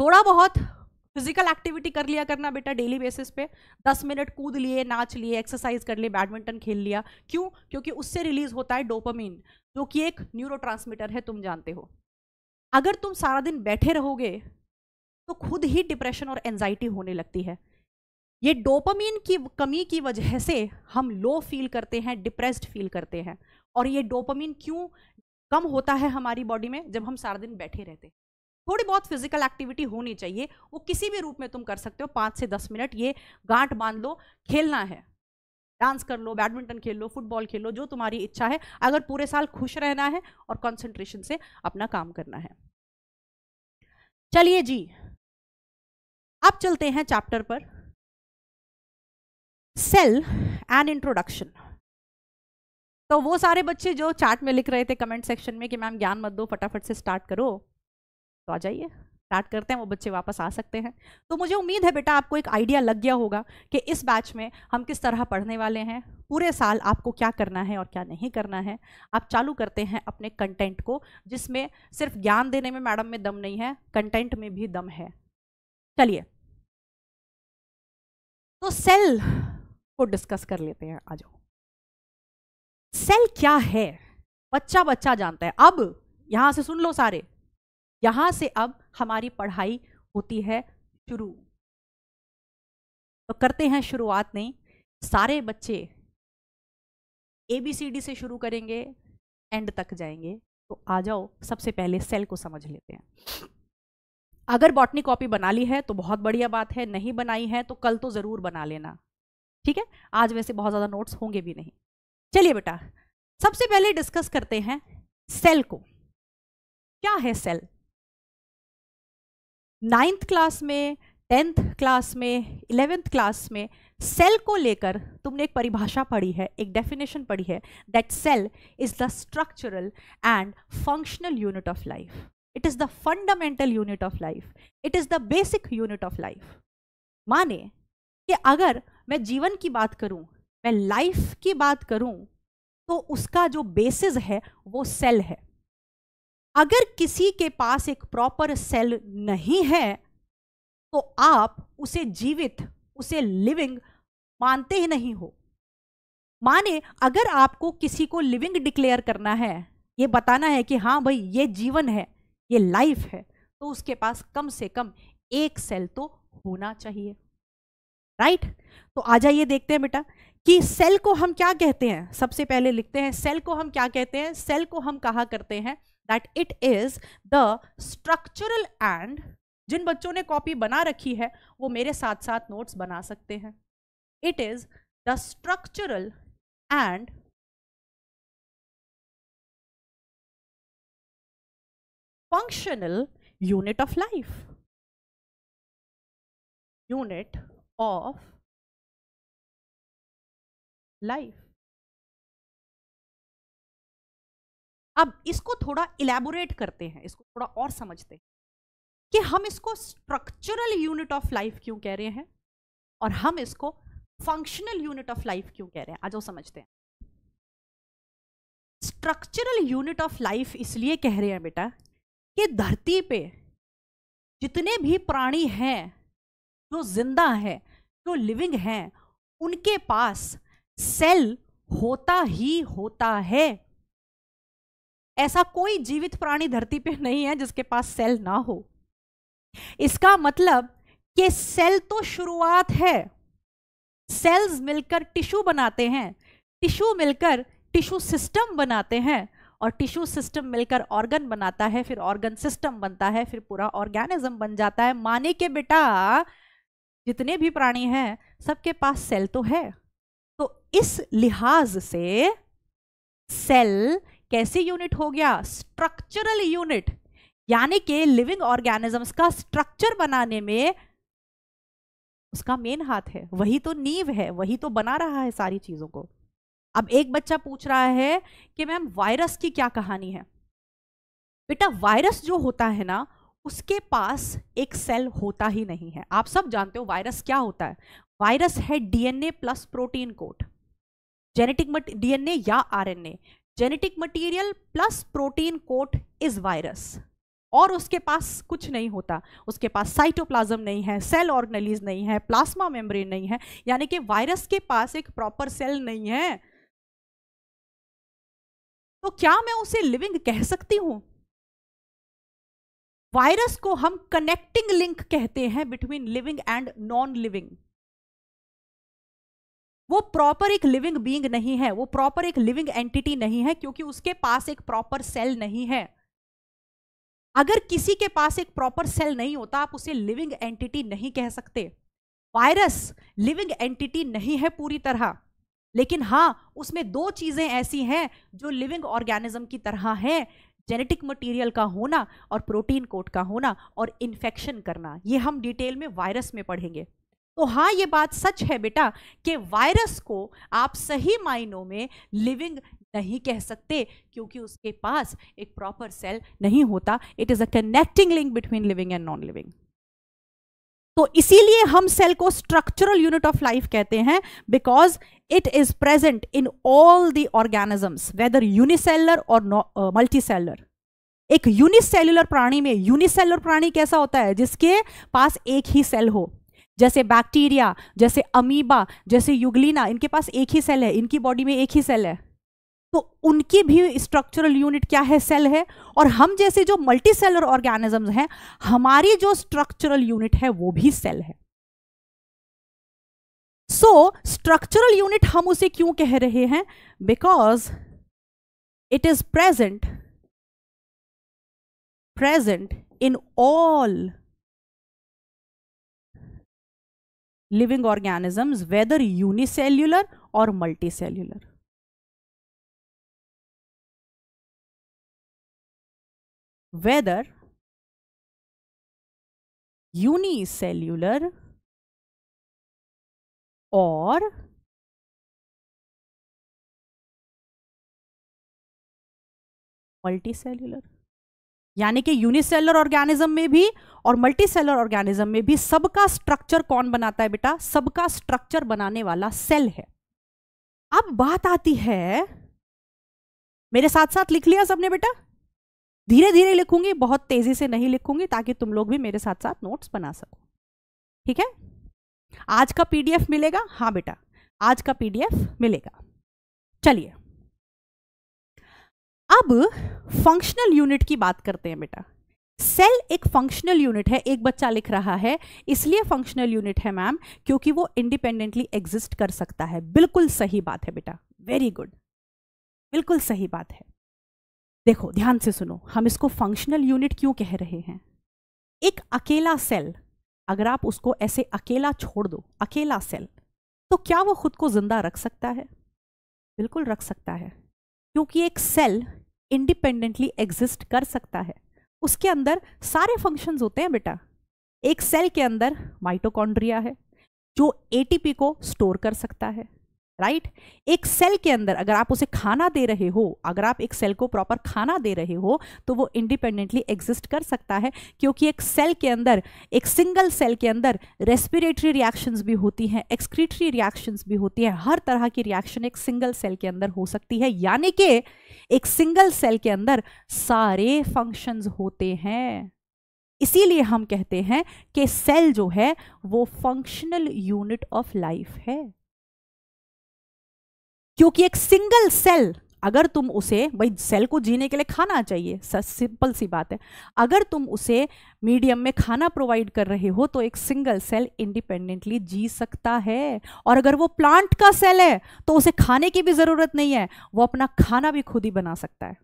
थोड़ा बहुत फिजिकल एक्टिविटी कर लिया करना बेटा डेली बेसिस पे दस मिनट कूद लिए नाच लिए एक्सरसाइज कर लिए बैडमिंटन खेल लिया क्यों क्योंकि उससे रिलीज होता है डोपामीन जो कि एक न्यूरो है तुम जानते हो अगर तुम सारा दिन बैठे रहोगे तो खुद ही डिप्रेशन और एनजाइटी होने लगती है ये डोपामीन की कमी की वजह से हम लो फील करते हैं डिप्रेस्ड फील करते हैं और ये डोपामीन क्यों कम होता है हमारी बॉडी में जब हम सारा दिन बैठे रहते हैं थोड़ी बहुत फिजिकल एक्टिविटी होनी चाहिए वो किसी भी रूप में तुम कर सकते हो पाँच से दस मिनट ये गांठ बांध लो खेलना है डांस कर लो बैडमिंटन खेल लो फुटबॉल खेल लो जो तुम्हारी इच्छा है अगर पूरे साल खुश रहना है और कॉन्सेंट्रेशन से अपना काम करना है चलिए जी अब चलते हैं चैप्टर पर सेल एंड इंट्रोडक्शन तो वो सारे बच्चे जो चैट में लिख रहे थे कमेंट सेक्शन में कि मैम ज्ञान मत दो फटाफट से स्टार्ट करो तो आ जाइए स्टार्ट करते हैं वो बच्चे वापस आ सकते हैं तो मुझे उम्मीद है बेटा आपको एक आइडिया लग गया होगा कि इस बैच में हम किस तरह पढ़ने वाले हैं पूरे साल आपको क्या करना है और क्या नहीं करना है आप चालू करते हैं अपने कंटेंट को जिसमें सिर्फ ज्ञान देने में मैडम में दम नहीं है कंटेंट में भी दम है चलिए तो सेल को डिस्कस कर लेते हैं आ जाओ सेल क्या है बच्चा बच्चा जानता है अब यहां से सुन लो सारे यहाँ से अब हमारी पढ़ाई होती है शुरू तो करते हैं शुरुआत नहीं सारे बच्चे ए बी सी डी से शुरू करेंगे एंड तक जाएंगे तो आ जाओ सबसे पहले सेल को समझ लेते हैं अगर बॉटनी कॉपी बना ली है तो बहुत बढ़िया बात है नहीं बनाई है तो कल तो ज़रूर बना लेना ठीक है आज वैसे बहुत ज़्यादा नोट्स होंगे भी नहीं चलिए बेटा सबसे पहले डिस्कस करते हैं सेल को क्या है सेल नाइन्थ क्लास में टेंथ क्लास में इलेवेंथ क्लास में सेल को लेकर तुमने एक परिभाषा पढ़ी है एक डेफिनेशन पढ़ी है that cell is the structural and functional unit of life it is the fundamental unit of life it is the basic unit of life माने कि अगर मैं जीवन की बात करूं मैं लाइफ की बात करूं तो उसका जो बेसिस है वो सेल है अगर किसी के पास एक प्रॉपर सेल नहीं है तो आप उसे जीवित उसे लिविंग मानते ही नहीं हो माने अगर आपको किसी को लिविंग डिक्लेयर करना है ये बताना है कि हाँ भाई ये जीवन है ये लाइफ है तो उसके पास कम से कम एक सेल तो होना चाहिए राइट तो आ जाइए देखते हैं बेटा कि सेल को हम क्या कहते हैं सबसे पहले लिखते हैं सेल को हम क्या कहते हैं सेल को हम कहा करते हैं that it is the structural and जिन बच्चों ने कॉपी बना रखी है वो मेरे साथ साथ नोट्स बना सकते हैं it is the structural and functional unit of life unit of life अब इसको थोड़ा इलेबोरेट करते हैं इसको थोड़ा और समझते हैं कि हम इसको स्ट्रक्चरल यूनिट ऑफ लाइफ क्यों कह रहे हैं और हम इसको फंक्शनल यूनिट ऑफ लाइफ क्यों कह रहे हैं आज वो समझते हैं स्ट्रक्चरल यूनिट ऑफ लाइफ इसलिए कह रहे हैं बेटा कि धरती पे जितने भी प्राणी हैं जो जिंदा हैं जो लिविंग हैं उनके पास सेल होता ही होता है ऐसा कोई जीवित प्राणी धरती पे नहीं है जिसके पास सेल ना हो इसका मतलब कि सेल तो शुरुआत है सेल्स मिलकर टिश्यू बनाते हैं टिश्यू मिलकर टिश्यू सिस्टम बनाते हैं और टिश्यू सिस्टम मिलकर ऑर्गन बनाता है फिर ऑर्गन सिस्टम बनता है फिर पूरा ऑर्गेनिज्म बन जाता है माने के बेटा जितने भी प्राणी हैं सबके पास सेल तो है तो इस लिहाज से सेल कैसी यूनिट हो गया स्ट्रक्चरल यूनिट यानी कि लिविंग ऑर्गेनिजम्स का स्ट्रक्चर बनाने में उसका मेन हाथ है वही तो नींव है वही तो बना रहा है सारी चीज़ों को अब एक बच्चा पूछ रहा है कि मैम वायरस की क्या कहानी है बेटा वायरस जो होता है ना उसके पास एक सेल होता ही नहीं है आप सब जानते हो वायरस क्या होता है वायरस है DNA plus protein coat genetic mat DNA या RNA genetic material plus protein coat is virus और उसके पास कुछ नहीं होता उसके पास साइटोप्लाज्म नहीं है सेल ऑर्गनलीज नहीं है प्लाज्मा मेम्ब्रेन नहीं है यानी कि वायरस के पास एक प्रॉपर सेल नहीं है तो क्या मैं उसे लिविंग कह सकती हूं वायरस को हम कनेक्टिंग लिंक कहते हैं between living and non living वो प्रॉपर एक लिविंग बींग नहीं है वो प्रॉपर एक लिविंग एंटिटी नहीं है क्योंकि उसके पास एक प्रॉपर सेल नहीं है अगर किसी के पास एक प्रॉपर सेल नहीं होता आप उसे लिविंग एंटिटी नहीं कह सकते वायरस लिविंग एंटिटी नहीं है पूरी तरह लेकिन हाँ उसमें दो चीज़ें ऐसी हैं जो लिविंग ऑर्गेनिज्म की तरह है जेनेटिक मटेरियल का होना और प्रोटीन कोट का होना और इन्फेक्शन करना ये हम डिटेल में वायरस में पढ़ेंगे तो हाँ ये बात सच है बेटा कि वायरस को आप सही मायनों में लिविंग नहीं कह सकते क्योंकि उसके पास एक प्रॉपर सेल नहीं होता it is a connecting link between living and non living तो इसीलिए हम सेल को स्ट्रक्चरल यूनिट ऑफ लाइफ कहते हैं because it is present in all the organisms whether unicellular और मल्टी सेलर एक यूनिसेल्युलर प्राणी में यूनिसेलर प्राणी कैसा होता है जिसके पास एक ही सेल हो जैसे बैक्टीरिया जैसे अमीबा जैसे युगलिना इनके पास एक ही सेल है इनकी बॉडी में एक ही सेल है तो उनकी भी स्ट्रक्चरल यूनिट क्या है सेल है और हम जैसे जो मल्टी सेलर ऑर्गेनिजम्स हैं हमारी जो स्ट्रक्चरल यूनिट है वो भी सेल है सो स्ट्रक्चरल यूनिट हम उसे क्यों कह रहे हैं because it is present present in all living organisms whether unicellular or multicellular. Whether unicellular or multicellular. यानी कि यूनिसेलर ऑर्गेनिज्म में भी और मल्टीसेलर ऑर्गेनिज्म में भी सबका स्ट्रक्चर कौन बनाता है बेटा सबका स्ट्रक्चर बनाने वाला सेल है अब बात आती है मेरे साथ साथ लिख लिया सबने बेटा धीरे धीरे लिखूंगी बहुत तेजी से नहीं लिखूंगी ताकि तुम लोग भी मेरे साथ साथ नोट्स बना सको ठीक है आज का पीडीएफ मिलेगा हाँ बेटा आज का पीडीएफ मिलेगा चलिए अब फंक्शनल यूनिट की बात करते हैं बेटा सेल एक फंक्शनल यूनिट है एक बच्चा लिख रहा है इसलिए फंक्शनल यूनिट है मैम क्योंकि वो इंडिपेंडेंटली एग्जिस्ट कर सकता है बिल्कुल सही बात है बेटा वेरी गुड बिल्कुल सही बात है देखो ध्यान से सुनो हम इसको फंक्शनल यूनिट क्यों कह रहे हैं एक अकेला सेल अगर आप उसको ऐसे अकेला छोड़ दो अकेला सेल तो क्या वो खुद को जिंदा रख सकता है बिल्कुल रख सकता है क्योंकि एक सेल इंडिपेंडेंटली एग्जिस्ट कर सकता है उसके अंदर सारे फंक्शंस होते हैं बेटा एक सेल के अंदर माइटोकॉन्ड्रिया है जो एटीपी को स्टोर कर सकता है राइट एक सेल के अंदर अगर आप उसे खाना दे रहे हो अगर आप एक सेल को प्रॉपर खाना दे रहे हो तो वो इंडिपेंडेंटली एग्जिस्ट कर सकता है क्योंकि एक सेल के अंदर एक सिंगल सेल के अंदर रेस्पिरेटरी रिएक्शंस भी होती हैं एक्सक्रीटरी रिएक्शंस भी होती है हर तरह की रिएक्शन एक सिंगल सेल के अंदर हो सकती है यानी कि एक सिंगल सेल के अंदर सारे फंक्शंस होते हैं इसीलिए हम कहते हैं कि सेल जो है वो फंक्शनल यूनिट ऑफ लाइफ है क्योंकि एक सिंगल सेल अगर तुम उसे भाई सेल को जीने के लिए खाना चाहिए सिंपल सी बात है अगर तुम उसे मीडियम में खाना प्रोवाइड कर रहे हो तो एक सिंगल सेल इंडिपेंडेंटली जी सकता है और अगर वो प्लांट का सेल है तो उसे खाने की भी ज़रूरत नहीं है वो अपना खाना भी खुद ही बना सकता है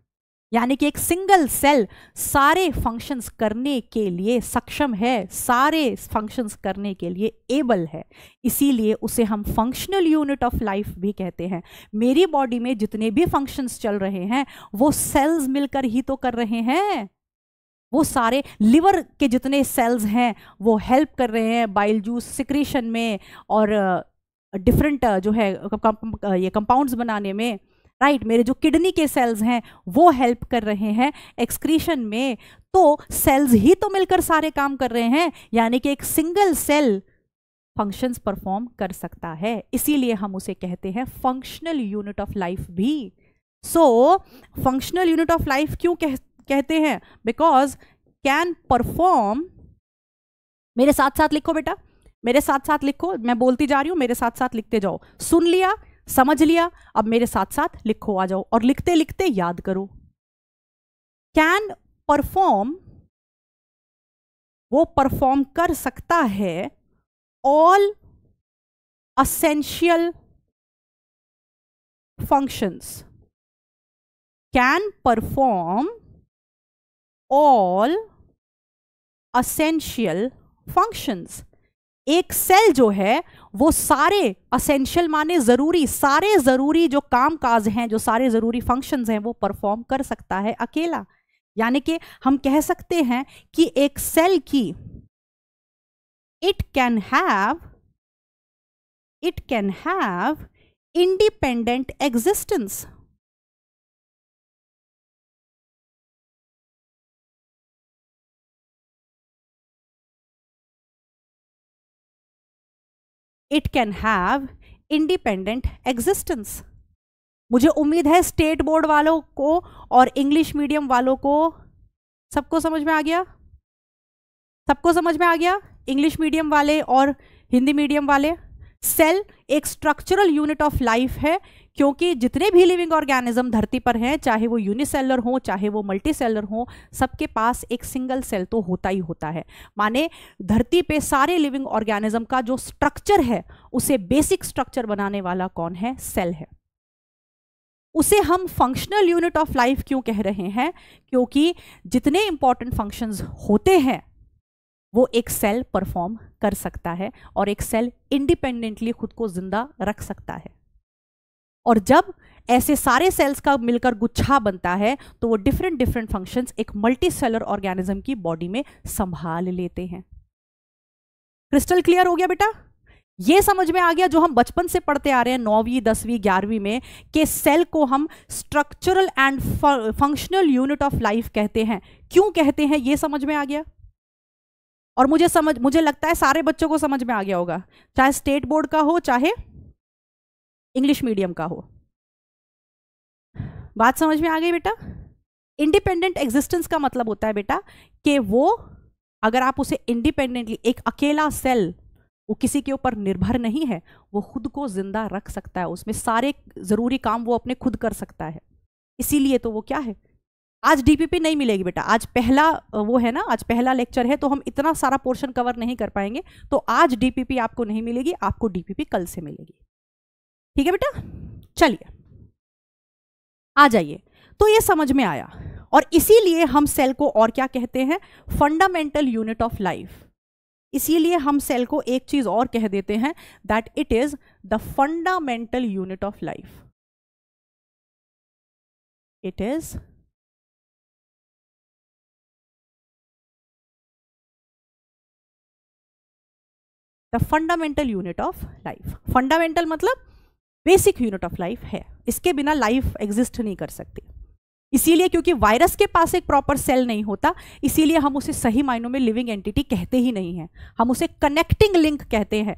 यानी कि एक सिंगल सेल सारे फंक्शंस करने के लिए सक्षम है सारे फंक्शंस करने के लिए एबल है इसीलिए उसे हम फंक्शनल यूनिट ऑफ लाइफ भी कहते हैं मेरी बॉडी में जितने भी फंक्शंस चल रहे हैं वो सेल्स मिलकर ही तो कर रहे हैं वो सारे लिवर के जितने सेल्स हैं वो हेल्प कर रहे हैं बाइल जूस सिक्रेशन में और डिफरेंट uh, uh, जो है uh, ये कंपाउंड्स बनाने में राइट right? मेरे जो किडनी के सेल्स हैं वो हेल्प कर रहे हैं एक्सक्रीशन में तो सेल्स ही तो मिलकर सारे काम कर रहे हैं यानी कि एक सिंगल सेल फंक्शंस परफॉर्म कर सकता है इसीलिए हम उसे कहते हैं फंक्शनल यूनिट ऑफ लाइफ भी so functional unit of life क्यों कह, कहते हैं बिकॉज कैन परफॉर्म मेरे साथ साथ लिखो बेटा मेरे साथ साथ लिखो मैं बोलती जा रही हूं मेरे साथ साथ लिखते जाओ सुन लिया समझ लिया अब मेरे साथ साथ लिखो आ जाओ और लिखते लिखते याद करो कैन परफॉर्म वो परफॉर्म कर सकता है all essential functions can perform all essential functions एक सेल जो है वो सारे असेंशियल माने ज़रूरी सारे ज़रूरी जो काम काज हैं जो सारे ज़रूरी फंक्शंस हैं वो परफॉर्म कर सकता है अकेला यानी कि हम कह सकते हैं कि एक सेल की it can have it can have independent existence it can have independent existence मुझे उम्मीद है स्टेट बोर्ड वालों को और इंग्लिश मीडियम वालों को सबको समझ में आ गया सबको समझ में आ गया इंग्लिश मीडियम वाले और हिंदी मीडियम वाले सेल एक स्ट्रक्चरल यूनिट ऑफ लाइफ है क्योंकि जितने भी लिविंग ऑर्गेनिज्म धरती पर हैं चाहे वो यूनिसेलर हों चाहे वो मल्टी सेलर हो सबके पास एक सिंगल सेल तो होता ही होता है माने धरती पे सारे लिविंग ऑर्गेनिज्म का जो स्ट्रक्चर है उसे बेसिक स्ट्रक्चर बनाने वाला कौन है सेल है उसे हम फंक्शनल यूनिट ऑफ लाइफ क्यों कह रहे हैं क्योंकि जितने इंपॉर्टेंट फंक्शन होते हैं वो एक सेल परफॉर्म कर सकता है और एक सेल इंडिपेंडेंटली खुद को जिंदा रख सकता है और जब ऐसे सारे सेल्स का मिलकर गुच्छा बनता है तो वो डिफरेंट डिफरेंट फंक्शंस एक मल्टी सेलर ऑर्गेनिज्म की बॉडी में संभाल लेते हैं क्रिस्टल क्लियर हो गया बेटा ये समझ में आ गया जो हम बचपन से पढ़ते आ रहे हैं नौवीं दसवीं ग्यारहवीं में कि सेल को हम structural and functional unit of life कहते हैं क्यों कहते हैं ये समझ में आ गया और मुझे समझ मुझे लगता है सारे बच्चों को समझ में आ गया होगा चाहे स्टेट बोर्ड का हो चाहे इंग्लिश मीडियम का हो बात समझ में आ गई बेटा इंडिपेंडेंट एग्जिस्टेंस का मतलब होता है बेटा कि वो अगर आप उसे इंडिपेंडेंटली एक अकेला सेल वो किसी के ऊपर निर्भर नहीं है वो खुद को जिंदा रख सकता है उसमें सारे ज़रूरी काम वो अपने खुद कर सकता है इसीलिए तो वो क्या है आज डीपीपी नहीं मिलेगी बेटा आज पहला वो है ना आज पहला लेक्चर है तो हम इतना सारा पोर्शन कवर नहीं कर पाएंगे तो आज डीपीपी आपको नहीं मिलेगी आपको डीपीपी कल से मिलेगी ठीक है बेटा चलिए आ जाइए तो ये समझ में आया और इसीलिए हम सेल को और क्या कहते हैं फंडामेंटल यूनिट ऑफ लाइफ इसीलिए हम सेल को एक चीज और कह देते हैं that it is the fundamental unit of life it is the fundamental unit of life fundamental मतलब बेसिक यूनिट ऑफ लाइफ है इसके बिना लाइफ एग्जिस्ट नहीं कर सकती इसीलिए क्योंकि वायरस के पास एक प्रॉपर सेल नहीं होता इसीलिए हम उसे सही मायनों में लिविंग एंटिटी कहते ही नहीं हैं हम उसे कनेक्टिंग लिंक कहते हैं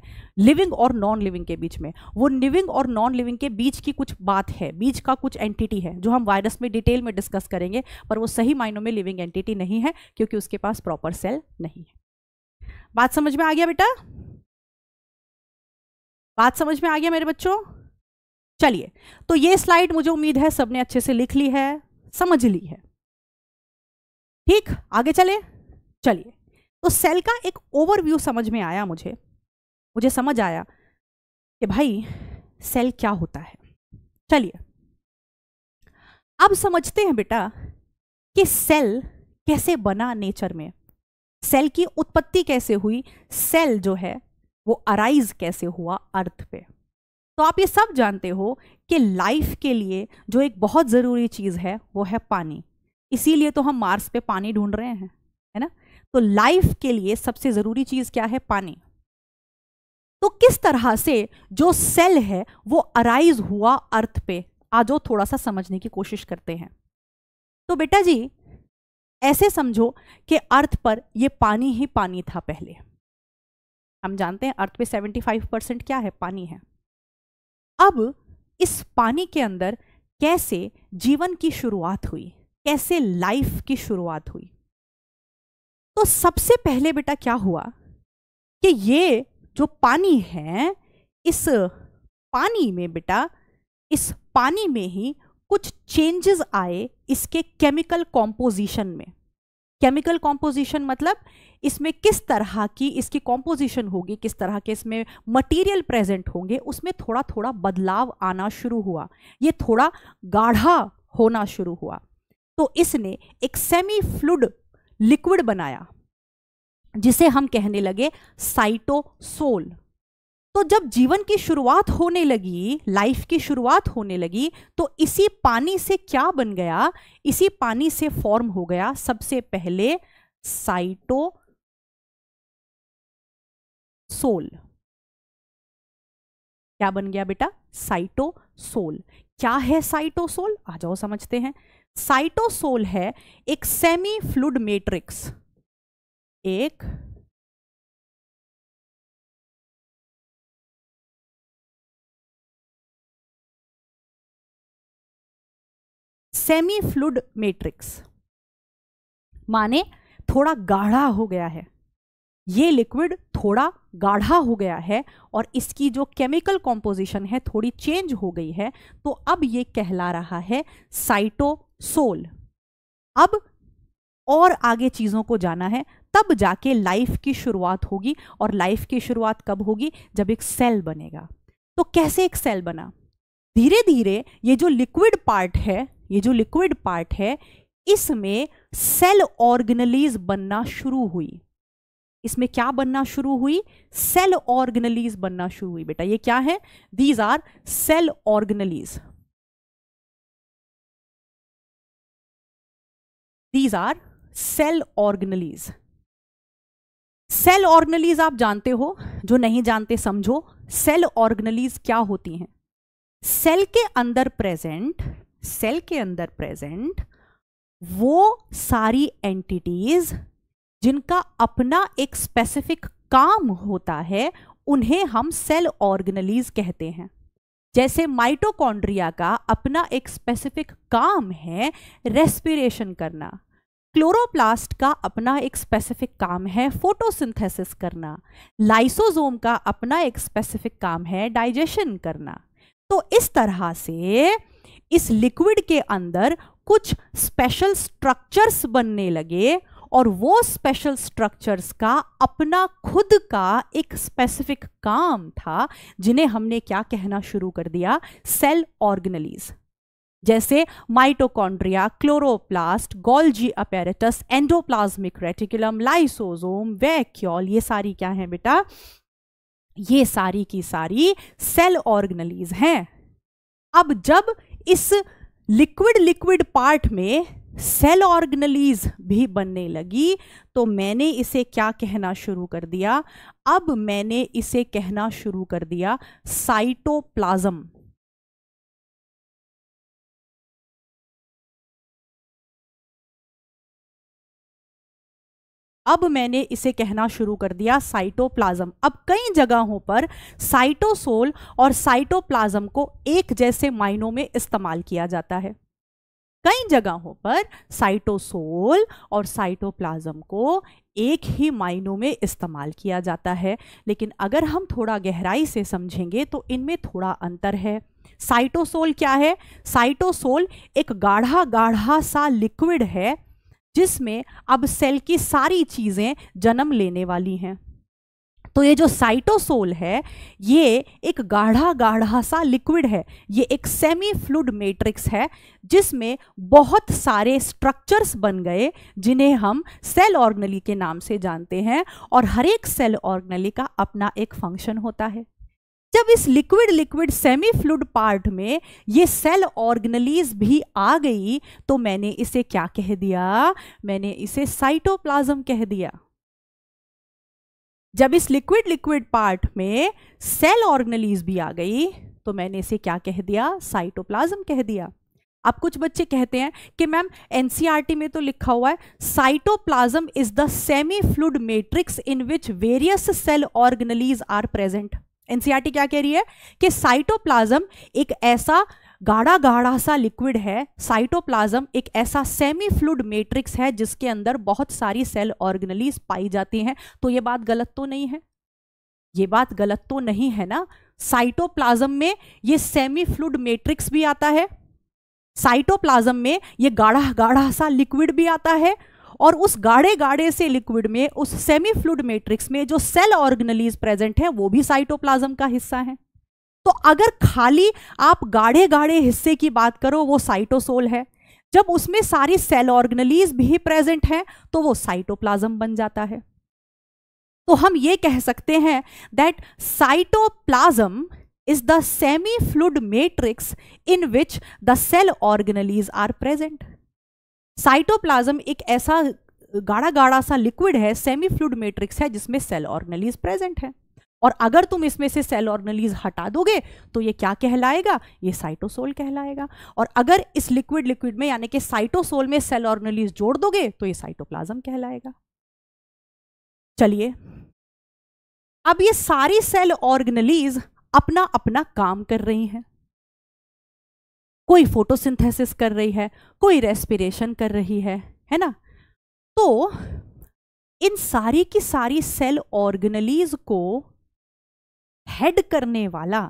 लिविंग और नॉन लिविंग के बीच में वो लिविंग और नॉन लिविंग के बीच की कुछ बात है बीच का कुछ एंटिटी है जो हम वायरस में डिटेल में डिस्कस करेंगे पर वो सही मायनों में लिविंग एंटिटी नहीं है क्योंकि उसके पास प्रॉपर सेल नहीं है बात समझ में आ गया बेटा बात समझ में आ गया मेरे बच्चों चलिए तो ये स्लाइड मुझे उम्मीद है सबने अच्छे से लिख ली है समझ ली है ठीक आगे चले चलिए तो सेल का एक ओवरव्यू समझ में आया मुझे मुझे समझ आया कि भाई सेल क्या होता है चलिए अब समझते हैं बेटा कि सेल कैसे बना नेचर में सेल की उत्पत्ति कैसे हुई सेल जो है वो अराइज कैसे हुआ अर्थ पे तो आप ये सब जानते हो कि लाइफ के लिए जो एक बहुत ज़रूरी चीज़ है वो है पानी इसीलिए तो हम मार्स पे पानी ढूंढ रहे हैं है ना तो लाइफ के लिए सबसे ज़रूरी चीज़ क्या है पानी तो किस तरह से जो सेल है वो अराइज हुआ अर्थ पे आज वो थोड़ा सा समझने की कोशिश करते हैं तो बेटा जी ऐसे समझो कि अर्थ पर ये पानी ही पानी था पहले हम जानते हैं अर्थ पे 75 परसेंट क्या है पानी है अब इस पानी के अंदर कैसे जीवन की शुरुआत हुई कैसे लाइफ की शुरुआत हुई तो सबसे पहले बेटा क्या हुआ कि ये जो पानी है इस पानी में बेटा इस पानी में ही कुछ चेंजेस आए इसके केमिकल कॉम्पोजिशन में केमिकल कॉम्पोजिशन मतलब इसमें किस तरह की इसकी कॉम्पोजिशन होगी किस तरह के इसमें मटेरियल प्रेजेंट होंगे उसमें थोड़ा थोड़ा बदलाव आना शुरू हुआ ये थोड़ा गाढ़ा होना शुरू हुआ तो इसने एक सेमी फ्लूड लिक्विड बनाया जिसे हम कहने लगे साइटोसोल तो जब जीवन की शुरुआत होने लगी लाइफ की शुरुआत होने लगी तो इसी पानी से क्या बन गया इसी पानी से फॉर्म हो गया सबसे पहले साइटो सोल क्या बन गया बेटा साइटो सोल क्या है साइटोसोल आ जाओ समझते हैं साइटोसोल है एक सेमी फ्लूड मैट्रिक्स एक सेमी फ्लूड मैट्रिक्स माने थोड़ा गाढ़ा हो गया है ये लिक्विड थोड़ा गाढ़ा हो गया है और इसकी जो केमिकल कॉम्पोजिशन है थोड़ी चेंज हो गई है तो अब ये कहला रहा है साइटोसोल अब और आगे चीज़ों को जाना है तब जाके लाइफ की शुरुआत होगी और लाइफ की शुरुआत कब होगी जब एक सेल बनेगा तो कैसे एक सेल बना धीरे धीरे ये जो लिक्विड पार्ट है ये जो लिक्विड पार्ट है इसमें सेल ऑर्गेनलीज बनना शुरू हुई इसमें क्या बनना शुरू हुई सेल ऑर्गेनलीज बनना शुरू हुई बेटा ये क्या है these are cell organelles these are cell organelles cell organelles आप जानते हो जो नहीं जानते समझो सेल ऑर्गेनलीज क्या होती हैं सेल के अंदर प्रेजेंट सेल के अंदर प्रेजेंट वो सारी एंटिटीज जिनका अपना एक स्पेसिफिक काम होता है उन्हें हम सेल ऑर्गेनलीज कहते हैं जैसे माइटोकॉन्ड्रिया का अपना एक स्पेसिफिक काम है रेस्पिरेशन करना क्लोरोप्लास्ट का अपना एक स्पेसिफिक काम है फोटोसिंथेसिस करना लाइसोजोम का अपना एक स्पेसिफिक काम है डाइजेशन करना तो इस तरह से इस लिक्विड के अंदर कुछ स्पेशल स्ट्रक्चर्स बनने लगे और वो स्पेशल स्ट्रक्चर्स का अपना खुद का एक स्पेसिफिक काम था जिन्हें हमने क्या कहना शुरू कर दिया सेल ऑर्गेनलीज़ जैसे mitochondria chloroplast Golgi apparatus endoplasmic reticulum lysosome vacuole ये सारी क्या है बेटा ये सारी की सारी सेल ऑर्गेनलीज हैं अब जब इस लिक्विड लिक्विड पार्ट में सेल ऑर्गनलीज भी बनने लगी तो मैंने इसे क्या कहना शुरू कर दिया अब मैंने इसे कहना शुरू कर दिया साइटोप्लाज्म अब मैंने इसे कहना शुरू कर दिया साइटोप्लाज्म अब कई जगहों पर साइटोसोल और साइटोप्लाज्म को एक जैसे मायनों में इस्तेमाल किया जाता है कई जगहों पर साइटोसोल और साइटोप्लाज्म को एक ही मायनों में इस्तेमाल किया जाता है लेकिन अगर हम थोड़ा गहराई से समझेंगे तो इनमें थोड़ा अंतर है साइटोसोल क्या है साइटोसोल एक गाढ़ा गाढ़ा सा लिक्विड है जिसमें अब सेल की सारी चीज़ें जन्म लेने वाली हैं तो ये जो साइटोसोल है ये एक गाढ़ा गाढ़ा सा लिक्विड है ये एक सेमी फ्लूड मैट्रिक्स है जिसमें बहुत सारे स्ट्रक्चर्स बन गए जिन्हें हम सेल ऑर्गनली के नाम से जानते हैं और हर एक सेल ऑर्गनली का अपना एक फंक्शन होता है जब इस liquid liquid semi fluid part में ये सेल ऑर्गेनलीज भी आ गई तो मैंने इसे क्या कह दिया मैंने इसे साइटोप्लाज्म कह दिया जब इस लिक्विड लिक्विड पार्ट में सेल ऑर्गनलीज भी आ गई तो मैंने इसे क्या कह दिया साइटोप्लाज्म कह दिया अब कुछ बच्चे कहते हैं कि मैम एनसीईआरटी में तो लिखा हुआ है cytoplasm is the semi fluid matrix in which various cell organelles are present NCERT e क्या कह रही है कि साइटोप्लाज्म एक ऐसा गाढ़ा गाढ़ा सा लिक्विड है साइटोप्लाज्म एक ऐसा सेमी फ्लूड मेट्रिक्स है जिसके अंदर बहुत सारी सेल ऑर्गेनलीज पाई जाती हैं तो ये बात गलत तो नहीं है ये बात गलत तो नहीं है ना साइटोप्लाज्म में ये सेमी फ्लूड मेट्रिक्स भी आता है साइटोप्लाज्म में ये गाढ़ा गाढ़ा सा लिक्विड भी आता है और उस गाढ़े गाढ़े से लिक्विड में उस सेमी फ्लूड मेट्रिक्स में जो सेल ऑर्गनलीज प्रेजेंट है वो भी साइटोप्लाज्म का हिस्सा है तो अगर खाली आप गाढ़े गाढ़े हिस्से की बात करो वो साइटोसोल है जब उसमें सारी सेल ऑर्गनलीज भी प्रेजेंट है तो वो साइटोप्लाज्म बन जाता है तो हम ये कह सकते हैं that cytoplasm is the semi fluid matrix in which the cell organelles are present cytoplasm एक ऐसा गाढ़ा गाढ़ा सा लिक्विड है सेमी फ्लूड मेट्रिक्स है जिसमें सेल ऑर्गनलीज प्रेजेंट है और अगर तुम इसमें से सेल ऑर्गनलीज हटा दोगे तो ये क्या कहलाएगा ये साइटोसोल कहलाएगा और अगर इस लिक्विड लिक्विड में यानी कि साइटोसोल में सेल ऑर्गनलीज जोड़ दोगे तो ये साइटोप्लाज्म कहलाएगा चलिए अब ये सारी सेल ऑर्गनलीज अपना अपना काम कर रही हैं कोई फोटोसिंथेसिस कर रही है कोई रेस्पिरेशन कर रही है है ना तो इन सारी की सारी सेल ऑर्गेनलीज को हेड करने वाला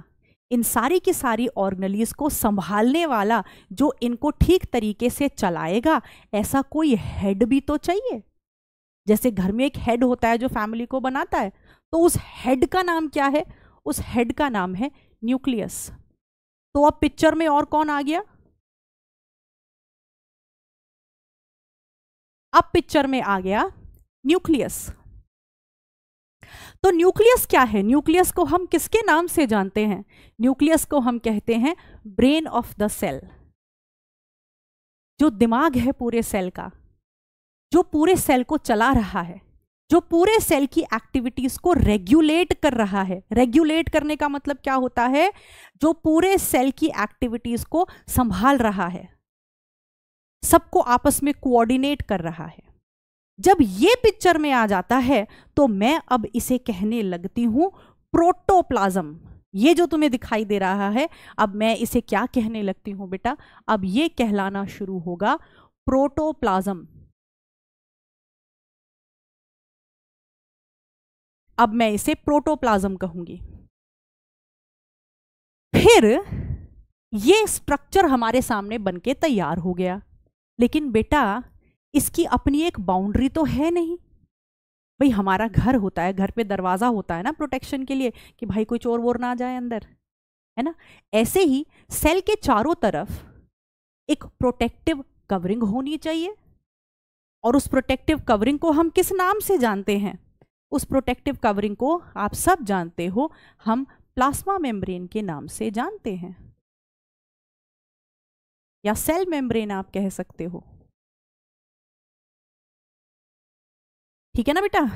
इन सारी की सारी ऑर्गेनलीज को संभालने वाला जो इनको ठीक तरीके से चलाएगा ऐसा कोई हेड भी तो चाहिए जैसे घर में एक हेड होता है जो फैमिली को बनाता है तो उस हेड का नाम क्या है उस हेड का नाम है न्यूक्लियस तो अब पिक्चर में और कौन आ गया अब पिक्चर में आ गया न्यूक्लियस तो न्यूक्लियस क्या है न्यूक्लियस को हम किसके नाम से जानते हैं न्यूक्लियस को हम कहते हैं ब्रेन ऑफ द सेल जो दिमाग है पूरे सेल का जो पूरे सेल को चला रहा है जो पूरे सेल की एक्टिविटीज को रेगुलेट कर रहा है रेगुलेट करने का मतलब क्या होता है जो पूरे सेल की एक्टिविटीज को संभाल रहा है सबको आपस में कोऑर्डिनेट कर रहा है जब ये पिक्चर में आ जाता है तो मैं अब इसे कहने लगती हूं प्रोटोप्लाज्म ये जो तुम्हें दिखाई दे रहा है अब मैं इसे क्या कहने लगती हूं बेटा अब ये कहलाना शुरू होगा प्रोटोप्लाज्म अब मैं इसे प्रोटोप्लाज्म कहूंगी फिर ये स्ट्रक्चर हमारे सामने बनके तैयार हो गया लेकिन बेटा इसकी अपनी एक बाउंड्री तो है नहीं भाई हमारा घर होता है घर पे दरवाज़ा होता है ना प्रोटेक्शन के लिए कि भाई कोई चोर वोर ना जाए अंदर है ना ऐसे ही सेल के चारों तरफ एक प्रोटेक्टिव कवरिंग होनी चाहिए और उस प्रोटेक्टिव कवरिंग को हम किस नाम से जानते हैं उस प्रोटेक्टिव कवरिंग को आप सब जानते हो हम प्लाज्मा मेम्ब्रेन के नाम से जानते हैं या सेल मेम्ब्रेन आप कह सकते हो ठीक है ना बेटा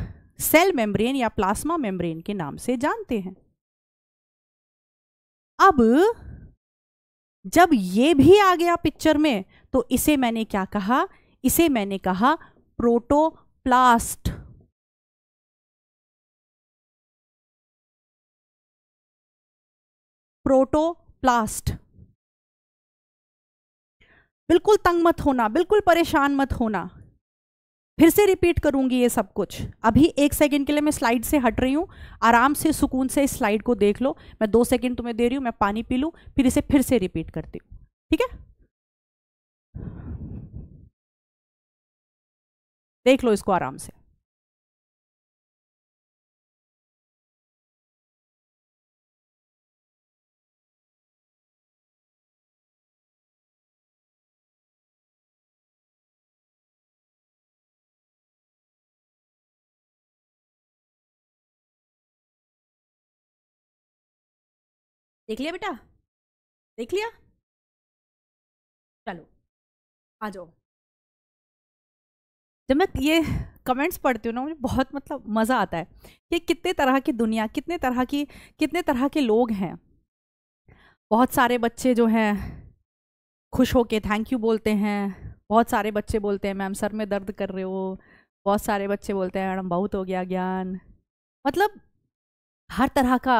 सेल मेम्ब्रेन या प्लाज्मा मेम्ब्रेन के नाम से जानते हैं अब जब ये भी आ गया पिक्चर में तो इसे मैंने क्या कहा इसे मैंने कहा प्रोटोप्लास्ट प्रोटोप्लास्ट बिल्कुल तंग मत होना बिल्कुल परेशान मत होना फिर से रिपीट करूंगी ये सब कुछ अभी एक सेकंड के लिए मैं स्लाइड से हट रही हूँ आराम से सुकून से इस स्लाइड को देख लो मैं दो सेकंड तुम्हें दे रही हूँ मैं पानी पी लूँ फिर इसे फिर से रिपीट करती हूँ ठीक है देख लो इसको आराम से देख लिया बेटा देख लिया चलो आ जाओ जब मैं ये कमेंट्स पढ़ती हूँ ना मुझे बहुत मतलब मज़ा आता है कि कितने तरह की दुनिया कितने तरह की कितने तरह के लोग हैं बहुत सारे बच्चे जो हैं खुश होके थैंक यू बोलते हैं बहुत सारे बच्चे बोलते हैं मैम सर में दर्द कर रहे हो बहुत सारे बच्चे बोलते हैं मैडम बहुत हो गया ज्ञान मतलब हर तरह का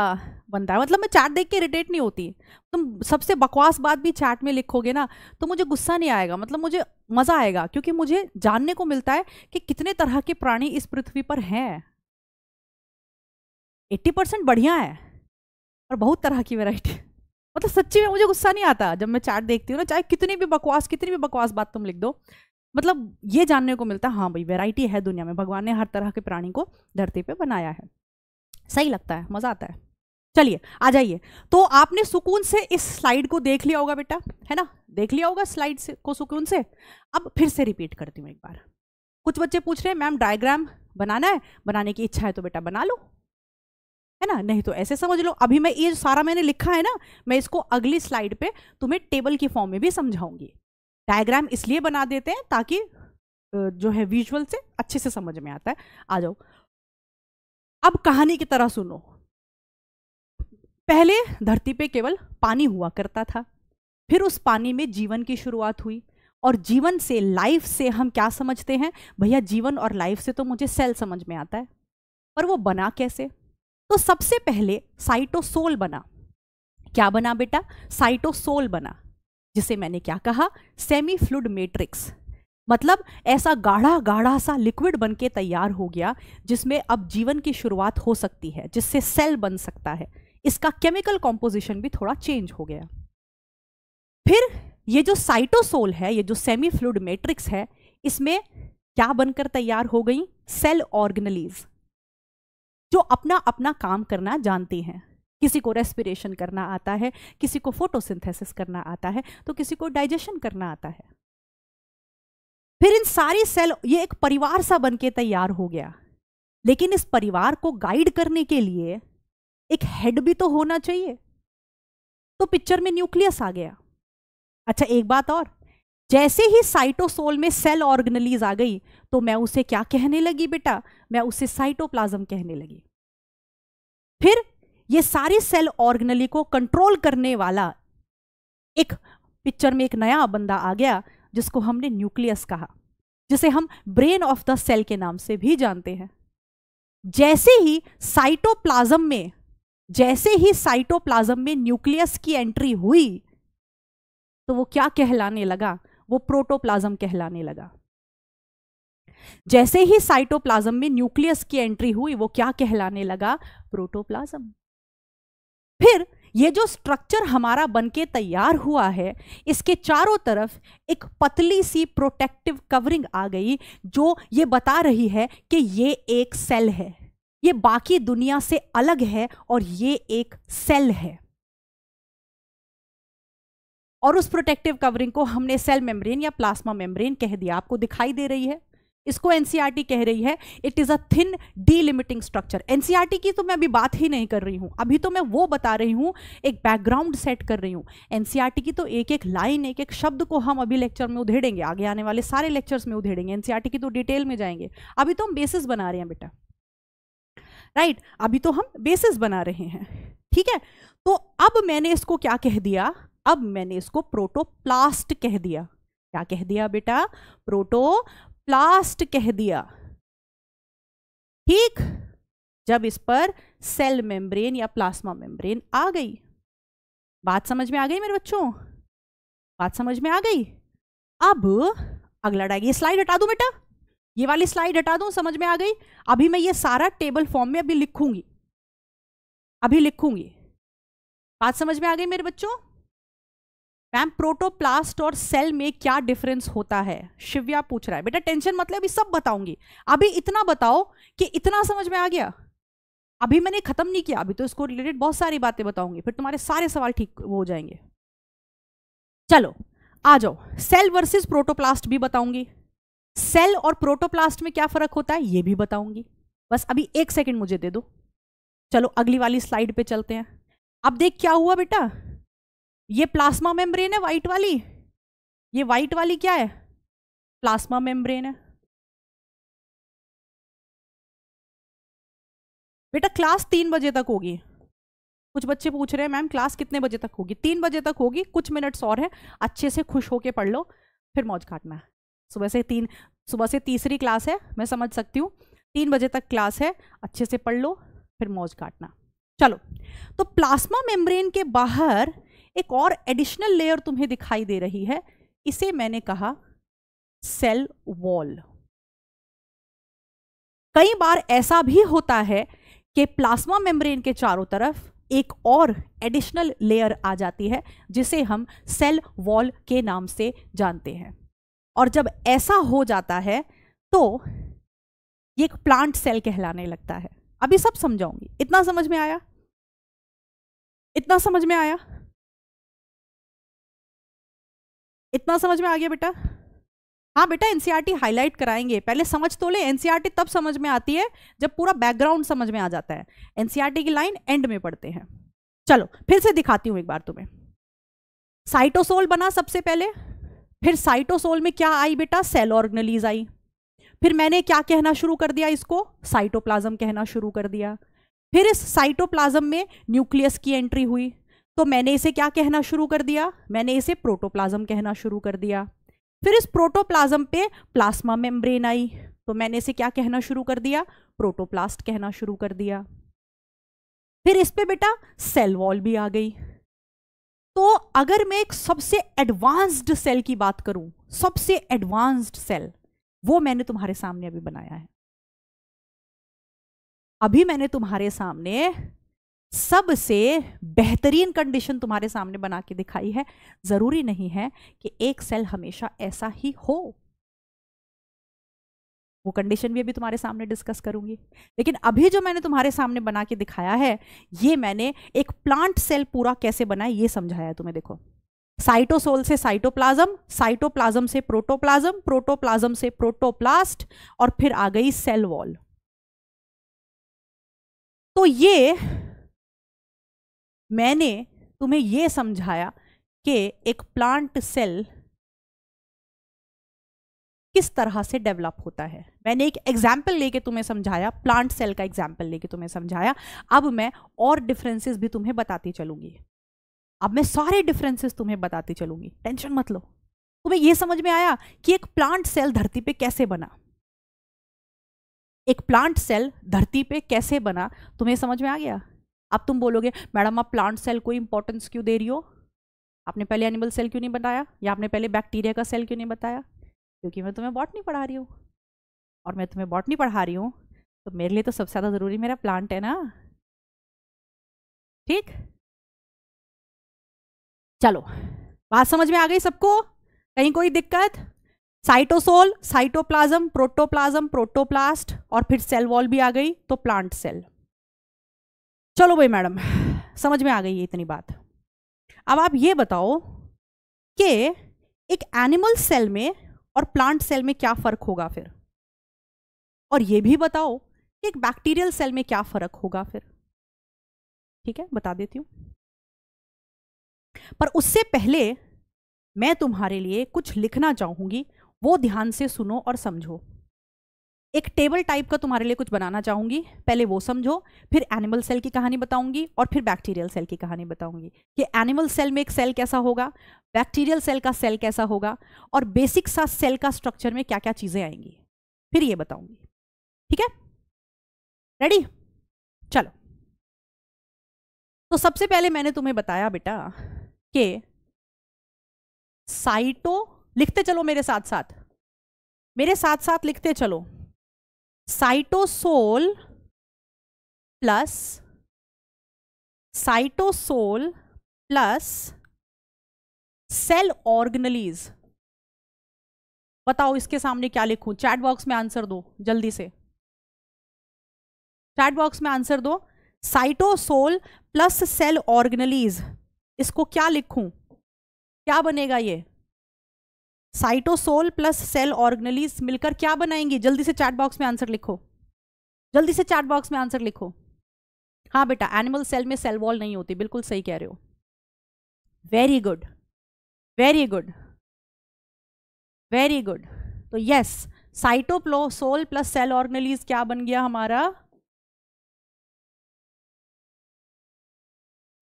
बनता है मतलब मैं चैट देख के इरिटेट नहीं होती तुम सबसे बकवास बात भी चैट में लिखोगे ना तो मुझे गुस्सा नहीं आएगा मतलब मुझे मज़ा आएगा क्योंकि मुझे जानने को मिलता है कि कितने तरह के प्राणी इस पृथ्वी पर हैं एट्टी परसेंट बढ़िया है और बहुत तरह की वेराइटी मतलब सच्ची में मुझे गुस्सा नहीं आता जब मैं चैट देखती हूँ ना चाहे कितनी भी बकवास कितनी भी बकवास बात तुम लिख दो मतलब ये जानने को मिलता है हाँ भाई वेराइटी है दुनिया में भगवान ने हर तरह के प्राणी को धरती पर बनाया है सही लगता है मज़ा आता है चलिए आ जाइए तो आपने सुकून से इस स्लाइड को देख लिया होगा बेटा है ना देख लिया होगा स्लाइड से को सुकून से अब फिर से रिपीट करती हूँ एक बार कुछ बच्चे पूछ रहे हैं मैम डायग्राम बनाना है बनाने की इच्छा है तो बेटा बना लो है ना नहीं तो ऐसे समझ लो अभी मैं ये सारा मैंने लिखा है ना मैं इसको अगली स्लाइड पे तुम्हें टेबल की फॉर्म में भी समझाऊंगी डायग्राम इसलिए बना देते हैं ताकि जो है विजुअल से अच्छे से समझ में आता है आ जाओ अब कहानी की तरह सुनो पहले धरती पे केवल पानी हुआ करता था फिर उस पानी में जीवन की शुरुआत हुई और जीवन से लाइफ से हम क्या समझते हैं भैया जीवन और लाइफ से तो मुझे सेल समझ में आता है पर वो बना कैसे तो सबसे पहले साइटोसोल बना क्या बना बेटा साइटोसोल बना जिसे मैंने क्या कहा सेमी फ्लूड मेट्रिक्स मतलब ऐसा गाढ़ा गाढ़ा सा लिक्विड बन के तैयार हो गया जिसमें अब जीवन की शुरुआत हो सकती है जिससे सेल बन सकता है इसका केमिकल कॉम्पोजिशन भी थोड़ा चेंज हो गया फिर ये जो साइटोसोल है ये जो सेमी फ्लूड मेट्रिक्स है इसमें क्या बनकर तैयार हो गई सेल ऑर्गनलीज जो अपना अपना काम करना जानती हैं किसी को रेस्पिरेशन करना आता है किसी को फोटोसिंथेसिस करना आता है तो किसी को डाइजेशन करना आता है फिर इन सारे सेल ये एक परिवार सा बन के तैयार हो गया लेकिन इस परिवार को गाइड करने के लिए एक हेड भी तो होना चाहिए तो पिक्चर में न्यूक्लियस आ गया अच्छा एक बात और जैसे ही साइटोसोल में सेल ऑर्गेनलीज आ गई तो मैं उसे क्या कहने लगी बेटा मैं उसे साइटोप्लाज्म कहने लगी फिर ये सारी सेल ऑर्गेनली को कंट्रोल करने वाला एक पिक्चर में एक नया बंदा आ गया जिसको हमने न्यूक्लियस कहा जिसे हम ब्रेन ऑफ द सेल के नाम से भी जानते हैं जैसे ही साइटोप्लाज्म में जैसे ही साइटोप्लाज्म में न्यूक्लियस की एंट्री हुई तो वो क्या कहलाने लगा वो प्रोटोप्लाज्म कहलाने लगा जैसे ही साइटोप्लाज्म में न्यूक्लियस की एंट्री हुई वो क्या कहलाने लगा प्रोटोप्लाज्म फिर ये जो स्ट्रक्चर हमारा बनके तैयार हुआ है इसके चारों तरफ एक पतली सी प्रोटेक्टिव कवरिंग आ गई जो ये बता रही है कि ये एक सेल है ये बाकी दुनिया से अलग है और ये एक सेल है और उस प्रोटेक्टिव कवरिंग को हमने सेल मेम्ब्रेन या प्लाज्मा मेम्ब्रेन कह दिया आपको दिखाई दे रही है इसको एनसीईआरटी e कह रही है it is a thin delimiting structure NCERT की तो मैं अभी बात ही नहीं कर रही हूं अभी तो मैं वो बता रही हूं एक बैकग्राउंड सेट कर रही हूं एनसीईआरटी e की तो एक एक लाइन एक एक शब्द को हम अभी लेक्चर में उधेड़ेंगे आगे आने वाले सारे लेक्चर्स में उधेड़ेंगे एनसीईआरटी e की तो डिटेल में जाएंगे अभी तो हम बेसिस बना रहे हैं बेटा राइट right? अभी तो हम बेसिस बना रहे हैं ठीक है तो अब मैंने इसको क्या कह दिया अब मैंने इसको प्रोटोप्लास्ट कह दिया क्या कह दिया बेटा प्रोटो प्लास्ट कह दिया ठीक जब इस पर सेल मेम्ब्रेन या प्लाज्मा मेम्ब्रेन आ गई बात समझ में आ गई मेरे बच्चों बात समझ में आ गई अब अगला डाय स्लाइड हटा दू बेटा ये वाली स्लाइड हटा दू समझ में आ गई अभी मैं ये सारा टेबल फॉर्म में अभी लिखूंगी अभी लिखूंगी बात समझ में आ गई मेरे बच्चों मैम प्रोटोप्लास्ट और सेल में क्या डिफरेंस होता है शिव्या पूछ रहा है बेटा टेंशन मतलब अभी सब बताऊंगी अभी इतना बताओ कि इतना समझ में आ गया अभी मैंने खत्म नहीं किया अभी तो इसको रिलेटेड बहुत सारी बातें बताऊंगी फिर तुम्हारे सारे सवाल ठीक हो जाएंगे चलो आ जाओ सेल वर्सेस प्रोटोप्लास्ट भी बताऊंगी सेल और प्रोटोप्लास्ट में क्या फर्क होता है ये भी बताऊंगी बस अभी एक सेकंड मुझे दे दो चलो अगली वाली स्लाइड पे चलते हैं अब देख क्या हुआ बेटा ये प्लाज्मा मेम्ब्रेन है वाइट वाली ये वाइट वाली क्या है प्लाज्मा मेम्ब्रेन है बेटा क्लास तीन बजे तक होगी कुछ बच्चे पूछ रहे हैं मैम क्लास कितने बजे तक होगी तीन बजे तक होगी कुछ मिनट्स और है अच्छे से खुश होके पढ़ लो फिर मौज काटना है सुबह से तीन सुबह से तीसरी क्लास है मैं समझ सकती हूँ तीन बजे तक क्लास है अच्छे से पढ़ लो फिर मौज काटना चलो तो प्लाज्मा मेम्ब्रेन के बाहर एक और एडिशनल लेयर तुम्हें दिखाई दे रही है इसे मैंने कहा सेल वॉल कई बार ऐसा भी होता है कि प्लाज्मा मेम्ब्रेन के चारों तरफ एक और एडिशनल लेयर आ जाती है जिसे हम सेल वॉल के नाम से जानते हैं और जब ऐसा हो जाता है तो ये एक प्लांट सेल कहलाने लगता है अभी सब समझाऊंगी इतना समझ में आया इतना समझ में आया इतना समझ में आ गया बेटा हाँ बेटा एनसीईआरटी हाईलाइट e कराएंगे पहले समझ तो ले एनसीईआरटी e तब समझ में आती है जब पूरा बैकग्राउंड समझ में आ जाता है एनसीईआरटी e की लाइन एंड में पढ़ते हैं चलो फिर से दिखाती हूँ एक बार तुम्हें साइटोसोल बना सबसे पहले फिर साइटोसोल में क्या आई बेटा सेल ऑर्गनलीज आई फिर मैंने क्या कहना शुरू कर दिया इसको साइटोप्लाज्म कहना शुरू कर दिया फिर इस साइटोप्लाज्म में न्यूक्लियस की एंट्री हुई तो मैंने इसे क्या कहना शुरू कर दिया मैंने इसे प्रोटोप्लाज्म कहना शुरू कर दिया फिर इस प्रोटोप्लाज्म पे प्लाज्मा मेम्ब्रेन आई तो मैंने इसे क्या कहना शुरू कर दिया प्रोटोप्लास्ट कहना शुरू कर दिया फिर इस पे बेटा सेल वॉल भी आ गई तो अगर मैं एक सबसे एडवांस्ड सेल की बात करूं सबसे एडवांस्ड सेल वो मैंने तुम्हारे सामने अभी बनाया है अभी मैंने तुम्हारे सामने सबसे बेहतरीन कंडीशन तुम्हारे सामने बना के दिखाई है ज़रूरी नहीं है कि एक सेल हमेशा ऐसा ही हो वो कंडीशन भी अभी तुम्हारे सामने डिस्कस करूंगी लेकिन अभी जो मैंने तुम्हारे सामने बना के दिखाया है ये मैंने एक प्लांट सेल पूरा कैसे बना ये समझाया है तुम्हें देखो साइटोसोल से साइटोप्लाज्म साइटोप्लाज्म से प्रोटोप्लाज्म प्रोटोप्लाज्म से प्रोटोप्लास्ट और फिर आ गई सेल वॉल तो ये मैंने तुम्हें यह समझाया कि एक प्लांट सेल किस तरह से डेवलप होता है मैंने एक एग्जाम्पल लेके तुम्हें समझाया प्लांट सेल का एग्जाम्पल लेके तुम्हें समझाया अब मैं और डिफरेंसेस भी तुम्हें बताती चलूंगी अब मैं सारे डिफरेंसेस तुम्हें बताती चलूंगी टेंशन मत लो तुम्हें यह समझ में आया कि एक प्लांट सेल धरती पे कैसे बना एक प्लांट सेल धरती पे कैसे बना तुम्हें समझ में आ गया अब तुम बोलोगे मैडम आप प्लांट सेल को इंपॉर्टेंस क्यों दे रही हो आपने पहले एनिमल सेल क्यों नहीं बताया या आपने पहले बैक्टीरिया का सेल क्यों नहीं बताया क्योंकि मैं तुम्हें बॉट नहीं पढ़ा रही हूँ और मैं तुम्हें बॉट नहीं पढ़ा रही हूँ तो मेरे लिए तो सबसे ज़्यादा ज़रूरी मेरा प्लांट है ना ठीक चलो बात समझ में आ गई सबको कहीं कोई दिक्कत साइटोसोल साइटोप्लाज्म प्रोटोप्लाज्म प्रोटोप्लास्ट और फिर सेल वॉल भी आ गई तो प्लांट सेल चलो भाई मैडम समझ में आ गई है इतनी बात अब आप ये बताओ कि एक एनिमल सेल में और प्लांट सेल में क्या फ़र्क होगा फिर और ये भी बताओ कि एक बैक्टीरियल सेल में क्या फ़र्क होगा फिर ठीक है बता देती हूँ पर उससे पहले मैं तुम्हारे लिए कुछ लिखना चाहूंगी वो ध्यान से सुनो और समझो एक टेबल टाइप का तुम्हारे लिए कुछ बनाना चाहूंगी पहले वो समझो फिर एनिमल सेल की कहानी बताऊंगी और फिर बैक्टीरियल सेल की कहानी बताऊंगी कि एनिमल सेल में एक सेल कैसा होगा बैक्टीरियल सेल का सेल कैसा होगा और बेसिक सा सेल का स्ट्रक्चर में क्या क्या चीज़ें आएंगी फिर ये बताऊंगी ठीक है रेडी चलो तो सबसे पहले मैंने तुम्हें बताया बेटा कि साइटो लिखते चलो मेरे साथ साथ मेरे साथ साथ लिखते चलो cytosol plus cytosol plus cell organelles बताओ इसके सामने क्या लिखूं चैट बॉक्स में आंसर दो जल्दी से चैट बॉक्स में आंसर दो साइटोसोल प्लस सेल ऑर्गनलीज इसको क्या लिखूं क्या बनेगा ये साइटोसोल प्लस सेल ऑर्गेनलीज मिलकर क्या बनाएंगी जल्दी से चैट बॉक्स में आंसर लिखो जल्दी से चैट बॉक्स में आंसर लिखो हाँ बेटा एनिमल सेल में सेल वॉल नहीं होती बिल्कुल सही कह रहे हो very good very good very good तो यस साइटोप्लोसोल सोल प्लस सेल ऑर्गनलीज क्या बन गया हमारा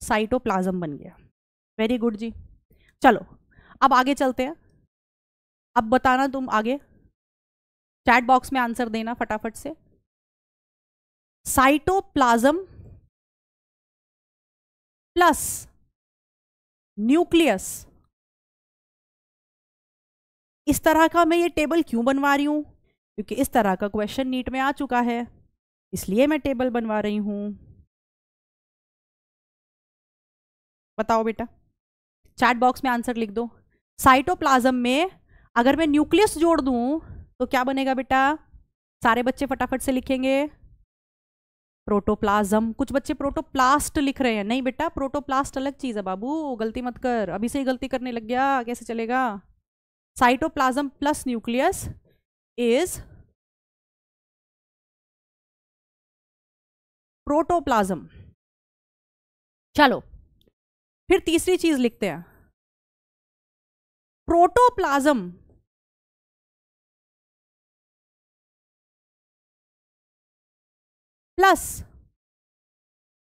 साइटोप्लाज्म बन गया वेरी गुड जी चलो अब आगे चलते हैं अब बताना तुम आगे चैट बॉक्स में आंसर देना फटाफट से साइटोप्लाज्म प्लस न्यूक्लियस इस तरह का मैं ये टेबल क्यों बनवा रही हूं क्योंकि इस तरह का क्वेश्चन नीट में आ चुका है इसलिए मैं टेबल बनवा रही हूं बताओ बेटा चैट बॉक्स में आंसर लिख दो साइटोप्लाज्म में अगर मैं न्यूक्लियस जोड़ दूं तो क्या बनेगा बेटा सारे बच्चे फटाफट से लिखेंगे प्रोटोप्लाज्म कुछ बच्चे प्रोटोप्लास्ट लिख रहे हैं नहीं बेटा प्रोटोप्लास्ट अलग चीज़ है बाबू गलती मत कर अभी से ही गलती करने लग गया कैसे चलेगा cytoplasm plus nucleus is protoplasm चलो फिर तीसरी चीज लिखते हैं protoplasm plus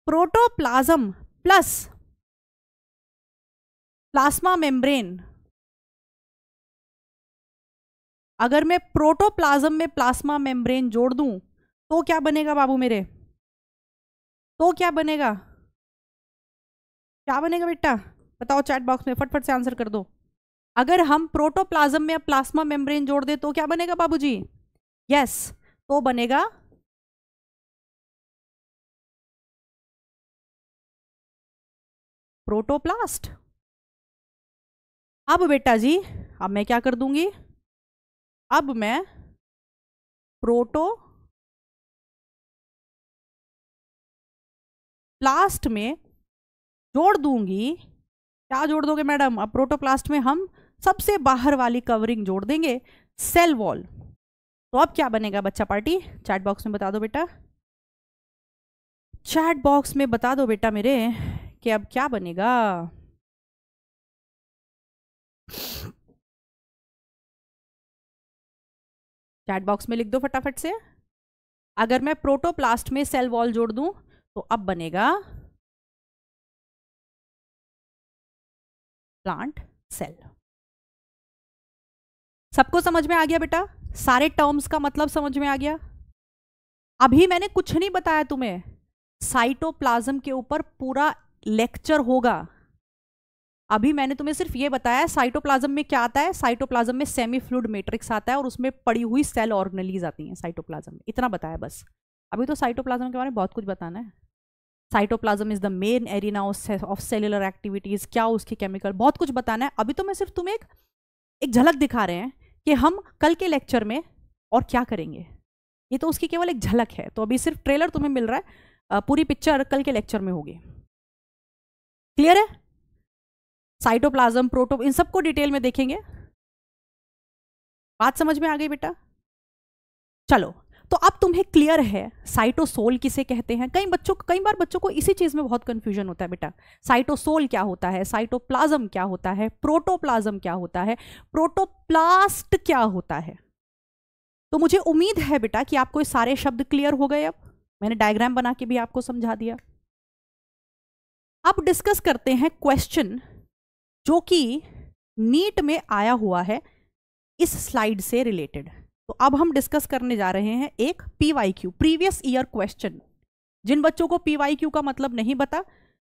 protoplasm plus plasma membrane अगर मैं प्रोटोप्लाज्म में प्लाज्मा मेम्ब्रेन जोड़ दूं तो क्या बनेगा बाबू मेरे तो क्या बनेगा क्या बनेगा बेटा बताओ चैट बॉक्स में फटफट से आंसर कर दो अगर हम प्रोटोप्लाज्म में प्लाज्मा मेम्ब्रेन जोड़ दे तो क्या बनेगा बाबूजी यस yes, तो बनेगा प्रोटोप्लास्ट अब बेटा जी अब मैं क्या कर दूंगी अब मैं प्रोटो प्लास्ट में जोड़ दूंगी क्या जोड़ दोगे मैडम अब प्रोटोप्लास्ट में हम सबसे बाहर वाली कवरिंग जोड़ देंगे सेल वॉल तो अब क्या बनेगा बच्चा पार्टी चैट बॉक्स में बता दो बेटा चैट बॉक्स में बता दो बेटा मेरे कि अब क्या बनेगा चैट बॉक्स में लिख दो फटाफट से अगर मैं प्रोटोप्लास्ट में सेल वॉल जोड़ दूं तो अब बनेगा प्लांट सेल सबको समझ में आ गया बेटा सारे टर्म्स का मतलब समझ में आ गया अभी मैंने कुछ नहीं बताया तुम्हें साइटोप्लाज्म के ऊपर पूरा लेक्चर होगा अभी मैंने तुम्हें सिर्फ ये बताया साइटोप्लाज्म में क्या आता है साइटोप्लाज्म में सेमी फ्लूड मेट्रिक्स आता है और उसमें पड़ी हुई सेल ऑर्गनलीज आती हैं साइटोप्लाज्म में इतना बताया बस अभी तो साइटोप्लाज्म के बारे में बहुत कुछ बताना है cytoplasm is the main arena of cellular activities क्या उसकी केमिकल बहुत कुछ बताना है अभी तो मैं सिर्फ तुम्हें एक एक झलक दिखा रहे हैं कि हम कल के लेक्चर में और क्या करेंगे ये तो उसकी केवल एक झलक है तो अभी सिर्फ ट्रेलर तुम्हें मिल रहा है पूरी पिक्चर कल के लेक्चर में होगी क्लियर है साइटोप्लाज्म प्रोटो इन सबको डिटेल में देखेंगे बात समझ में आ गई बेटा चलो तो अब तुम्हें क्लियर है साइटोसोल किसे कहते हैं कई बच्चों कई बार बच्चों को इसी चीज़ में बहुत कंफ्यूजन होता है बेटा साइटोसोल क्या होता है साइटोप्लाज्म क्या होता है प्रोटोप्लाज्म क्या होता है प्रोटोप्लास्ट क्या होता है तो मुझे उम्मीद है बेटा कि आपको ये सारे शब्द क्लियर हो गए अब मैंने डायग्राम बना के भी आपको समझा दिया अब डिस्कस करते हैं क्वेश्चन जो कि नीट में आया हुआ है इस स्लाइड से रिलेटेड तो अब हम डिस्कस करने जा रहे हैं एक PYQ Q previous year question जिन बच्चों को पीवाईक्यू क्यू का मतलब नहीं पता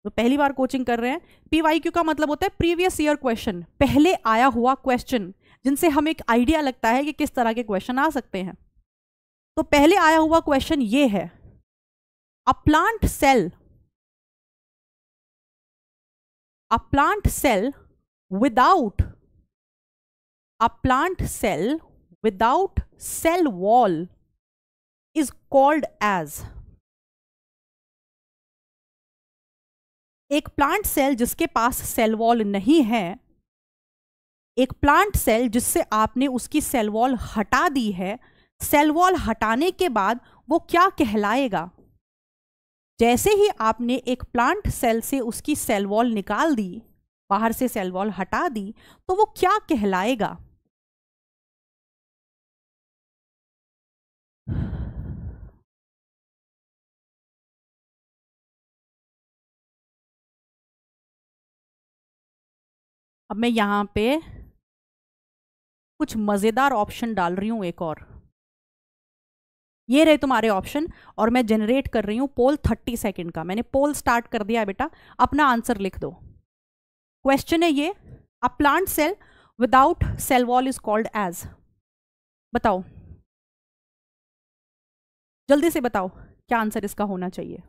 तो पहली बार कोचिंग कर रहे हैं पीवाईक्यू क्यू का मतलब होता है प्रीवियस ईयर क्वेश्चन पहले आया हुआ क्वेश्चन जिनसे हम एक आइडिया लगता है कि किस तरह के क्वेश्चन आ सकते हैं तो पहले आया हुआ क्वेश्चन ये है a plant cell a plant cell without a plant cell without cell wall is called as एक प्लांट सेल जिसके पास सेल वॉल नहीं है एक प्लांट सेल जिससे आपने उसकी सेल वॉल हटा दी है सेल वॉल हटाने के बाद वो क्या कहलाएगा जैसे ही आपने एक प्लांट सेल से उसकी सेल वॉल निकाल दी बाहर से सेल वॉल हटा दी तो वो क्या कहलाएगा अब मैं यहां पे कुछ मज़ेदार ऑप्शन डाल रही हूं एक और ये रहे तुम्हारे ऑप्शन और मैं जनरेट कर रही हूँ पोल थर्टी सेकेंड का मैंने पोल स्टार्ट कर दिया बेटा अपना आंसर लिख दो क्वेश्चन है ये a plant cell without cell wall is called as बताओ जल्दी से बताओ क्या आंसर इसका होना चाहिए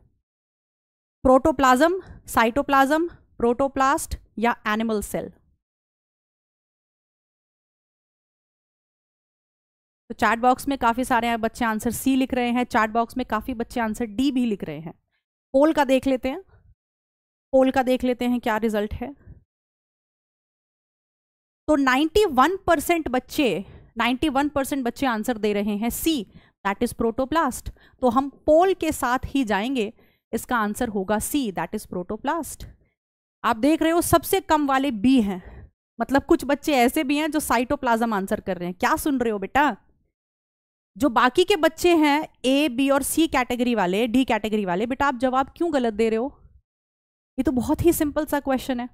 प्रोटोप्लाज्म साइटोप्लाज्म प्रोटोप्लास्ट या एनिमल सेल तो चैट बॉक्स में काफ़ी सारे बच्चे आंसर सी लिख रहे हैं चैट बॉक्स में काफ़ी बच्चे आंसर डी भी लिख रहे हैं पोल का देख लेते हैं पोल का देख लेते हैं क्या रिजल्ट है तो 91 परसेंट बच्चे 91 परसेंट बच्चे आंसर दे रहे हैं सी दैट इज प्रोटोप्लास्ट तो हम पोल के साथ ही जाएंगे इसका आंसर होगा सी दैट इज प्रोटोप्लास्ट आप देख रहे हो सबसे कम वाले बी हैं मतलब कुछ बच्चे ऐसे भी हैं जो साइटोप्लाज्म आंसर कर रहे हैं क्या सुन रहे हो बेटा जो बाकी के बच्चे हैं ए बी और सी कैटेगरी वाले डी कैटेगरी वाले बेटा आप जवाब क्यों गलत दे रहे हो ये तो बहुत ही सिंपल सा क्वेश्चन है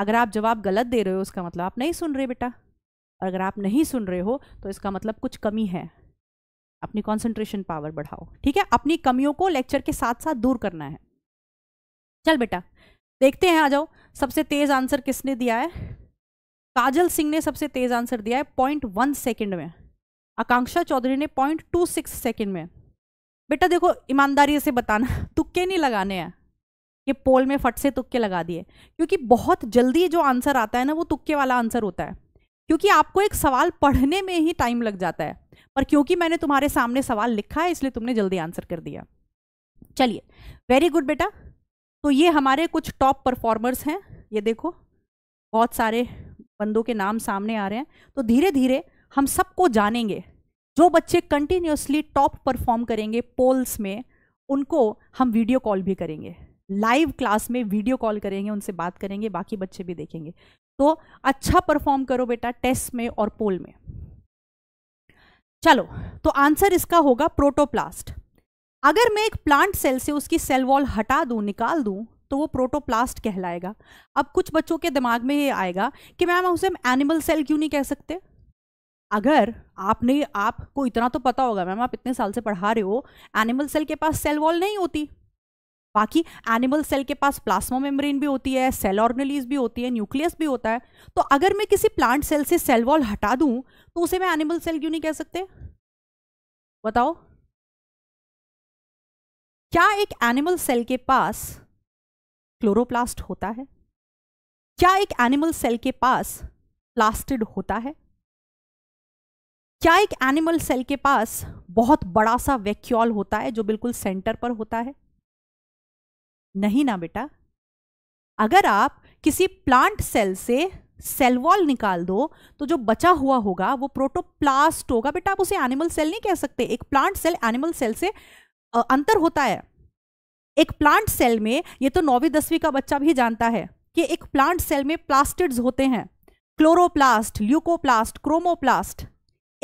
अगर आप जवाब गलत दे रहे हो उसका मतलब आप नहीं सुन रहे बेटा और अगर आप नहीं सुन रहे हो तो इसका मतलब कुछ कमी है अपनी कॉन्सेंट्रेशन पावर बढ़ाओ ठीक है अपनी कमियों को लेक्चर के साथ साथ दूर करना है चल बेटा देखते हैं आ जाओ सबसे तेज आंसर किसने दिया है काजल सिंह ने सबसे तेज आंसर दिया है पॉइंट वन सेकेंड में आकांक्षा चौधरी ने पॉइंट टू सिक्स सेकेंड में बेटा देखो ईमानदारी से बताना तुक्के नहीं लगाने हैं ये पोल में फट से तुक्के लगा दिए क्योंकि बहुत जल्दी जो आंसर आता है ना वो तुक्के वाला आंसर होता है क्योंकि आपको एक सवाल पढ़ने में ही टाइम लग जाता है पर क्योंकि मैंने तुम्हारे सामने सवाल लिखा है इसलिए तुमने जल्दी आंसर कर दिया चलिए वेरी गुड बेटा तो ये हमारे कुछ टॉप परफॉर्मर्स हैं ये देखो बहुत सारे बंदों के नाम सामने आ रहे हैं तो धीरे धीरे हम सबको जानेंगे जो बच्चे कंटिन्यूसली टॉप परफॉर्म करेंगे पोल्स में उनको हम वीडियो कॉल भी करेंगे लाइव क्लास में वीडियो कॉल करेंगे उनसे बात करेंगे बाकी बच्चे भी देखेंगे तो अच्छा परफॉर्म करो बेटा टेस्ट में और पोल में चलो तो आंसर इसका होगा प्रोटोप्लास्ट अगर मैं एक प्लांट सेल से उसकी सेल वॉल हटा दूं निकाल दूं तो वो प्रोटोप्लास्ट कहलाएगा अब कुछ बच्चों के दिमाग में ये आएगा कि मैम उसे हम एनिमल सेल क्यों नहीं कह सकते अगर आपने आपको इतना तो पता होगा मैम आप इतने साल से पढ़ा रहे हो एनिमल सेल के पास सेल वॉल नहीं होती बाकी एनिमल सेल के पास प्लाज्मा मेम्ब्रेन भी होती है सेल ऑर्गेनलीज भी होती है न्यूक्लियस भी होता है तो अगर मैं किसी प्लांट सेल से सेल वॉल हटा दूं तो उसे मैं एनिमल सेल क्यों नहीं कह सकते बताओ क्या एक एनिमल सेल के पास क्लोरोप्लास्ट होता है क्या एक एनिमल सेल के पास प्लास्टिड होता है क्या एक एनिमल सेल के पास बहुत बड़ा सा वैक्यूल होता है जो बिल्कुल सेंटर पर होता है नहीं ना बेटा अगर आप किसी प्लांट सेल से सेल वॉल निकाल दो तो जो बचा हुआ होगा वो प्रोटोप्लास्ट होगा बेटा आप उसे एनिमल सेल नहीं कह सकते एक प्लांट सेल एनिमल सेल से अंतर होता है एक प्लांट सेल में ये तो नौवीं दसवीं का बच्चा भी जानता है कि एक प्लांट सेल में प्लास्टिड्स होते हैं क्लोरोप्लास्ट ल्यूकोप्लास्ट क्रोमोप्लास्ट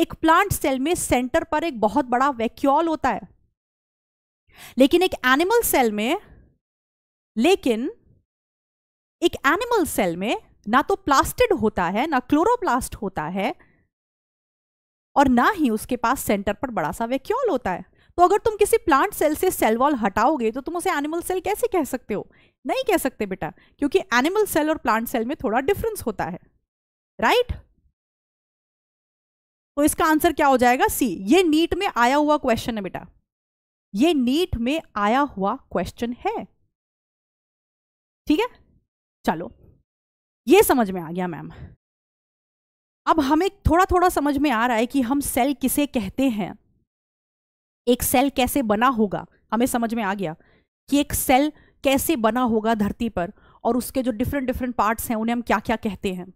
एक प्लांट सेल में सेंटर पर एक बहुत बड़ा वैक्यूल होता है लेकिन एक एनिमल सेल में लेकिन एक एनिमल सेल में ना तो प्लास्टिड होता है ना क्लोरोप्लास्ट होता है और ना ही उसके पास सेंटर पर बड़ा सा वैक्यूल होता है तो अगर तुम किसी प्लांट सेल से सेल वॉल हटाओगे तो तुम उसे एनिमल सेल कैसे कह सकते हो नहीं कह सकते बेटा क्योंकि एनिमल सेल और प्लांट सेल में थोड़ा डिफरेंस होता है राइट right? तो इसका आंसर क्या हो जाएगा सी ये नीट में आया हुआ क्वेश्चन है बेटा ये नीट में आया हुआ क्वेश्चन है ठीक है चलो ये समझ में आ गया मैम अब हमें थोड़ा थोड़ा समझ में आ रहा है कि हम सेल किसे कहते हैं एक सेल कैसे बना होगा हमें समझ में आ गया कि एक सेल कैसे बना होगा धरती पर और उसके जो डिफरेंट डिफरेंट पार्ट्स हैं उन्हें हम क्या क्या कहते हैं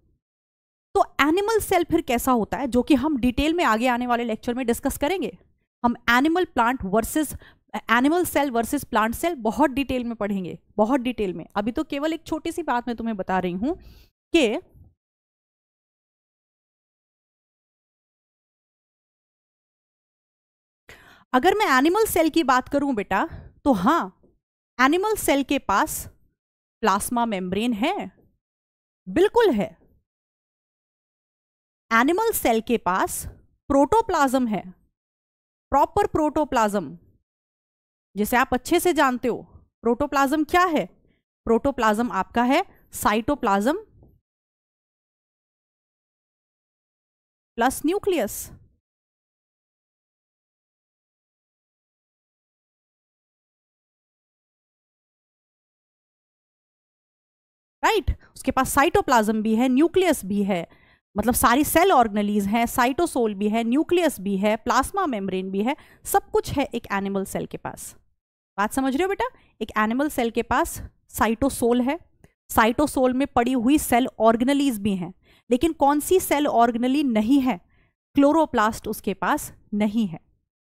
तो एनिमल सेल फिर कैसा होता है जो कि हम डिटेल में आगे आने वाले लेक्चर में डिस्कस करेंगे हम animal plant versus animal cell versus plant cell बहुत डिटेल में पढ़ेंगे बहुत डिटेल में अभी तो केवल एक छोटी सी बात मैं तुम्हें बता रही हूं कि अगर मैं एनिमल सेल की बात करूं बेटा तो हां एनिमल सेल के पास प्लाज्मा मेम्ब्रेन है बिल्कुल है एनिमल सेल के पास प्रोटोप्लाज्म है प्रॉपर प्रोटोप्लाज्म जिसे आप अच्छे से जानते हो प्रोटोप्लाज्म क्या है प्रोटोप्लाज्म आपका है cytoplasm plus nucleus right right? उसके पास साइटोप्लाज्म भी है न्यूक्लियस भी है मतलब सारी सेल ऑर्गनलीज हैं साइटोसोल भी है न्यूक्लियस भी है प्लाज्मा मेम्ब्रेन भी है सब कुछ है एक एनिमल सेल के पास बात समझ रहे हो बेटा एक एनिमल सेल के पास साइटोसोल है साइटोसोल में पड़ी हुई सेल ऑर्गनलीज भी हैं लेकिन कौन सी सेल ऑर्गनली नहीं है क्लोरोप्लास्ट उसके पास नहीं है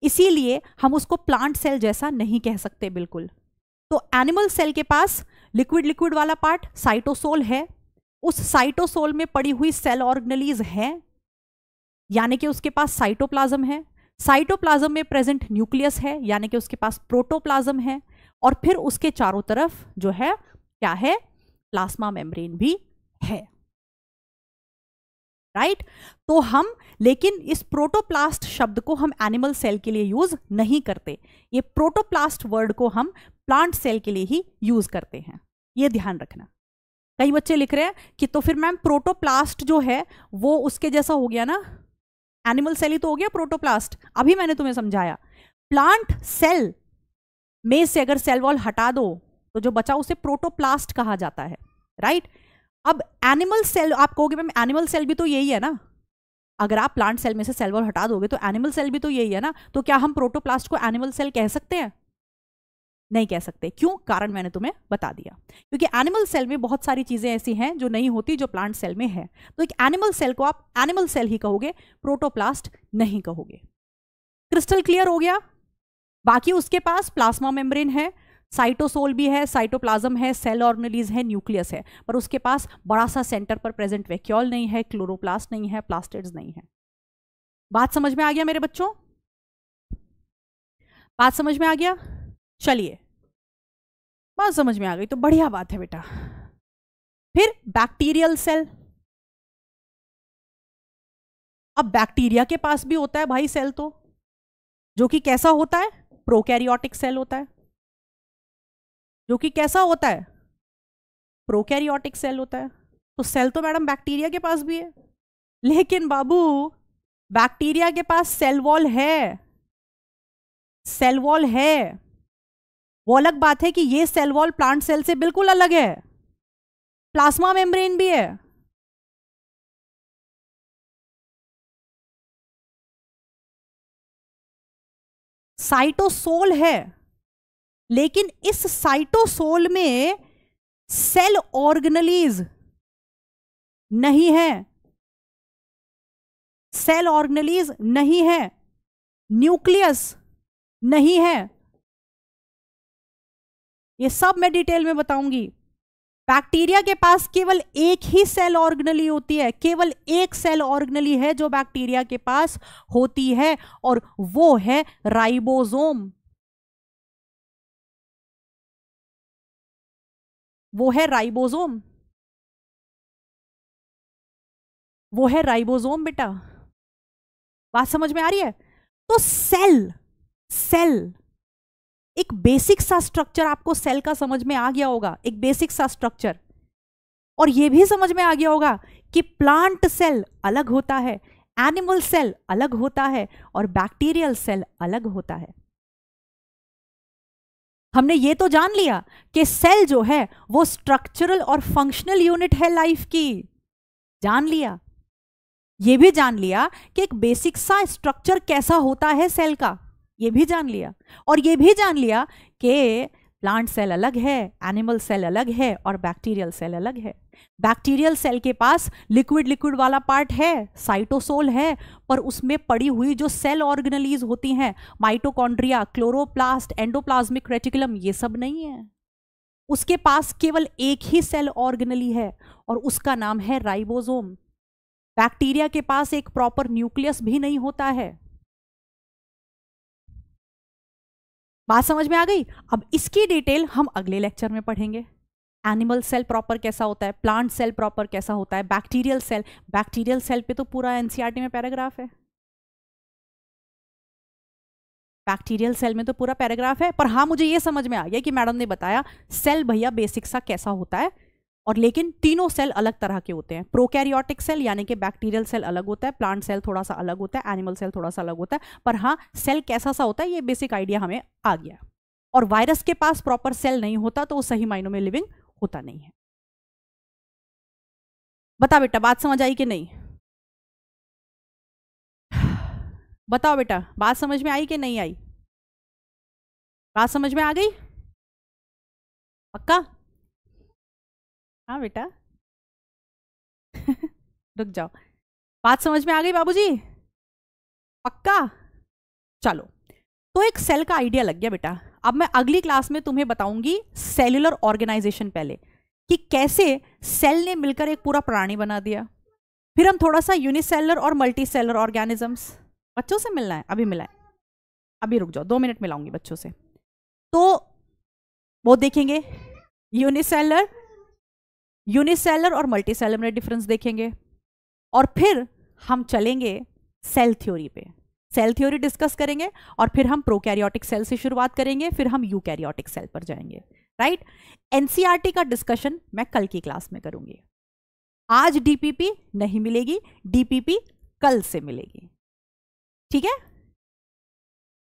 इसीलिए हम उसको प्लांट सेल जैसा नहीं कह सकते बिल्कुल तो एनिमल सेल के पास लिक्विड लिक्विड वाला पार्ट साइटोसोल है उस साइटोसोल में पड़ी हुई सेल ऑर्गनलीज है यानी कि उसके पास साइटोप्लाज्म है साइटोप्लाज्म में प्रेजेंट न्यूक्लियस है यानी कि उसके पास प्रोटोप्लाज्म है और फिर उसके चारों तरफ जो है क्या है प्लाज्मा मेम्ब्रेन भी है राइट right? तो हम लेकिन इस प्रोटोप्लास्ट शब्द को हम एनिमल सेल के लिए यूज नहीं करते ये प्रोटोप्लास्ट वर्ड को हम प्लांट सेल के लिए ही यूज करते हैं ये ध्यान रखना कई बच्चे लिख रहे हैं कि तो फिर मैम प्रोटोप्लास्ट जो है वो उसके जैसा हो गया ना एनिमल सेल ही तो हो गया प्रोटोप्लास्ट अभी मैंने तुम्हें समझाया प्लांट सेल में से अगर सेल वॉल हटा दो तो जो बचा उसे प्रोटोप्लास्ट कहा जाता है राइट अब एनिमल सेल आप कहोगे मैम एनिमल सेल भी तो यही है ना अगर आप प्लांट सेल में से सेल वॉल हटा दोगे तो एनिमल सेल भी तो यही है ना तो क्या हम प्रोटोप्लास्ट को एनिमल सेल कह सकते हैं नहीं कह सकते क्यों कारण मैंने तुम्हें बता दिया क्योंकि एनिमल सेल में बहुत सारी चीज़ें ऐसी हैं जो नहीं होती जो प्लांट सेल में है तो एक एनिमल सेल को आप एनिमल सेल ही कहोगे प्रोटोप्लास्ट नहीं कहोगे क्रिस्टल क्लियर हो गया बाकी उसके पास प्लाज्मा मेम्ब्रेन है साइटोसोल भी है साइटोप्लाज्म है सेल ऑर्गेनलीज है न्यूक्लियस है पर उसके पास बड़ा सा सेंटर पर प्रेजेंट वैक्यूल नहीं है क्लोरोप्लास्ट नहीं है प्लास्टिड्स नहीं है बात समझ में आ गया मेरे बच्चों बात समझ में आ गया चलिए बात समझ में आ गई तो बढ़िया बात है बेटा फिर बैक्टीरियल सेल अब बैक्टीरिया के पास भी होता है भाई सेल तो जो कि कैसा होता है प्रोकैरियोटिक सेल होता है जो कि कैसा होता है प्रोकैरियोटिक सेल होता है तो सेल तो मैडम बैक्टीरिया के पास भी है लेकिन बाबू बैक्टीरिया के पास सेल वॉल है सेल वॉल है वो अलग बात है कि ये सेल वॉल प्लांट सेल से बिल्कुल अलग है प्लाज्मा मेम्ब्रेन भी है साइटोसोल है लेकिन इस साइटोसोल में सेल ऑर्गनलीज नहीं है सेल ऑर्गनलीज नहीं है न्यूक्लियस नहीं है ये सब मैं डिटेल में बताऊंगी बैक्टीरिया के पास केवल एक ही सेल ऑर्गनली होती है केवल एक सेल ऑर्गनली है जो बैक्टीरिया के पास होती है और वो है राइबोसोम वो है राइबोसोम वो है राइबोसोम बेटा बात समझ में आ रही है तो सेल सेल एक बेसिक सा स्ट्रक्चर आपको सेल का समझ में आ गया होगा एक बेसिक सा स्ट्रक्चर और यह भी समझ में आ गया होगा कि प्लांट सेल अलग होता है एनिमल सेल अलग होता है और बैक्टीरियल सेल अलग होता है हमने ये तो जान लिया कि सेल जो है वो स्ट्रक्चरल और फंक्शनल यूनिट है लाइफ की जान लिया ये भी जान लिया कि एक बेसिक सा स्ट्रक्चर कैसा होता है सेल का ये भी जान लिया और ये भी जान लिया कि प्लांट सेल अलग है एनिमल सेल अलग है और बैक्टीरियल सेल अलग है बैक्टीरियल सेल के पास लिक्विड लिक्विड वाला पार्ट है साइटोसोल है पर उसमें पड़ी हुई जो सेल ऑर्गेनलीज होती हैं माइटोकॉन्ड्रिया क्लोरोप्लास्ट एंडोप्लाज्मिक रेटिकुलम ये सब नहीं है उसके पास केवल एक ही सेल ऑर्गेनली है और उसका नाम है राइबोसोम बैक्टीरिया के पास एक प्रॉपर न्यूक्लियस भी नहीं होता है बात समझ में आ गई अब इसकी डिटेल हम अगले लेक्चर में पढ़ेंगे एनिमल सेल प्रॉपर कैसा होता है प्लांट सेल प्रॉपर कैसा होता है बैक्टीरियल सेल बैक्टीरियल सेल पे तो पूरा एनसीईआरटी e में पैराग्राफ है बैक्टीरियल सेल में तो पूरा पैराग्राफ है पर हाँ मुझे ये समझ में आ गया कि मैडम ने बताया सेल भैया बेसिक सा कैसा होता है और लेकिन तीनों सेल अलग तरह के होते हैं प्रोकैरियोटिक सेल यानी कि बैक्टीरियल सेल अलग होता है प्लांट सेल थोड़ा सा अलग होता है एनिमल सेल थोड़ा सा अलग होता है पर हाँ सेल कैसा सा होता है ये बेसिक आइडिया हमें आ गया और वायरस के पास प्रॉपर सेल नहीं होता तो वो सही मायनों में लिविंग होता नहीं है बता बेटा बात समझ आई कि नहीं बताओ बेटा बात समझ में आई कि नहीं आई बात समझ में आ गई पक्का हाँ बेटा रुक जाओ बात समझ में आ गई बाबूजी पक्का चलो तो एक सेल का आइडिया लग गया बेटा अब मैं अगली क्लास में तुम्हें बताऊंगी सेलुलर ऑर्गेनाइजेशन पहले कि कैसे सेल ने मिलकर एक पूरा प्राणी बना दिया फिर हम थोड़ा सा यूनिसेलर और मल्टी सेलर ऑर्गेनिजम्स बच्चों से मिलना है अभी मिला है अभी रुक जाओ दो मिनट मिलाऊंगी बच्चों से तो वो देखेंगे यूनिसेलर यूनिसेलर और मल्टीसेलर में डिफरेंस देखेंगे और फिर हम चलेंगे सेल थ्योरी पे सेल थ्योरी डिस्कस करेंगे और फिर हम प्रोकैरियोटिक सेल से शुरुआत करेंगे फिर हम यूकैरियोटिक सेल पर जाएंगे राइट एनसीईआरटी e का डिस्कशन मैं कल की क्लास में करूंगी आज डीपीपी नहीं मिलेगी डीपीपी कल से मिलेगी ठीक है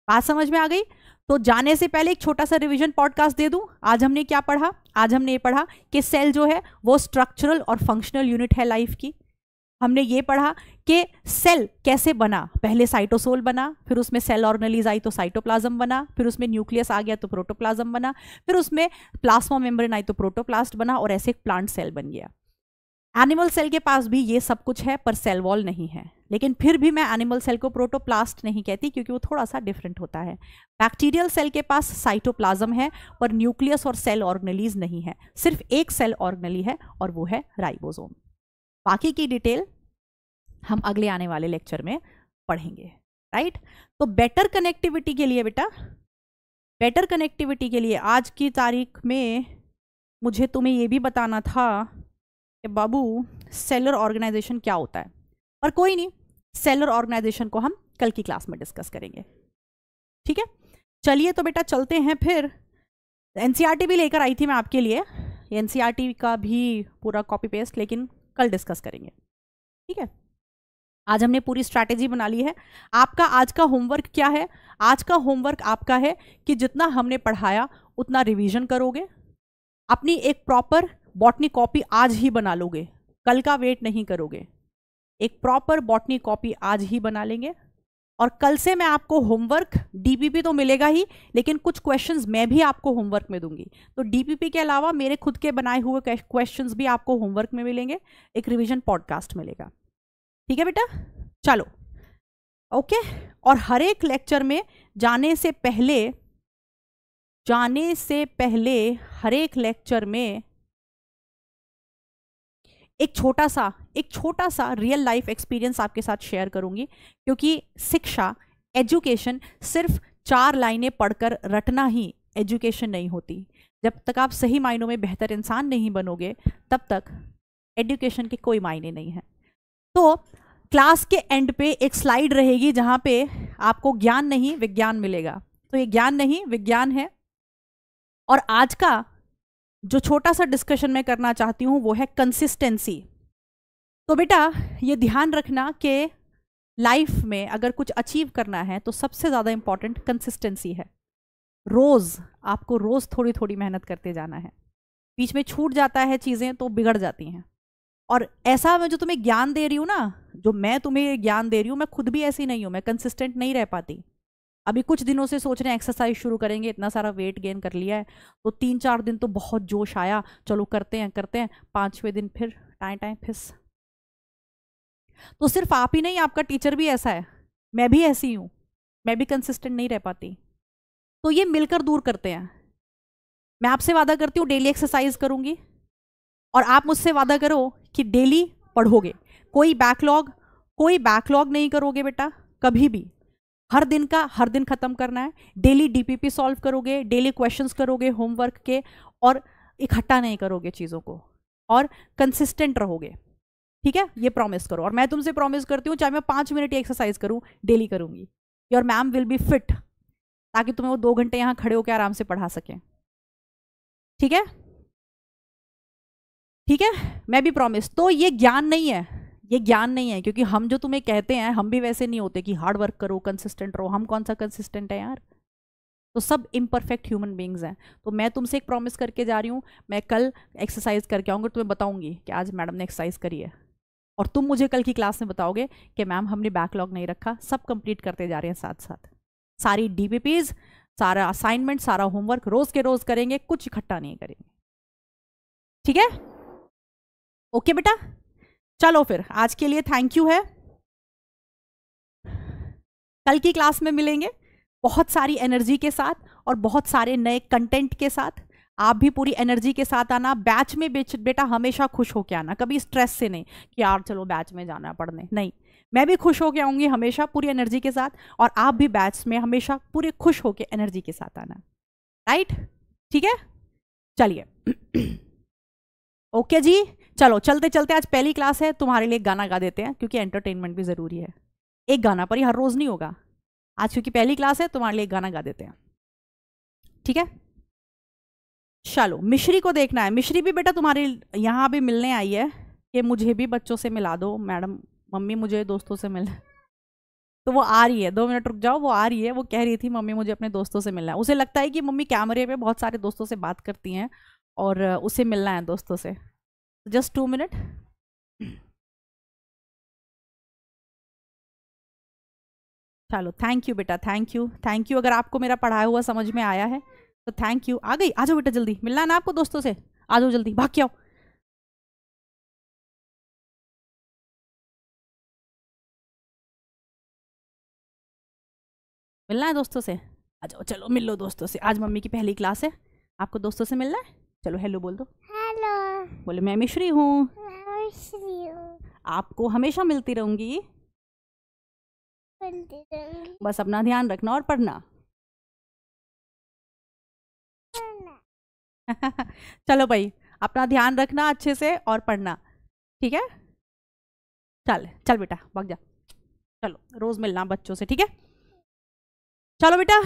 बात समझ में आ गई तो जाने से पहले एक छोटा सा रिवीजन पॉडकास्ट दे दूं आज हमने क्या पढ़ा आज हमने ये पढ़ा कि सेल जो है वो स्ट्रक्चरल और फंक्शनल यूनिट है लाइफ की हमने ये पढ़ा कि सेल कैसे बना पहले साइटोसोल बना फिर उसमें सेल ऑर्गनलीज आई तो साइटोप्लाज्म बना फिर उसमें न्यूक्लियस आ गया तो प्रोटोप्लाज्म बना फिर उसमें प्लाज्मा मेम्ब्रेन आई तो प्रोटोप्लास्ट बना और ऐसे एक प्लांट सेल बन गया एनिमल सेल के पास भी ये सब कुछ है पर सेल वॉल नहीं है लेकिन फिर भी मैं एनिमल सेल को प्रोटोप्लास्ट नहीं कहती क्योंकि वो थोड़ा सा डिफरेंट होता है बैक्टीरियल सेल के पास साइटोप्लाज्म है पर न्यूक्लियस और सेल ऑर्गनलीज नहीं है सिर्फ एक सेल ऑर्गनली है और वो है राइबोसोम बाकी की डिटेल हम अगले आने वाले लेक्चर में पढ़ेंगे राइट तो बेटर कनेक्टिविटी के लिए बेटा बेटर कनेक्टिविटी के लिए आज की तारीख में मुझे तुम्हें ये भी बताना था कि बाबू सेलर ऑर्गेनाइजेशन क्या होता है पर कोई नहीं सेलर ऑर्गेनाइजेशन को हम कल की क्लास में डिस्कस करेंगे ठीक है चलिए तो बेटा चलते हैं फिर एन e भी लेकर आई थी मैं आपके लिए एन e का भी पूरा कॉपी पेस्ट लेकिन कल डिस्कस करेंगे ठीक है आज हमने पूरी स्ट्रैटेजी बना ली है आपका आज का होमवर्क क्या है आज का होमवर्क आपका है कि जितना हमने पढ़ाया उतना रिवीजन करोगे अपनी एक प्रॉपर बॉटनी कॉपी आज ही बना लोगे कल का वेट नहीं करोगे एक प्रॉपर बॉटनी कॉपी आज ही बना लेंगे और कल से मैं आपको होमवर्क डीपीपी तो मिलेगा ही लेकिन कुछ क्वेश्चंस मैं भी आपको होमवर्क में दूंगी तो डीपीपी के अलावा मेरे खुद के बनाए हुए क्वेश्चंस भी आपको होमवर्क में मिलेंगे एक रिवीजन पॉडकास्ट मिलेगा ठीक है बेटा चलो ओके और हर एक लेक्चर में जाने से पहले जाने से पहले हर एक लेक्चर में एक छोटा सा एक छोटा सा रियल लाइफ एक्सपीरियंस आपके साथ शेयर करूंगी क्योंकि शिक्षा एजुकेशन सिर्फ चार लाइनें पढ़कर रटना ही एजुकेशन नहीं होती जब तक आप सही मायनों में बेहतर इंसान नहीं बनोगे तब तक एजुकेशन के कोई मायने नहीं हैं तो क्लास के एंड पे एक स्लाइड रहेगी जहाँ पे आपको ज्ञान नहीं विज्ञान मिलेगा तो ये ज्ञान नहीं विज्ञान है और आज का जो छोटा सा डिस्कशन मैं करना चाहती हूँ वो है कंसिस्टेंसी तो बेटा ये ध्यान रखना कि लाइफ में अगर कुछ अचीव करना है तो सबसे ज़्यादा इम्पॉर्टेंट कंसिस्टेंसी है रोज़ आपको रोज़ थोड़ी थोड़ी मेहनत करते जाना है बीच में छूट जाता है चीज़ें तो बिगड़ जाती हैं और ऐसा मैं जो तुम्हें ज्ञान दे रही हूँ ना जो मैं तुम्हें ज्ञान दे रही हूँ मैं खुद भी ऐसी नहीं हूँ मैं कंसिस्टेंट नहीं रह पाती अभी कुछ दिनों से सोच रहे हैं एक्सरसाइज शुरू करेंगे इतना सारा वेट गेन कर लिया है तो तीन चार दिन तो बहुत जोश आया चलो करते हैं करते हैं पाँचवें दिन फिर टाइम टाइम फिस तो सिर्फ आप ही नहीं आपका टीचर भी ऐसा है मैं भी ऐसी हूँ मैं भी कंसिस्टेंट नहीं रह पाती तो ये मिलकर दूर करते हैं मैं आपसे वादा करती हूँ डेली एक्सरसाइज करूँगी और आप मुझसे वादा करो कि डेली पढ़ोगे कोई बैकलॉग कोई बैकलॉग नहीं करोगे बेटा कभी भी हर दिन का हर दिन खत्म करना है डेली डीपीपी सॉल्व करोगे डेली क्वेश्चंस करोगे होमवर्क के और इकट्ठा नहीं करोगे चीज़ों को और कंसिस्टेंट रहोगे ठीक है ये प्रॉमिस करो और मैं तुमसे प्रॉमिस करती हूँ चाहे मैं पाँच मिनट ही एक्सरसाइज करूँ डेली करूँगी your ma'am will be fit ताकि तुम्हें वो दो घंटे यहाँ खड़े होकर आराम से पढ़ा सकें ठीक है ठीक है मैं भी प्रॉमिस तो ये ज्ञान नहीं है ये ज्ञान नहीं है क्योंकि हम जो तुम्हें कहते हैं हम भी वैसे नहीं होते कि हार्ड वर्क करो कंसिस्टेंट रहो हम कौन सा कंसिस्टेंट है यार तो सब इम्परफेक्ट ह्यूमन बींग्स हैं तो मैं तुमसे एक प्रॉमिस करके जा रही हूँ मैं कल एक्सरसाइज करके आऊँगी तुम्हें बताऊँगी कि आज मैडम ने एक्सरसाइज करी है और तुम मुझे कल की क्लास में बताओगे कि मैम हमने बैकलॉग नहीं रखा सब कंप्लीट करते जा रहे हैं साथ साथ सारी डी सारा असाइनमेंट सारा होमवर्क रोज़ के रोज़ करेंगे कुछ इकट्ठा नहीं करेंगे ठीक है ओके बेटा चलो फिर आज के लिए थैंक यू है कल की क्लास में मिलेंगे बहुत सारी एनर्जी के साथ और बहुत सारे नए कंटेंट के साथ आप भी पूरी एनर्जी के साथ आना बैच में बेटा हमेशा खुश होकर आना कभी स्ट्रेस से नहीं कि यार चलो बैच में जाना पढ़ने नहीं मैं भी खुश होकर आऊंगी हमेशा पूरी एनर्जी के साथ और आप भी बैच में हमेशा पूरे खुश होकर एनर्जी के साथ आना राइट ठीक है चलिए ओके जी चलो चलते चलते आज पहली क्लास है तुम्हारे लिए गाना गा देते हैं क्योंकि एंटरटेनमेंट भी ज़रूरी है एक गाना पर ही हर रोज़ नहीं होगा आज क्योंकि पहली क्लास है तुम्हारे लिए गाना गा देते हैं ठीक है चलो मिश्री को देखना है मिश्री भी बेटा तुम्हारे यहाँ भी मिलने आई है कि मुझे भी बच्चों से मिला दो मैडम मम्मी मुझे दोस्तों से मिल तो वो आ रही है दो मिनट रुक जाओ वो आ रही है वो कह रही थी मम्मी मुझे अपने दोस्तों से मिलना है उसे लगता है कि मम्मी कैमरे पे बहुत सारे दोस्तों से बात करती हैं और उसे मिलना है दोस्तों से just two minute चलो थैंक यू बेटा थैंक यू थैंक यू अगर आपको मेरा पढ़ाया हुआ समझ में आया है तो थैंक यू आ गई आ जाओ बेटा जल्दी मिलना है ना आपको दोस्तों से आ जाओ जल्दी भाग के आओ मिलना है दोस्तों से आ जाओ चलो मिल लो दोस्तों से आज मम्मी की पहली क्लास है आपको दोस्तों से मिलना है चलो हेलो बोल दो हाँ, हेलो बोले मैं मिश्री हूँ आपको हमेशा मिलती रहूंगी बस अपना ध्यान रखना और पढ़ना चलो भाई अपना ध्यान रखना अच्छे से और पढ़ना ठीक है चल चल बेटा भाग जा चलो रोज मिलना बच्चों से ठीक है चलो बेटा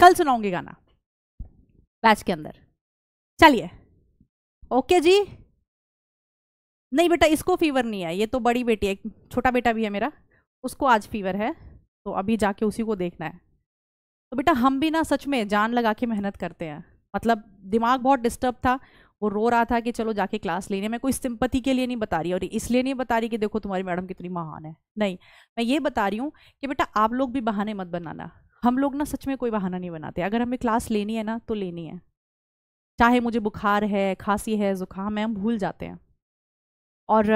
कल सुनाऊंगी गाना बैच के अंदर चलिए ओके जी नहीं बेटा इसको फीवर नहीं है ये तो बड़ी बेटी है छोटा बेटा भी है मेरा उसको आज फीवर है तो अभी जाके उसी को देखना है तो बेटा हम भी ना सच में जान लगा के मेहनत करते हैं मतलब दिमाग बहुत डिस्टर्ब था वो रो रहा था कि चलो जाके क्लास लेने मैं कोई सिंपति के लिए नहीं बता रही और इसलिए नहीं बता रही कि देखो तुम्हारी मैडम कितनी महान है नहीं मैं ये बता रही हूँ कि बेटा आप लोग भी बहाने मत बनाना हम लोग ना सच में कोई बहाना नहीं बनाते अगर हमें क्लास लेनी है ना तो लेनी है चाहे मुझे बुखार है खांसी है ज़ुकाम है हम भूल जाते हैं और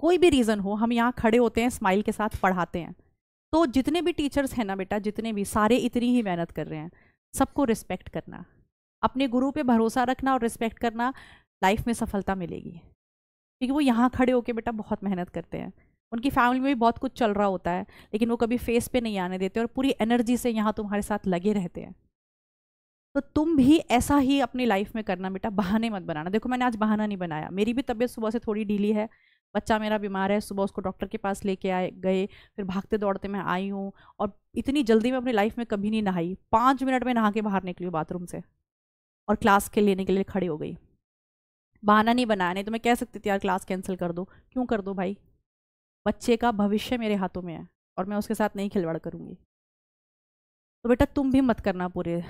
कोई भी रीज़न हो हम यहाँ खड़े होते हैं स्माइल के साथ पढ़ाते हैं तो जितने भी टीचर्स हैं ना बेटा जितने भी सारे इतनी ही मेहनत कर रहे हैं सबको रिस्पेक्ट करना अपने गुरु पे भरोसा रखना और रिस्पेक्ट करना लाइफ में सफलता मिलेगी क्योंकि वो यहाँ खड़े होकर बेटा बहुत मेहनत करते हैं उनकी फैमिली में भी बहुत कुछ चल रहा होता है लेकिन वो कभी फेस पे नहीं आने देते और पूरी एनर्जी से यहाँ तुम्हारे साथ लगे रहते हैं तो तुम भी ऐसा ही अपनी लाइफ में करना बेटा बहाने मत बनाना देखो मैंने आज बहाना नहीं बनाया मेरी भी तबीयत सुबह से थोड़ी ढीली है बच्चा मेरा बीमार है सुबह उसको डॉक्टर के पास लेके आए गए फिर भागते दौड़ते मैं आई हूँ और इतनी जल्दी मैं अपनी लाइफ में कभी नहीं नहाई पाँच मिनट में नहा के बाहर निकली हूँ बाथरूम से और क्लास के लेने के लिए खड़ी हो गई बहाना नहीं बनाया नहीं तो मैं कह सकती थी यार क्लास कैंसिल कर दो क्यों कर दो भाई बच्चे का भविष्य मेरे हाथों में है और मैं उसके साथ नहीं खिलवाड़ करूँगी तो बेटा तुम भी मत करना पूरे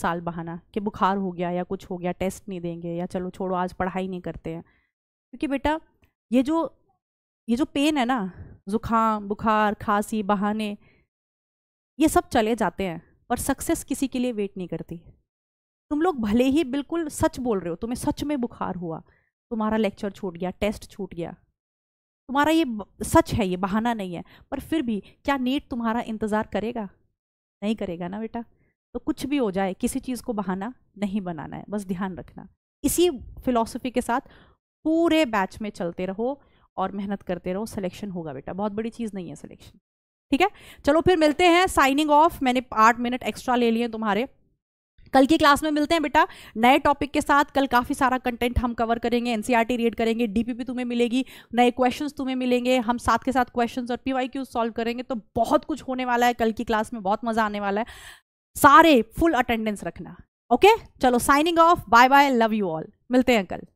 साल बहाना कि बुखार हो गया या कुछ हो गया टेस्ट नहीं देंगे या चलो छोड़ो आज पढ़ाई नहीं करते हैं क्योंकि बेटा ये जो ये जो पेन है ना ज़ुकाम बुखार खांसी बहाने ये सब चले जाते हैं पर सक्सेस किसी के लिए वेट नहीं करती तुम लोग भले ही बिल्कुल सच बोल रहे हो तुम्हें सच में बुखार हुआ तुम्हारा लेक्चर छूट गया टेस्ट छूट गया तुम्हारा ये सच है ये बहाना नहीं है पर फिर भी क्या नीट तुम्हारा इंतज़ार करेगा नहीं करेगा ना बेटा तो कुछ भी हो जाए किसी चीज़ को बहाना नहीं बनाना है बस ध्यान रखना इसी फिलॉसफी के साथ पूरे बैच में चलते रहो और मेहनत करते रहो सिलेक्शन होगा बेटा बहुत बड़ी चीज़ नहीं है सिलेक्शन ठीक है चलो फिर मिलते हैं साइनिंग ऑफ मैंने आठ मिनट एक्स्ट्रा ले लिए तुम्हारे कल की क्लास में मिलते हैं बेटा नए टॉपिक के साथ कल काफ़ी सारा कंटेंट हम कवर करेंगे एनसीईआरटी रीड e करेंगे डीपीपी तुम्हें मिलेगी नए क्वेश्चंस तुम्हें मिलेंगे हम साथ के साथ क्वेश्चंस और पीवाई सॉल्व करेंगे तो बहुत कुछ होने वाला है कल की क्लास में बहुत मज़ा आने वाला है सारे फुल अटेंडेंस रखना ओके चलो signing off bye bye love you all मिलते हैं कल